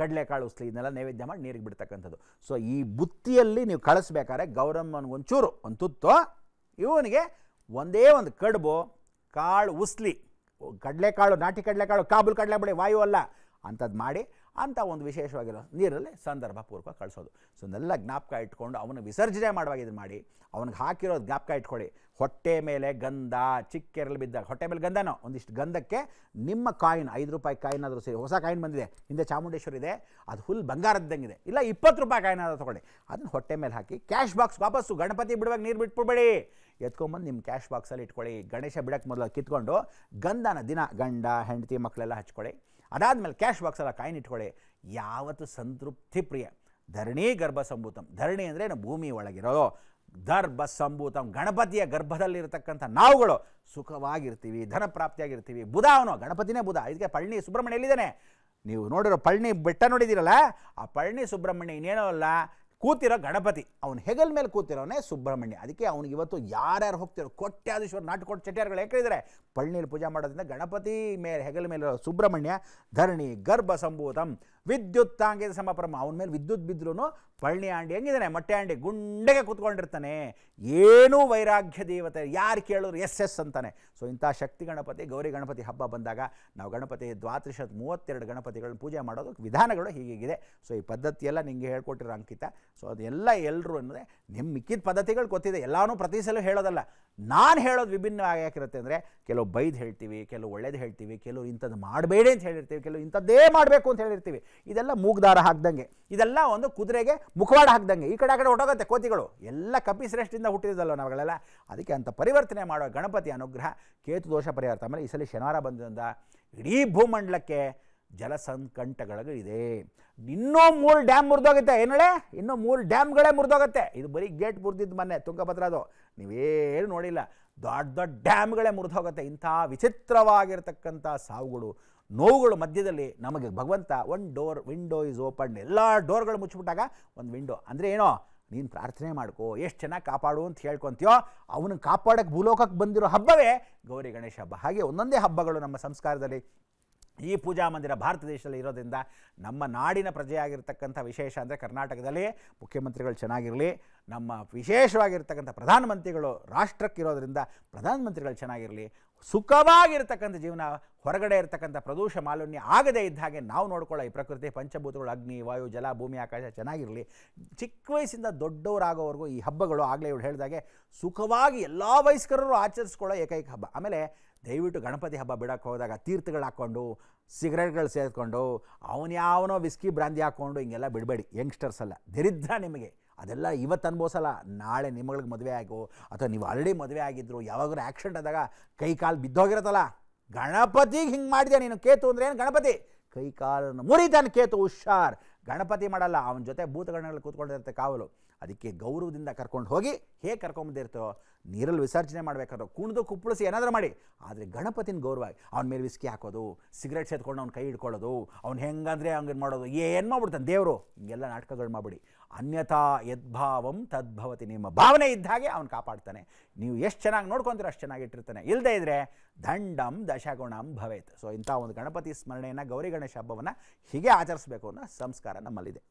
ಕಡಲೆಕಾಳು ಉಸಲಿ ಇದನ್ನೆಲ್ಲ ನೈವೇದ್ಯ ಮಾಡಿ ನೀರಿಗೆ ಬಿಡ್ತಕ್ಕಂಥದ್ದು ಸೊ ಈ ಬುತ್ತಿಯಲ್ಲಿ ನೀವು ಕಳಿಸ್ಬೇಕಾದ್ರೆ ಗೌರಮ್ಮನಿಗೊಂಚೂರು ಒಂದು ತುತ್ತು ಇವನಿಗೆ ಒಂದೇ ಒಂದು ಕಡುಬು ಕಾಳು ಉಸ್ಲಿ ಕಡಲೆಕಾಳು ನಾಟಿ ಕಡಲೆಕಾಳು ಕಾಬೂಲ್ ಕಡಲೆ ಬಿಡಿ ವಾಯು ಅಲ್ಲ ಅಂಥದ್ದು ಮಾಡಿ ಅಂತ ಒಂದು ವಿಶೇಷವಾಗಿರೋ ನೀರಲ್ಲಿ ಸಂದರ್ಭ ಪೂರ್ವಕ ಕಳಿಸೋದು ಸೊ ನೆಲ್ಲ ಜ್ಞಾಪಕ ಇಟ್ಕೊಂಡು ಅವನು ವಿಸರ್ಜನೆ ಮಾಡುವಾಗ ಇದನ್ನು ಮಾಡಿ ಅವನಿಗೆ ಹಾಕಿರೋದು ಜ್ಞಾಪಕ ಇಟ್ಕೊಳ್ಳಿ ಹೊಟ್ಟೆ ಮೇಲೆ ಗಂಧ ಚಿಕ್ಕೆರಲ್ಲಿ ಬಿದ್ದಾಗ ಹೊಟ್ಟೆ ಮೇಲೆ ಗಂಧನೋ ಒಂದಿಷ್ಟು ಗಂಧಕ್ಕೆ ನಿಮ್ಮ ಕಾಯಿನ್ ಐದು ರೂಪಾಯಿ ಕಾಯಿನ್ ಆದರೂ ಸರಿ ಹೊಸ ಕಾಯಿನ್ ಬಂದಿದೆ ಹಿಂದೆ ಚಾಮುಂಡೇಶ್ವರಿ ಇದೆ ಅದು ಫುಲ್ ಇದೆ ಇಲ್ಲ ಇಪ್ಪತ್ತು ರೂಪಾಯಿ ಕಾಯಿನ್ ಆದರೂ ತೊಗೊಳ್ಳಿ ಅದನ್ನು ಹೊಟ್ಟೆ ಮೇಲೆ ಹಾಕಿ ಕ್ಯಾಶ್ ಬಾಕ್ಸ್ ವಾಪಸ್ಸು ಗಣಪತಿ ಬಿಡುವಾಗ ನೀರು ಬಿಟ್ಬಿಡ್ಬೇಡಿ ಎತ್ಕೊಂಬಂದು ನಿಮ್ಮ ಕ್ಯಾಶ್ ಬಾಕ್ಸಲ್ಲಿ ಇಟ್ಕೊಳ್ಳಿ ಗಣೇಶ ಬಿಡೋಕ್ಕೆ ಮೊದಲು ಕಿತ್ಕೊಂಡು ಗಂಧನ ದಿನ ಗಂಡ ಹೆಂಡತಿ ಮಕ್ಕಳೆಲ್ಲ ಹಚ್ಕೊಳ್ಳಿ ಅದಾದಮೇಲೆ ಕ್ಯಾಶ್ ಎಲ್ಲ ಕಾಯಿನ್ ಇಟ್ಕೊಳ್ಳಿ ಯಾವತ್ತು ಸಂತೃಪ್ತಿ ಪ್ರಿಯ ಧರಣಿ ಗರ್ಭ ಸಂಭೂತಂ ಧರಣಿ ಅಂದರೆ ಭೂಮಿ ಒಳಗಿರೋ ಗರ್ಭ ಸಂಭೂತಂ ಗಣಪತಿಯ ಗರ್ಭದಲ್ಲಿರತಕ್ಕಂಥ ನಾವುಗಳು ಸುಖವಾಗಿರ್ತೀವಿ ಧನ ಬುಧ ಅವನು ಗಣಪತಿನೇ ಬುಧ ಇದಕ್ಕೆ ಪಳ್ಳಿ ಸುಬ್ರಹ್ಮಣ್ಯ ಎಲ್ಲಿದ್ದಾನೆ ನೀವು ನೋಡಿರೋ ಪಳ್ಳಿ ಬೆಟ್ಟ ನೋಡಿದ್ದೀರಲ್ಲ ಆ ಪಳ್ಳಿ ಸುಬ್ರಹ್ಮಣ್ಯ ಇನ್ನೇನೋ ಅಲ್ಲ ಕೂತಿರೋ ಗಣಪತಿ ಅವನು ಹೆಗಲ್ ಮೇಲೆ ಕೂತಿರೋನೇ ಸುಬ್ರಹ್ಮಣ್ಯ ಅದಕ್ಕೆ ಅವ್ನಿಗೆ ಇವತ್ತು ಯಾರ್ಯಾರು ಹೋಗ್ತಿರೋ ಕೊಟ್ಟ್ಯಾದೀಶ್ವರ ನಾಟಕೋಟ ಚಟ್ಯಾರ್ಗಳು ಹೇಳಿದರೆ ಪಳ್ಳಿಯಲ್ಲಿ ಪೂಜೆ ಮಾಡೋದ್ರಿಂದ ಗಣಪತಿ ಮೇಲೆ ಹೆಗಲ್ ಮೇಲೆ ಸುಬ್ರಹ್ಮಣ್ಯ ಧರಣಿ ಗರ್ಭ ಸಂಭೂತಂ ವಿದ್ಯುತ್ ತಾಂಗಿದ ಸಮಪ್ರಮ ಅವನ ಮೇಲೆ ವಿದ್ಯುತ್ ಬಿದ್ದರೂ ಪಳ್ಳಿ ಆಂಡಿ ಹೆಂಗಿದ್ದಾನೆ ಮೊಟ್ಟೆ ಆಂಡಿ ಗುಂಡೆಗೆ ಕೂತ್ಕೊಂಡಿರ್ತಾನೆ ಏನೂ ವೈರಾಗ್ಯ ದೇವತೆ ಯಾರು ಕೇಳಿದ್ರು ಎಸ್ ಎಸ್ ಅಂತಾನೆ ಸೊ ಇಂಥ ಶಕ್ತಿ ಗಣಪತಿ ಗೌರಿ ಗಣಪತಿ ಹಬ್ಬ ಬಂದಾಗ ನಾವು ಗಣಪತಿ ದ್ವಾದಶದ ಮೂವತ್ತೆರಡು ಗಣಪತಿಗಳನ್ನ ಪೂಜೆ ಮಾಡೋದು ವಿಧಾನಗಳು ಹೀಗಿದೆ ಸೊ ಈ ಪದ್ಧತಿಯೆಲ್ಲ ನಿಮಗೆ ಹೇಳ್ಕೊಟ್ಟಿರೋ ಅಂಕಿತ ಸೊ ಅದೆಲ್ಲ ಎಲ್ಲರೂ ಅನ್ನೋದೇ ನಿಮ್ಮ ಮಿಕ್ಕಿದ ಪದ್ಧತಿಗಳು ಗೊತ್ತಿದೆ ಎಲ್ಲನೂ ಪ್ರತಿ ಸಲ ಹೇಳೋದಲ್ಲ ನಾನು ಹೇಳೋದು ವಿಭಿನ್ನವಾಗಿ ಯಾಕಿರುತ್ತೆ ಅಂದರೆ ಕೆಲವು ಬೈದು ಹೇಳ್ತೀವಿ ಕೆಲವು ಒಳ್ಳೇದು ಹೇಳ್ತೀವಿ ಕೆಲವು ಇಂಥದ್ದು ಮಾಡಬೇಡಿ ಅಂತ ಹೇಳಿರ್ತೀವಿ ಕೆಲವು ಇಂಥದ್ದೇ ಮಾಡಬೇಕು ಅಂತ ಹೇಳಿರ್ತೀವಿ ಇದೆಲ್ಲ ಮೂಗ್ದಾರ ಹಾಕ್ದಂಗೆ ಇದೆಲ್ಲ ಒಂದು ಕುದುರೆಗೆ ಮುಖವಾಡ ಹಾಕ್ದಂಗೆ ಈ ಕಡೆ ಆ ಕಡೆ ಹೊಟ್ಟೋಗುತ್ತೆ ಕೋತಿಗಳು ಎಲ್ಲ ಕಪಿಶ್ರೇಷ್ಠದಿಂದ ಹುಟ್ಟಿದಲ್ಲ ನಾವುಗಳೆಲ್ಲ ಅದಕ್ಕೆ ಅಂಥ ಪರಿವರ್ತನೆ ಮಾಡೋ ಗಣಪತಿ ಅನುಗ್ರಹ ಕೇತು ದೋಷ ಪರಿಹಾರ ಆಮೇಲೆ ಈ ಸಲ ಶನಿವಾರ ಬಂದ್ರಿಂದ ಇಡೀ ಭೂಮಂಡಲಕ್ಕೆ ಜಲ ಇದೆ ಇನ್ನೂ ಮೂರು ಡ್ಯಾಮ್ ಮುರಿದೋಗುತ್ತೆ ಏನಳೆ ಇನ್ನೂ ಮೂರು ಡ್ಯಾಮ್ಗಳೇ ಮುರಿದೋಗುತ್ತೆ ಇದು ಬರೀ ಗೇಟ್ ಮುರಿದಿದ್ದು ಮೊನ್ನೆ ಅದು ನೀವೇನು ನೋಡಿಲ್ಲ ದೊಡ್ಡ ದೊಡ್ಡ ಡ್ಯಾಮ್ಗಳೇ ಮುರಿದೋಗುತ್ತೆ ಇಂಥ ವಿಚಿತ್ರವಾಗಿರ್ತಕ್ಕಂಥ ಸಾವುಗಳು ನೋವುಗಳು ಮಧ್ಯದಲ್ಲಿ ನಮಗೆ ಭಗವಂತ one door window is open ಎಲ್ಲ ಡೋರ್ಗಳು ಮುಚ್ಚಿಬಿಟ್ಟಾಗ ಒಂದು ವಿಂಡೋ ಅಂದರೆ ಏನೋ ನೀನು ಪ್ರಾರ್ಥನೆ ಮಾಡ್ಕೋ ಎಷ್ಟು ಚೆನ್ನಾಗಿ ಕಾಪಾಡು ಅಂತ ಹೇಳ್ಕೊತೀಯೋ ಅವನು ಕಾಪಾಡೋಕ್ಕೆ ಭೂಲೋಕಕ್ಕೆ ಬಂದಿರೋ ಹಬ್ಬವೇ ಗೌರಿ ಗಣೇಶ ಹಬ್ಬ ಹಾಗೆ ಒಂದೊಂದೇ ಹಬ್ಬಗಳು ನಮ್ಮ ಸಂಸ್ಕಾರದಲ್ಲಿ ಈ ಪೂಜಾ ಮಂದಿರ ಭಾರತ ದೇಶದಲ್ಲಿ ಇರೋದ್ರಿಂದ ನಮ್ಮ ನಾಡಿನ ಪ್ರಜೆಯಾಗಿರ್ತಕ್ಕಂಥ ವಿಶೇಷ ಅಂದರೆ ಕರ್ನಾಟಕದಲ್ಲಿ ಮುಖ್ಯಮಂತ್ರಿಗಳು ಚೆನ್ನಾಗಿರಲಿ ನಮ್ಮ ವಿಶೇಷವಾಗಿರ್ತಕ್ಕಂಥ ಪ್ರಧಾನಮಂತ್ರಿಗಳು ರಾಷ್ಟ್ರಕ್ಕಿರೋದ್ರಿಂದ ಪ್ರಧಾನಮಂತ್ರಿಗಳು ಚೆನ್ನಾಗಿರಲಿ ಸುಖವಾಗಿರ್ತಕ್ಕಂಥ ಜೀವನ ಹೊರಗಡೆ ಇರತಕ್ಕಂಥ ಪ್ರದೂಷ ಮಾಲಿನ್ಯ ಆಗದೇ ಇದ್ದ ಹಾಗೆ ನಾವು ನೋಡ್ಕೊಳ್ಳೋ ಈ ಪ್ರಕೃತಿ ಪಂಚಭೂತಗಳು ಅಗ್ನಿ ವಾಯು ಜಲ ಭೂಮಿ ಆಕಾಶ ಚೆನ್ನಾಗಿರಲಿ ಚಿಕ್ಕ ವಯಸ್ಸಿಂದ ದೊಡ್ಡವರಾಗೋವರೆಗೂ ಈ ಹಬ್ಬಗಳು ಆಗಲೇ ಇವಳು ಹೇಳಿದಾಗೆ ಸುಖವಾಗಿ ಎಲ್ಲ ವಯಸ್ಕರರು ಆಚರಿಸ್ಕೊಳ್ಳೋ ಏಕೈಕ ಹಬ್ಬ ಆಮೇಲೆ ದಯವಿಟ್ಟು ಗಣಪತಿ ಹಬ್ಬ ಬಿಡೋಕ್ಕೆ ಹೋದಾಗ ತೀರ್ಥಗಳು ಹಾಕ್ಕೊಂಡು ಸಿಗರೇಟ್ಗಳು ಸೇರಿಕೊಂಡು ಅವನ್ಯಾವನೋ ವಿಸ್ಕಿ ಬ್ರಾಂದಿ ಹಾಕ್ಕೊಂಡು ಹಿಂಗೆಲ್ಲ ಬಿಡಬೇಡಿ ಯಂಗ್ಸ್ಟರ್ಸ್ ಅಲ್ಲ ದರಿದ್ರ ನಿಮಗೆ ಅದೆಲ್ಲ ಇವತ್ತು ಅನ್ಬೋಸಲ್ಲ ನಾಳೆ ನಿಮ್ಮಗಳಿಗೆ ಮದುವೆ ಆಗೋ ಅಥವಾ ನೀವು ಆಲ್ರೆಡಿ ಮದುವೆ ಆಗಿದ್ರು ಯಾವಾಗಲೂ ಆ್ಯಕ್ಸಿಡೆಂಟ್ ಆದಾಗ ಕೈ ಕಾಲು ಬಿದ್ದೋಗಿರತ್ತಲ್ಲ ಗಣಪತಿಗೆ ಹಿಂಗೆ ಮಾಡಿದೆ ನೀನು ಕೇತು ಅಂದರೆ ಏನು ಗಣಪತಿ ಕೈ ಕಾಲನ್ನು ಮುರಿತಾನೆ ಕೇತು ಹುಷಾರ್ ಗಣಪತಿ ಮಾಡಲ್ಲ ಅವನ ಜೊತೆ ಭೂತಗಣಗಳು ಕೂತ್ಕೊಂಡಿರುತ್ತೆ ಕಾವಲು ಅದಕ್ಕೆ ಗೌರವದಿಂದ ಕರ್ಕೊಂಡು ಹೋಗಿ ಹೇಗೆ ಕರ್ಕೊಂಬಂದಿರ್ತೋ ನೀರಲ್ಲಿ ವಿಸರ್ಜನೆ ಮಾಡಬೇಕಾದ್ರೆ ಕುಣಿದು ಕುಪ್ಪಳಿಸಿ ಏನಾದರೂ ಮಾಡಿ ಆದರೆ ಗಣಪತಿನ ಗೌರವ ಅವನ ಮೇಲೆ ವಿಸ್ಕಿ ಹಾಕೋದು ಸಿಗರೇಟ್ ಸೇದ್ಕೊಂಡು ಅವ್ನ ಕೈ ಹಿಡ್ಕೊಳ್ಳೋದು ಅವ್ನು ಹೆಂಗಂದರೆ ಹಂಗೆ ಮಾಡೋದು ಏನು ಮಾಡ್ಬಿಡ್ತಾನೆ ದೇವರು ಹಿಂಗೆಲ್ಲ ನಾಟಕಗಳು ಮಾಡಿಬಿಡಿ ಅನ್ಯಥಾ ಯದ್ಭಾವಂ ತದ್ಭವತಿ ನಿಮ್ಮ ಭಾವನೆ ಇದ್ದ ಹಾಗೆ ಅವನು ಕಾಪಾಡ್ತಾನೆ ನೀವು ಎಷ್ಟು ಚೆನ್ನಾಗಿ ನೋಡ್ಕೊಂತೀರ ಅಷ್ಟು ಚೆನ್ನಾಗಿಟ್ಟಿರ್ತಾನೆ ಇಲ್ಲದೆ ಇದ್ದರೆ ದಂಡಂ ದಶಗುಣಂ ಭವೇತ್ ಸೊ ಇಂಥ ಒಂದು ಗಣಪತಿ ಸ್ಮರಣೆಯನ್ನು ಗೌರಿ ಗಣೇಶ ಹಬ್ಬವನ್ನು ಹೀಗೆ ಆಚರಿಸಬೇಕು ಅನ್ನೋ ಸಂಸ್ಕಾರ ನಮ್ಮಲ್ಲಿದೆ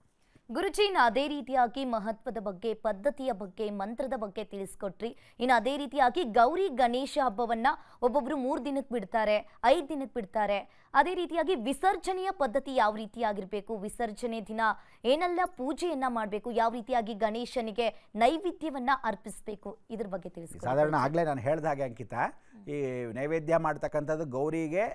ಗುರುಜಿನ ಅದೇ ರೀತಿಯಾಗಿ ಮಹತ್ವದ ಬಗ್ಗೆ ಪದ್ಧತಿಯ ಬಗ್ಗೆ ಮಂತ್ರದ ಬಗ್ಗೆ ತಿಳಿಸ್ಕೊಟ್ರಿ ಇನ್ನು ಅದೇ ರೀತಿಯಾಗಿ ಗೌರಿ ಗಣೇಶ ಹಬ್ಬವನ್ನ ಒಬ್ಬೊಬ್ರು ಮೂರು ದಿನಕ್ಕೆ ಬಿಡ್ತಾರೆ ಐದು ದಿನಕ್ಕೆ ಬಿಡ್ತಾರೆ ಅದೇ ರೀತಿಯಾಗಿ ವಿಸರ್ಜನೆಯ ಪದ್ಧತಿ ಯಾವ ರೀತಿಯಾಗಿರಬೇಕು ವಿಸರ್ಜನೆ ದಿನ ಏನೆಲ್ಲ ಪೂಜೆಯನ್ನ ಮಾಡಬೇಕು ಯಾವ ರೀತಿಯಾಗಿ ಗಣೇಶನಿಗೆ ನೈವೇದ್ಯವನ್ನ ಅರ್ಪಿಸಬೇಕು ಇದ್ರ ಬಗ್ಗೆ ತಿಳಿಸಿ ಸಾಧಾರಣ ಆಗಲೇ ನಾನು ಹೇಳ್ದ ಹಾಗೆ ಅಂಕಿತ ಈ ನೈವೇದ್ಯ ಮಾಡ್ತಕ್ಕಂಥದ್ದು ಗೌರಿಗೆ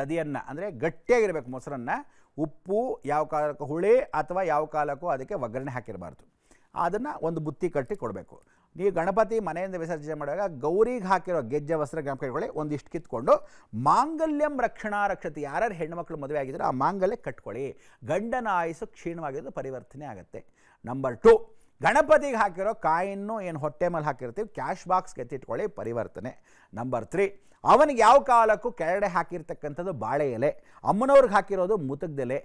ದದಿಯನ್ನು ಅಂದರೆ ಗಟ್ಟಿಯಾಗಿರಬೇಕು ಮೊಸರನ್ನು ಉಪ್ಪು ಯಾವ ಕಾಲಕ್ಕೂ ಹುಳಿ ಅಥವಾ ಯಾವ ಕಾಲಕ್ಕೂ ಅದಕ್ಕೆ ಒಗ್ಗರಣೆ ಹಾಕಿರಬಾರ್ದು ಅದನ್ನು ಒಂದು ಬುತ್ತಿ ಕಟ್ಟಿ ಕೊಡಬೇಕು ನೀವು ಗಣಪತಿ ಮನೆಯಿಂದ ವಿಸರ್ಜನೆ ಮಾಡುವಾಗ ಗೌರಿಗೆ ಹಾಕಿರೋ ಗೆಜ್ಜೆ ವಸ್ತ್ರ ಗಣಪತಿಗಳೇ ಒಂದಿಷ್ಟು ಕಿತ್ಕೊಂಡು ಮಾಂಗಲ್ಯಂ ರಕ್ಷಣಾ ರಕ್ಷತೆ ಯಾರ್ಯಾರು ಹೆಣ್ಣುಮಕ್ಳು ಮದುವೆ ಆಗಿದ್ರು ಆ ಮಾಂಗಲ್ಯ ಕಟ್ಕೊಳ್ಳಿ ಗಂಡನ ಆಯಸ್ಸು ಕ್ಷೀಣವಾಗಿದ್ದು ಪರಿವರ್ತನೆ ಆಗುತ್ತೆ ನಂಬರ್ ಟು ಗಣಪತಿಗೆ ಹಾಕಿರೋ ಕಾಯಿನ್ನು ಏನು ಹೊಟ್ಟೆ ಮೇಲೆ ಹಾಕಿರ್ತೀವಿ ಕ್ಯಾಶ್ ಬಾಕ್ಸ್ಗೆ ಎತ್ತಿಟ್ಕೊಳ್ಳಿ ಪರಿವರ್ತನೆ ನಂಬರ್ ತ್ರೀ ಅವನಿಗೆ ಯಾವ ಕಾಲಕ್ಕೂ ಕೆರಡೆ ಹಾಕಿರ್ತಕ್ಕಂಥದ್ದು ಬಾಳೆ ಎಲೆ ಅಮ್ಮನವ್ರಿಗೆ ಹಾಕಿರೋದು ಮುತಗ್ದೆಲೆ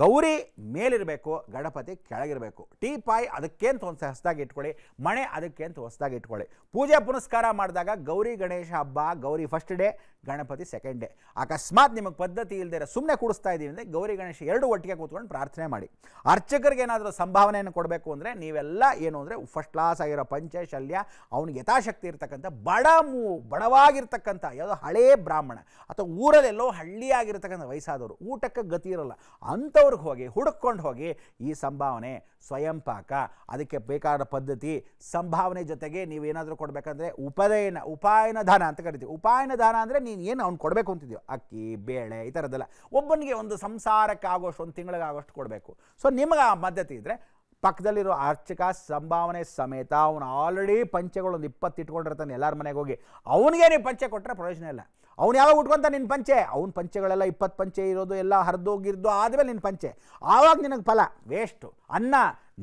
ಗೌರಿ ಮೇಲಿರಬೇಕು ಗಣಪತಿ ಕೆಳಗಿರಬೇಕು ಟೀ ಪಾಯ್ ಅದಕ್ಕೇಂತ ಒಂದು ಹೊಸದಾಗಿ ಇಟ್ಕೊಳ್ಳಿ ಮಣೆ ಅದಕ್ಕೆ ಅಂತ ಹೊಸದಾಗಿ ಇಟ್ಕೊಳ್ಳಿ ಪೂಜೆ ಪುನಸ್ಕಾರ ಮಾಡಿದಾಗ ಗೌರಿ ಗಣೇಶ ಹಬ್ಬ Gowri first day Ganapati second day ಅಕಸ್ಮಾತ್ ನಿಮಗೆ ಪದ್ಧತಿ ಇಲ್ಲದೆ ಸುಮ್ಮನೆ ಕೂಡಿಸ್ತಾ ಇದ್ದೀವಿ ಅಂದರೆ ಗೌರಿ ಗಣೇಶ ಎರಡು ಒಟ್ಟಿಗೆ ಕೂತ್ಕೊಂಡು ಪ್ರಾರ್ಥನೆ ಮಾಡಿ ಅರ್ಚಕರಿಗೆ ಏನಾದರೂ ಸಂಭಾವನೆಯನ್ನು ಕೊಡಬೇಕು ಅಂದರೆ ನೀವೆಲ್ಲ ಏನು ಅಂದರೆ ಫಸ್ಟ್ ಕ್ಲಾಸ್ ಆಗಿರೋ ಪಂಚ ಶಲ್ಯ ಅವ್ನಿಗೆ ಯಥಾಶಕ್ತಿ ಇರ್ತಕ್ಕಂಥ ಬಡ ಮೂ ಬಡವಾಗಿರ್ತಕ್ಕಂಥ ಯಾವುದೋ ಹಳೇ ಬ್ರಾಹ್ಮಣ ಅಥವಾ ಊರಲ್ಲೆಲ್ಲೋ ಹಳ್ಳಿಯಾಗಿರ್ತಕ್ಕಂಥ ವಯಸ್ಸಾದವರು ಊಟಕ್ಕೆ ಗತಿ ಇರಲ್ಲ ಅಂಥವ್ರಿಗೆ ಹೋಗಿ ಹುಡುಕೊಂಡು ಹೋಗಿ ಈ ಸಂಭಾವನೆ ಸ್ವಯಂಪಾಕ ಅದಕ್ಕೆ ಬೇಕಾದ ಪದ್ಧತಿ ಸಂಭಾವನೆ ಜೊತೆಗೆ ನೀವೇನಾದರೂ ಕೊಡಬೇಕಂದ್ರೆ ಉಪದಯನ ಉಪಾಯನ ದಾನ ಅಂತ ಕರಿತೀವಿ ಉಪಾಯನ ದಾನ ಅಂದರೆ ನೀನು ಏನು ಅವ್ನು ಕೊಡಬೇಕು ಅಂತಿದ್ಯೋ ಅಕ್ಕಿ ಬೇಳೆ ಈ ಥರದ್ದೆಲ್ಲ ಒಬ್ಬನಿಗೆ ಒಂದು ಸಂಸಾರಕ್ಕೆ ಆಗೋಷ್ಟು ಒಂದು ತಿಂಗಳಿಗೆ ಆಗೋಷ್ಟು ಕೊಡಬೇಕು ಸೊ ನಿಮಗೆ ಆ ಮದ್ದತಿ ಇದ್ದರೆ ಪಕ್ಕದಲ್ಲಿರೋ ಅರ್ಚಕ ಸಂಭಾವನೆ ಸಮೇತ ಅವನು ಆಲ್ರೆಡಿ ಪಂಚೆಗಳು ಒಂದು ಇಪ್ಪತ್ತು ಇಟ್ಕೊಂಡಿರ್ತಾನೆ ಎಲ್ಲರ ಮನೆಗೆ ಹೋಗಿ ಅವನಿಗೆ ನೀವು ಪಂಚೆ ಕೊಟ್ಟರೆ ಪ್ರಯೋಜನ ಇಲ್ಲ ಅವ್ನು ಯಾವಾಗ ಉಟ್ಕೊಂತ ನಿನ್ನ ಪಂಚೆ ಅವ್ನ ಪಂಚೆಗಳೆಲ್ಲ ಇಪ್ಪತ್ತು ಪಂಚೆ ಇರೋದು ಎಲ್ಲ ಹರಿದೋಗಿರ್ದು ಆದಮೇಲೆ ನಿನ್ನ ಪಂಚೆ ಆವಾಗ ನಿನಗೆ ಫಲ ವೇಸ್ಟು ಅನ್ನ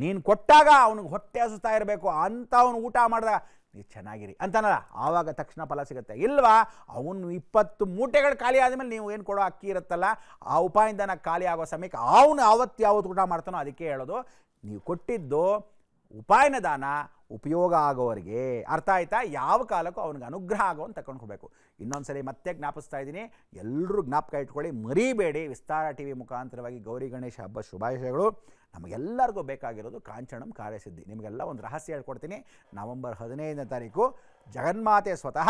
ನೀನು ಕೊಟ್ಟಾಗ ಅವನಿಗೆ ಹೊಟ್ಟೆ ಹಸುತ್ತಾ ಇರಬೇಕು ಅಂತ ಅವನು ಊಟ ಮಾಡಿದಾಗ ಇದು ಚೆನ್ನಾಗಿರಿ ಅಂತಾನಲ್ಲ ಆವಾಗ ತಕ್ಷಣ ಫಲ ಸಿಗುತ್ತೆ ಇಲ್ವಾ ಅವನು ಇಪ್ಪತ್ತು ಮೂಟೆಗಳು ಖಾಲಿ ಆದಮೇಲೆ ನೀವು ಏನು ಕೊಡೋ ಅಕ್ಕಿ ಇರುತ್ತಲ್ಲ ಆ ಉಪಾಯದಿಂದನ ಖಾಲಿ ಆಗೋ ಸಮಯಕ್ಕೆ ಅವನು ಆವತ್ತು ಯಾವತ್ತು ಊಟ ಮಾಡ್ತಾನೋ ಅದಕ್ಕೆ ಹೇಳೋದು ನೀವು ಕೊಟ್ಟಿದ್ದು ಉಪಾಯನ ದಾನ ಉಪಯೋಗ ಆಗೋರಿಗೆ ಅರ್ಥ ಆಯ್ತಾ ಯಾವ ಕಾಲಕ್ಕೂ ಅವ್ನಿಗೆ ಅನುಗ್ರಹ ಆಗೋನ್ ತಗೊಂಡು ಹೋಗಬೇಕು ಇನ್ನೊಂದು ಸರಿ ಮತ್ತೆ ಜ್ಞಾಪಿಸ್ತಾ ಇದ್ದೀನಿ ಎಲ್ಲರೂ ಜ್ಞಾಪಕ ಇಟ್ಕೊಳ್ಳಿ ಮರಿಬೇಡಿ ವಿಸ್ತಾರ ಟಿ ವಿ ಮುಖಾಂತರವಾಗಿ ಗೌರಿ ಗಣೇಶ ಹಬ್ಬ ಶುಭಾಶಯಗಳು ನಮಗೆಲ್ಲರಿಗೂ ಬೇಕಾಗಿರೋದು ಕಾಂಚಣಂ ಕಾರ್ಯಸಿದ್ಧಿ ನಿಮಗೆಲ್ಲ ಒಂದು ರಹಸ್ಯ ಹೇಳ್ಕೊಡ್ತೀನಿ ನವಂಬರ್ ಹದಿನೈದನೇ ತಾರೀಕು ಜಗನ್ಮಾತೆ ಸ್ವತಃ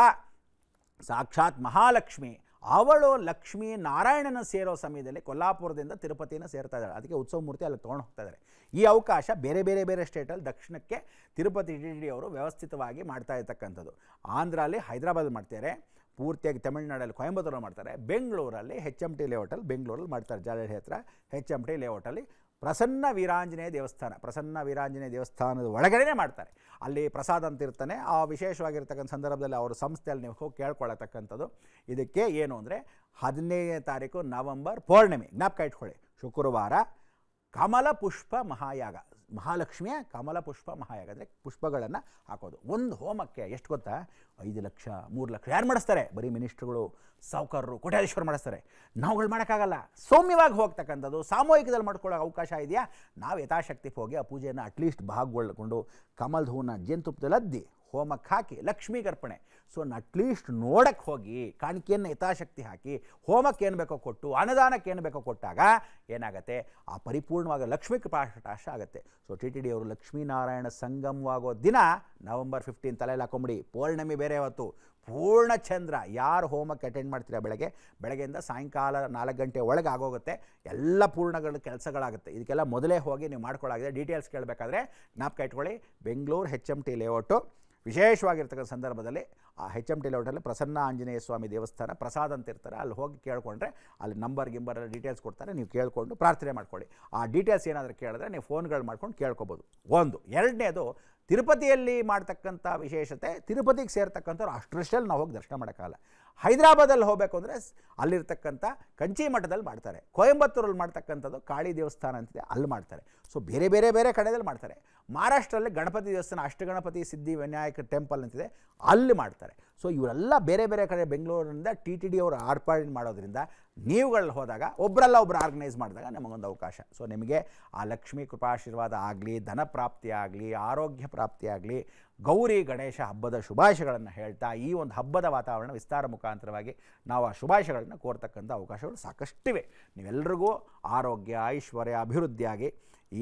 ಸಾಕ್ಷಾತ್ ಮಹಾಲಕ್ಷ್ಮಿ ಅವಳು ಲಕ್ಷ್ಮೀ ನಾರಾಯಣನ ಸೇರೋ ಸಮಯದಲ್ಲಿ ಕೊಲ್ಲಾಪುರದಿಂದ ತಿರುಪತಿನ ಸೇರ್ತಾ ಇದ್ದಾಳೆ ಅದಕ್ಕೆ ಉತ್ಸವ ಮೂರ್ತಿ ಅಲ್ಲಿ ತೊಗೊಂಡು ಹೋಗ್ತಾ ಇದ್ದಾರೆ ಈ ಅವಕಾಶ ಬೇರೆ ಬೇರೆ ಬೇರೆ ಸ್ಟೇಟಲ್ಲಿ ದಕ್ಷಿಣಕ್ಕೆ ತಿರುಪತಿ ಡಿ ಡಿ ಅವರು ವ್ಯವಸ್ಥಿತವಾಗಿ ಮಾಡ್ತಾ ಇರ್ತಕ್ಕಂಥದ್ದು ಆಂಧ್ರಲ್ಲಿ ಹೈದರಾಬಾದ್ ಮಾಡ್ತಾರೆ ಪೂರ್ತಿಯಾಗಿ ತಮಿಳುನಾಡಲ್ಲಿ ಕೊಯಂಬತ್ತೂರಲ್ಲಿ ಮಾಡ್ತಾರೆ ಬೆಂಗಳೂರಲ್ಲಿ ಹೆಚ್ ಎಮ್ ಟಿ ಲೇಔಟಲ್ಲಿ ಬೆಂಗಳೂರಲ್ಲಿ ಮಾಡ್ತಾರೆ ಜಾಲಹಳ್ಳಿ ಹತ್ರ ಹೆಚ್ ಎಮ್ ಟಿ ಲೇಔಟಲ್ಲಿ ಪ್ರಸನ್ನ ವೀರಾಂಜನೇಯ ದೇವಸ್ಥಾನ ಪ್ರಸನ್ನ ವೀರಾಂಜನೇಯ ದೇವಸ್ಥಾನದ ಒಳಗಡೆನೇ ಮಾಡ್ತಾರೆ ಅಲ್ಲಿ ಪ್ರಸಾದ ಅಂತ ಇರ್ತಾನೆ ಆ ವಿಶೇಷವಾಗಿರ್ತಕ್ಕಂಥ ಸಂದರ್ಭದಲ್ಲಿ ಅವರು ಸಂಸ್ಥೆಯಲ್ಲಿ ನೀವು ಹೋಗಿ ಕೇಳ್ಕೊಳ್ಳತಕ್ಕಂಥದ್ದು ಇದಕ್ಕೆ ಏನು ಅಂದರೆ ಹದಿನೈದನೇ ತಾರೀಕು ನವಂಬರ್ ಪೌರ್ಣಿಮೆ ಜ್ಞಾಪಕ ಇಟ್ಕೊಳ್ಳಿ ಶುಕ್ರವಾರ ಕಮಲ ಪುಷ್ಪ ಮಹಾಯಾಗ ಮಹಾಲಕ್ಷ್ಮಿಯ ಕಮಲ ಪುಷ್ಪ ಮಹಾಯಾಗ ಅಂದರೆ ಪುಷ್ಪಗಳನ್ನು ಹಾಕೋದು ಒಂದು ಹೋಮಕ್ಕೆ ಎಷ್ಟು ಗೊತ್ತಾ ಐದು ಲಕ್ಷ ಮೂರು ಲಕ್ಷ ಯಾರು ಮಾಡಿಸ್ತಾರೆ ಬರೀ ಮಿನಿಸ್ಟ್ರುಗಳು ಸಾಹುಕಾರರು ಕೋಟ್ಯಾಧೀಶ್ವರ ಮಾಡಿಸ್ತಾರೆ ನಾವುಗಳು ಮಾಡೋಕ್ಕಾಗಲ್ಲ ಸೌಮ್ಯವಾಗಿ ಹೋಗ್ತಕ್ಕಂಥದ್ದು ಸಾಮೂಹಿಕದಲ್ಲಿ ಮಾಡ್ಕೊಳ್ಳೋ ಅವಕಾಶ ಇದೆಯಾ ನಾವು ಯಥಾಶಕ್ತಿ ಹೋಗಿ ಆ ಪೂಜೆಯನ್ನು ಅಟ್ಲೀಸ್ಟ್ ಭಾಗಗೊಳ್ಕೊಂಡು ಕಮಲ್ ಹೂವನ್ನು ಜೇನುತುಪ್ಪದಲ್ಲಿ ಹೋಮಕ್ಕೆ ಹಾಕಿ ಲಕ್ಷ್ಮೀಗರ್ಪಣೆ ಸೊ ಅಟ್ಲೀಸ್ಟ್ ನೋಡಕ್ಕೆ ಹೋಗಿ ಕಾಣಿಕೆಯನ್ನು ಹಿತಾಶಕ್ತಿ ಹಾಕಿ ಹೋಮಕ್ಕೆ ಏನು ಬೇಕೋ ಕೊಟ್ಟು ಅನುದಾನಕ್ಕೆ ಏನು ಬೇಕೋ ಕೊಟ್ಟಾಗ ಏನಾಗುತ್ತೆ ಆ ಪರಿಪೂರ್ಣವಾಗ ಲಕ್ಷ್ಮೀ ಕೃಪಾಶಟಾಶ ಆಗುತ್ತೆ ಸೊ ಟಿ ಟಿ ಡಿ ಅವರು ಲಕ್ಷ್ಮೀನಾರಾಯಣ ಸಂಗಮವಾಗೋ ದಿನ ನವೆಂಬರ್ ಫಿಫ್ಟೀನ್ ತಲೆಯಲ್ಲಿ ಹಾಕೊಂಬಿಡಿ ಪೌರ್ಣಮಿ ಬೇರೆ ಹೊತ್ತು ಪೂರ್ಣ ಚಂದ್ರ ಯಾರು ಹೋಮಕ್ಕೆ ಅಟೆಂಡ್ ಮಾಡ್ತೀರಾ ಬೆಳಗ್ಗೆ ಬೆಳಗ್ಗೆಯಿಂದ ಸಾಯಂಕಾಲ ನಾಲ್ಕು ಗಂಟೆ ಒಳಗೆ ಆಗೋಗುತ್ತೆ ಎಲ್ಲ ಪೂರ್ಣಗಳ ಕೆಲಸಗಳಾಗುತ್ತೆ ಇದಕ್ಕೆಲ್ಲ ಮೊದಲೇ ಹೋಗಿ ನೀವು ಮಾಡ್ಕೊಳ್ಳಾಗಿದೆ ಡೀಟೇಲ್ಸ್ ಕೇಳಬೇಕಾದ್ರೆ ಜ್ಞಾಪಕ ಇಟ್ಕೊಳ್ಳಿ Bengaluru H M T layout ವಿಶೇಷವಾಗಿರ್ತಕ್ಕಂಥ ಸಂದರ್ಭದಲ್ಲಿ ಆ ಹೆಚ್ ಎಮ್ ಟಿ ಲೌಟಲ್ಲಿ ಪ್ರಸನ್ನ ಆಂಜನೇಯ ಸ್ವಾಮಿ ದೇವಸ್ಥಾನ ಪ್ರಸಾದ್ ಅಂತ ಇರ್ತಾರೆ ಅಲ್ಲಿ ಹೋಗಿ ಕೇಳಿಕೊಂಡ್ರೆ ಅಲ್ಲಿ ನಂಬರ್ ಗಿಂಬರ್ ಡೀಟೇಲ್ಸ್ ಕೊಡ್ತಾರೆ ನೀವು ಕೇಳಿಕೊಂಡು ಪ್ರಾರ್ಥನೆ ಮಾಡ್ಕೊಳ್ಳಿ ಆ ಡೀಟೇಲ್ಸ್ ಏನಾದರೂ ಕೇಳಿದ್ರೆ ನೀವು ಫೋನ್ಗಳು ಮಾಡ್ಕೊಂಡು ಕೇಳ್ಕೊಬೋದು ಒಂದು ಎರಡನೇದು ತಿರುಪತಿಯಲ್ಲಿ ಮಾಡ್ತಕ್ಕಂಥ ವಿಶೇಷತೆ ತಿರುಪತಿಗೆ ಸೇರ್ತಕ್ಕಂಥವ್ರು ಅಷ್ಟರಷ್ಟಲ್ಲಿ ನಾವು ಹೋಗಿ ದರ್ಶನ ಮಾಡೋಕ್ಕಾಗಲ್ಲ ಹೈದರಾಬಾದಲ್ಲಿ ಹೋಗಬೇಕು ಅಂದರೆ ಅಲ್ಲಿರ್ತಕ್ಕಂಥ ಕಂಚಿ ಮಠದಲ್ಲಿ ಮಾಡ್ತಾರೆ ಕೊಯಂಬತ್ತೂರಲ್ಲಿ ಮಾಡ್ತಕ್ಕಂಥದ್ದು ಕಾಳಿ ದೇವಸ್ಥಾನ ಅಂತಿದೆ ಅಲ್ಲಿ ಮಾಡ್ತಾರೆ ಸೊ ಬೇರೆ ಬೇರೆ ಬೇರೆ ಕಡೆಯಲ್ಲಿ ಮಾಡ್ತಾರೆ ಮಹಾರಾಷ್ಟ್ರದಲ್ಲಿ ಗಣಪತಿ ದೇವಸ್ಥಾನ ಅಷ್ಟಗಣಪತಿ ಸಿದ್ಧಿ ವಿನಾಯಕ ಟೆಂಪಲ್ ಅಂತಿದೆ ಅಲ್ಲಿ ಮಾಡ್ತಾರೆ ಸೊ ಇವರೆಲ್ಲ ಬೇರೆ ಬೇರೆ ಕಡೆ ಬೆಂಗಳೂರಿನಿಂದ ಟಿ ಟಿ ಡಿ ಅವರು ಆರ್ಪಾಡಿನ ಮಾಡೋದ್ರಿಂದ ನೀವುಗಳಲ್ಲಿ ಹೋದಾಗ ಒಬ್ಬರಲ್ಲ ಒಬ್ಬರು ಆರ್ಗನೈಸ್ ಮಾಡಿದಾಗ ನಮಗೊಂದು ಅವಕಾಶ ಸೊ ನಿಮಗೆ ಆ ಲಕ್ಷ್ಮೀ ಕೃಪಾಶೀರ್ವಾದ ಆಗಲಿ ಧನ ಪ್ರಾಪ್ತಿ ಆಗಲಿ ಆರೋಗ್ಯ ಪ್ರಾಪ್ತಿ ಆಗಲಿ ಗೌರಿ ಗಣೇಶ ಹಬ್ಬದ ಶುಭಾಶಯಗಳನ್ನು ಹೇಳ್ತಾ ಈ ಒಂದು ಹಬ್ಬದ ವಾತಾವರಣ ವಿಸ್ತಾರ ಮುಖಾಂತರವಾಗಿ ನಾವು ಆ ಶುಭಾಶಯಗಳನ್ನು ಕೋರ್ತಕ್ಕಂಥ ಅವಕಾಶಗಳು ಸಾಕಷ್ಟಿವೆ ನೀವೆಲ್ಲರಿಗೂ ಆರೋಗ್ಯ ಐಶ್ವರ್ಯ ಅಭಿವೃದ್ಧಿಯಾಗಿ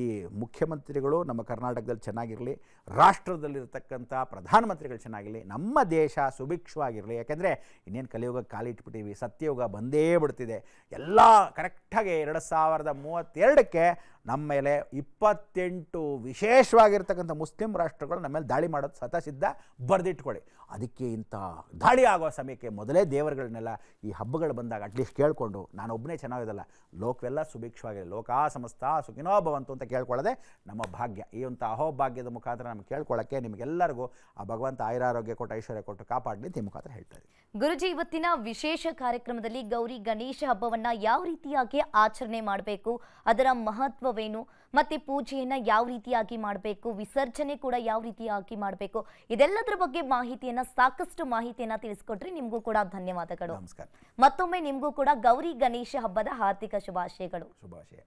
ಈ ಮುಖ್ಯಮಂತ್ರಿಗಳು ನಮ್ಮ ಕರ್ನಾಟಕದಲ್ಲಿ ಚೆನ್ನಾಗಿರಲಿ ರಾಷ್ಟ್ರದಲ್ಲಿರತಕ್ಕಂಥ ಪ್ರಧಾನಮಂತ್ರಿಗಳು ಚೆನ್ನಾಗಿರಲಿ ನಮ್ಮ ದೇಶ ಸುಭಿಕ್ಷವಾಗಿರಲಿ ಯಾಕೆಂದರೆ ಇನ್ನೇನು ಕಲಿಯುಗ ಕಾಲಿಟ್ಬಿಟ್ಟಿವಿ ಸತ್ಯಯುಗ ಬಂದೇ ಬಿಡ್ತಿದೆ ಎಲ್ಲ ಕರೆಕ್ಟಾಗಿ ಎರಡು ಸಾವಿರದ ಮೂವತ್ತೆರಡಕ್ಕೆ ನಮ್ಮ ಮೇಲೆ ಇಪ್ಪತ್ತೆಂಟು ವಿಶೇಷವಾಗಿರ್ತಕ್ಕಂಥ ಮುಸ್ಲಿಂ ರಾಷ್ಟ್ರಗಳು ನಮ್ಮ ಮೇಲೆ ದಾಳಿ ಮಾಡೋದು ಸಿದ್ಧ ಬರೆದಿಟ್ಕೊಳ್ಳಿ ಅದಕ್ಕೆ ಇಂಥ ದಾಳಿ ಆಗುವ ಸಮಯಕ್ಕೆ ಮೊದಲೇ ದೇವರುಗಳನ್ನೆಲ್ಲ ಈ ಹಬ್ಬಗಳು ಬಂದಾಗ ಅಟ್ಲೀಸ್ಟ್ ಕೇಳಿಕೊಂಡು ನಾನೊಬ್ಬನೇ ಚೆನ್ನಾಗಿದ್ದಲ್ಲ ಲೋಕವೆಲ್ಲ ಸುಭಿಕ್ಷವಾಗಿದೆ ಲೋಕ ಸಮಸ್ತ ಸುಖಿನೋಭವಂತು ಅಂತ ಕೇಳ್ಕೊಳ್ಳದೆ ನಮ್ಮ ಭಾಗ್ಯ ಈ ಒಂಥ ಅಹೋಭಾಗ್ಯದ ಮುಖಾಂತರ ನಮ್ಗೆ ಕೇಳ್ಕೊಳ್ಳೋಕ್ಕೆ ನಿಮಗೆಲ್ಲರಿಗೂ ಆ ಭಗವಂತ ಆಯುರಾರೋಗ್ಯ ಕೊಟ್ಟು ಐಶ್ವರ್ಯ ಕೊಟ್ಟು ಕಾಪಾಡಲಿ ಅಂತ ಮುಖಾಂತರ ಹೇಳ್ತಾರೆ ಗುರುಜಿ ಇವತ್ತಿನ ವಿಶೇಷ ಕಾರ್ಯಕ್ರಮದಲ್ಲಿ ಗೌರಿ ಗಣೇಶ ಹಬ್ಬವನ್ನು ಯಾವ ರೀತಿಯಾಗಿ ಆಚರಣೆ ಮಾಡಬೇಕು ಅದರ ಮಹತ್ವ ಮಹತ್ವವೇನು ಮತ್ತೆ ಪೂಜೆಯನ್ನ ಯಾವ ರೀತಿಯಾಗಿ ಮಾಡಬೇಕು ವಿಸರ್ಜನೆ ಕೂಡ ಯಾವ ರೀತಿಯಾಗಿ ಮಾಡಬೇಕು ಇದೆಲ್ಲದರ ಬಗ್ಗೆ ಮಾಹಿತಿಯನ್ನ ಸಾಕಷ್ಟು ಮಾಹಿತಿಯನ್ನ ತಿಳಿಸ್ಕೊಟ್ರಿ ನಿಮ್ಗೂ ಕೂಡ ಧನ್ಯವಾದಗಳು ನಮಸ್ಕಾರ ಮತ್ತೊಮ್ಮೆ ನಿಮ್ಗೂ ಕೂಡ ಗೌರಿ ಗಣೇಶ ಹಬ್ಬದ ಹಾರ್ದಿಕ ಶುಭಾಶಯಗಳು ಶುಭಾಶಯ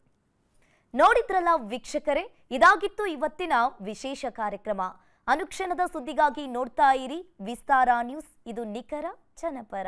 ನೋಡಿದ್ರಲ್ಲ ವೀಕ್ಷಕರೇ ಇದಾಗಿತ್ತು ಇವತ್ತಿನ ವಿಶೇಷ ಕಾರ್ಯಕ್ರಮ ಅನುಕ್ಷಣದ ಸುದ್ದಿಗಾಗಿ ನೋಡ್ತಾ ಇರಿ ವಿಸ್ತಾರ ನ್ಯೂಸ್ ಇದು ನಿಖರ ಜನಪರ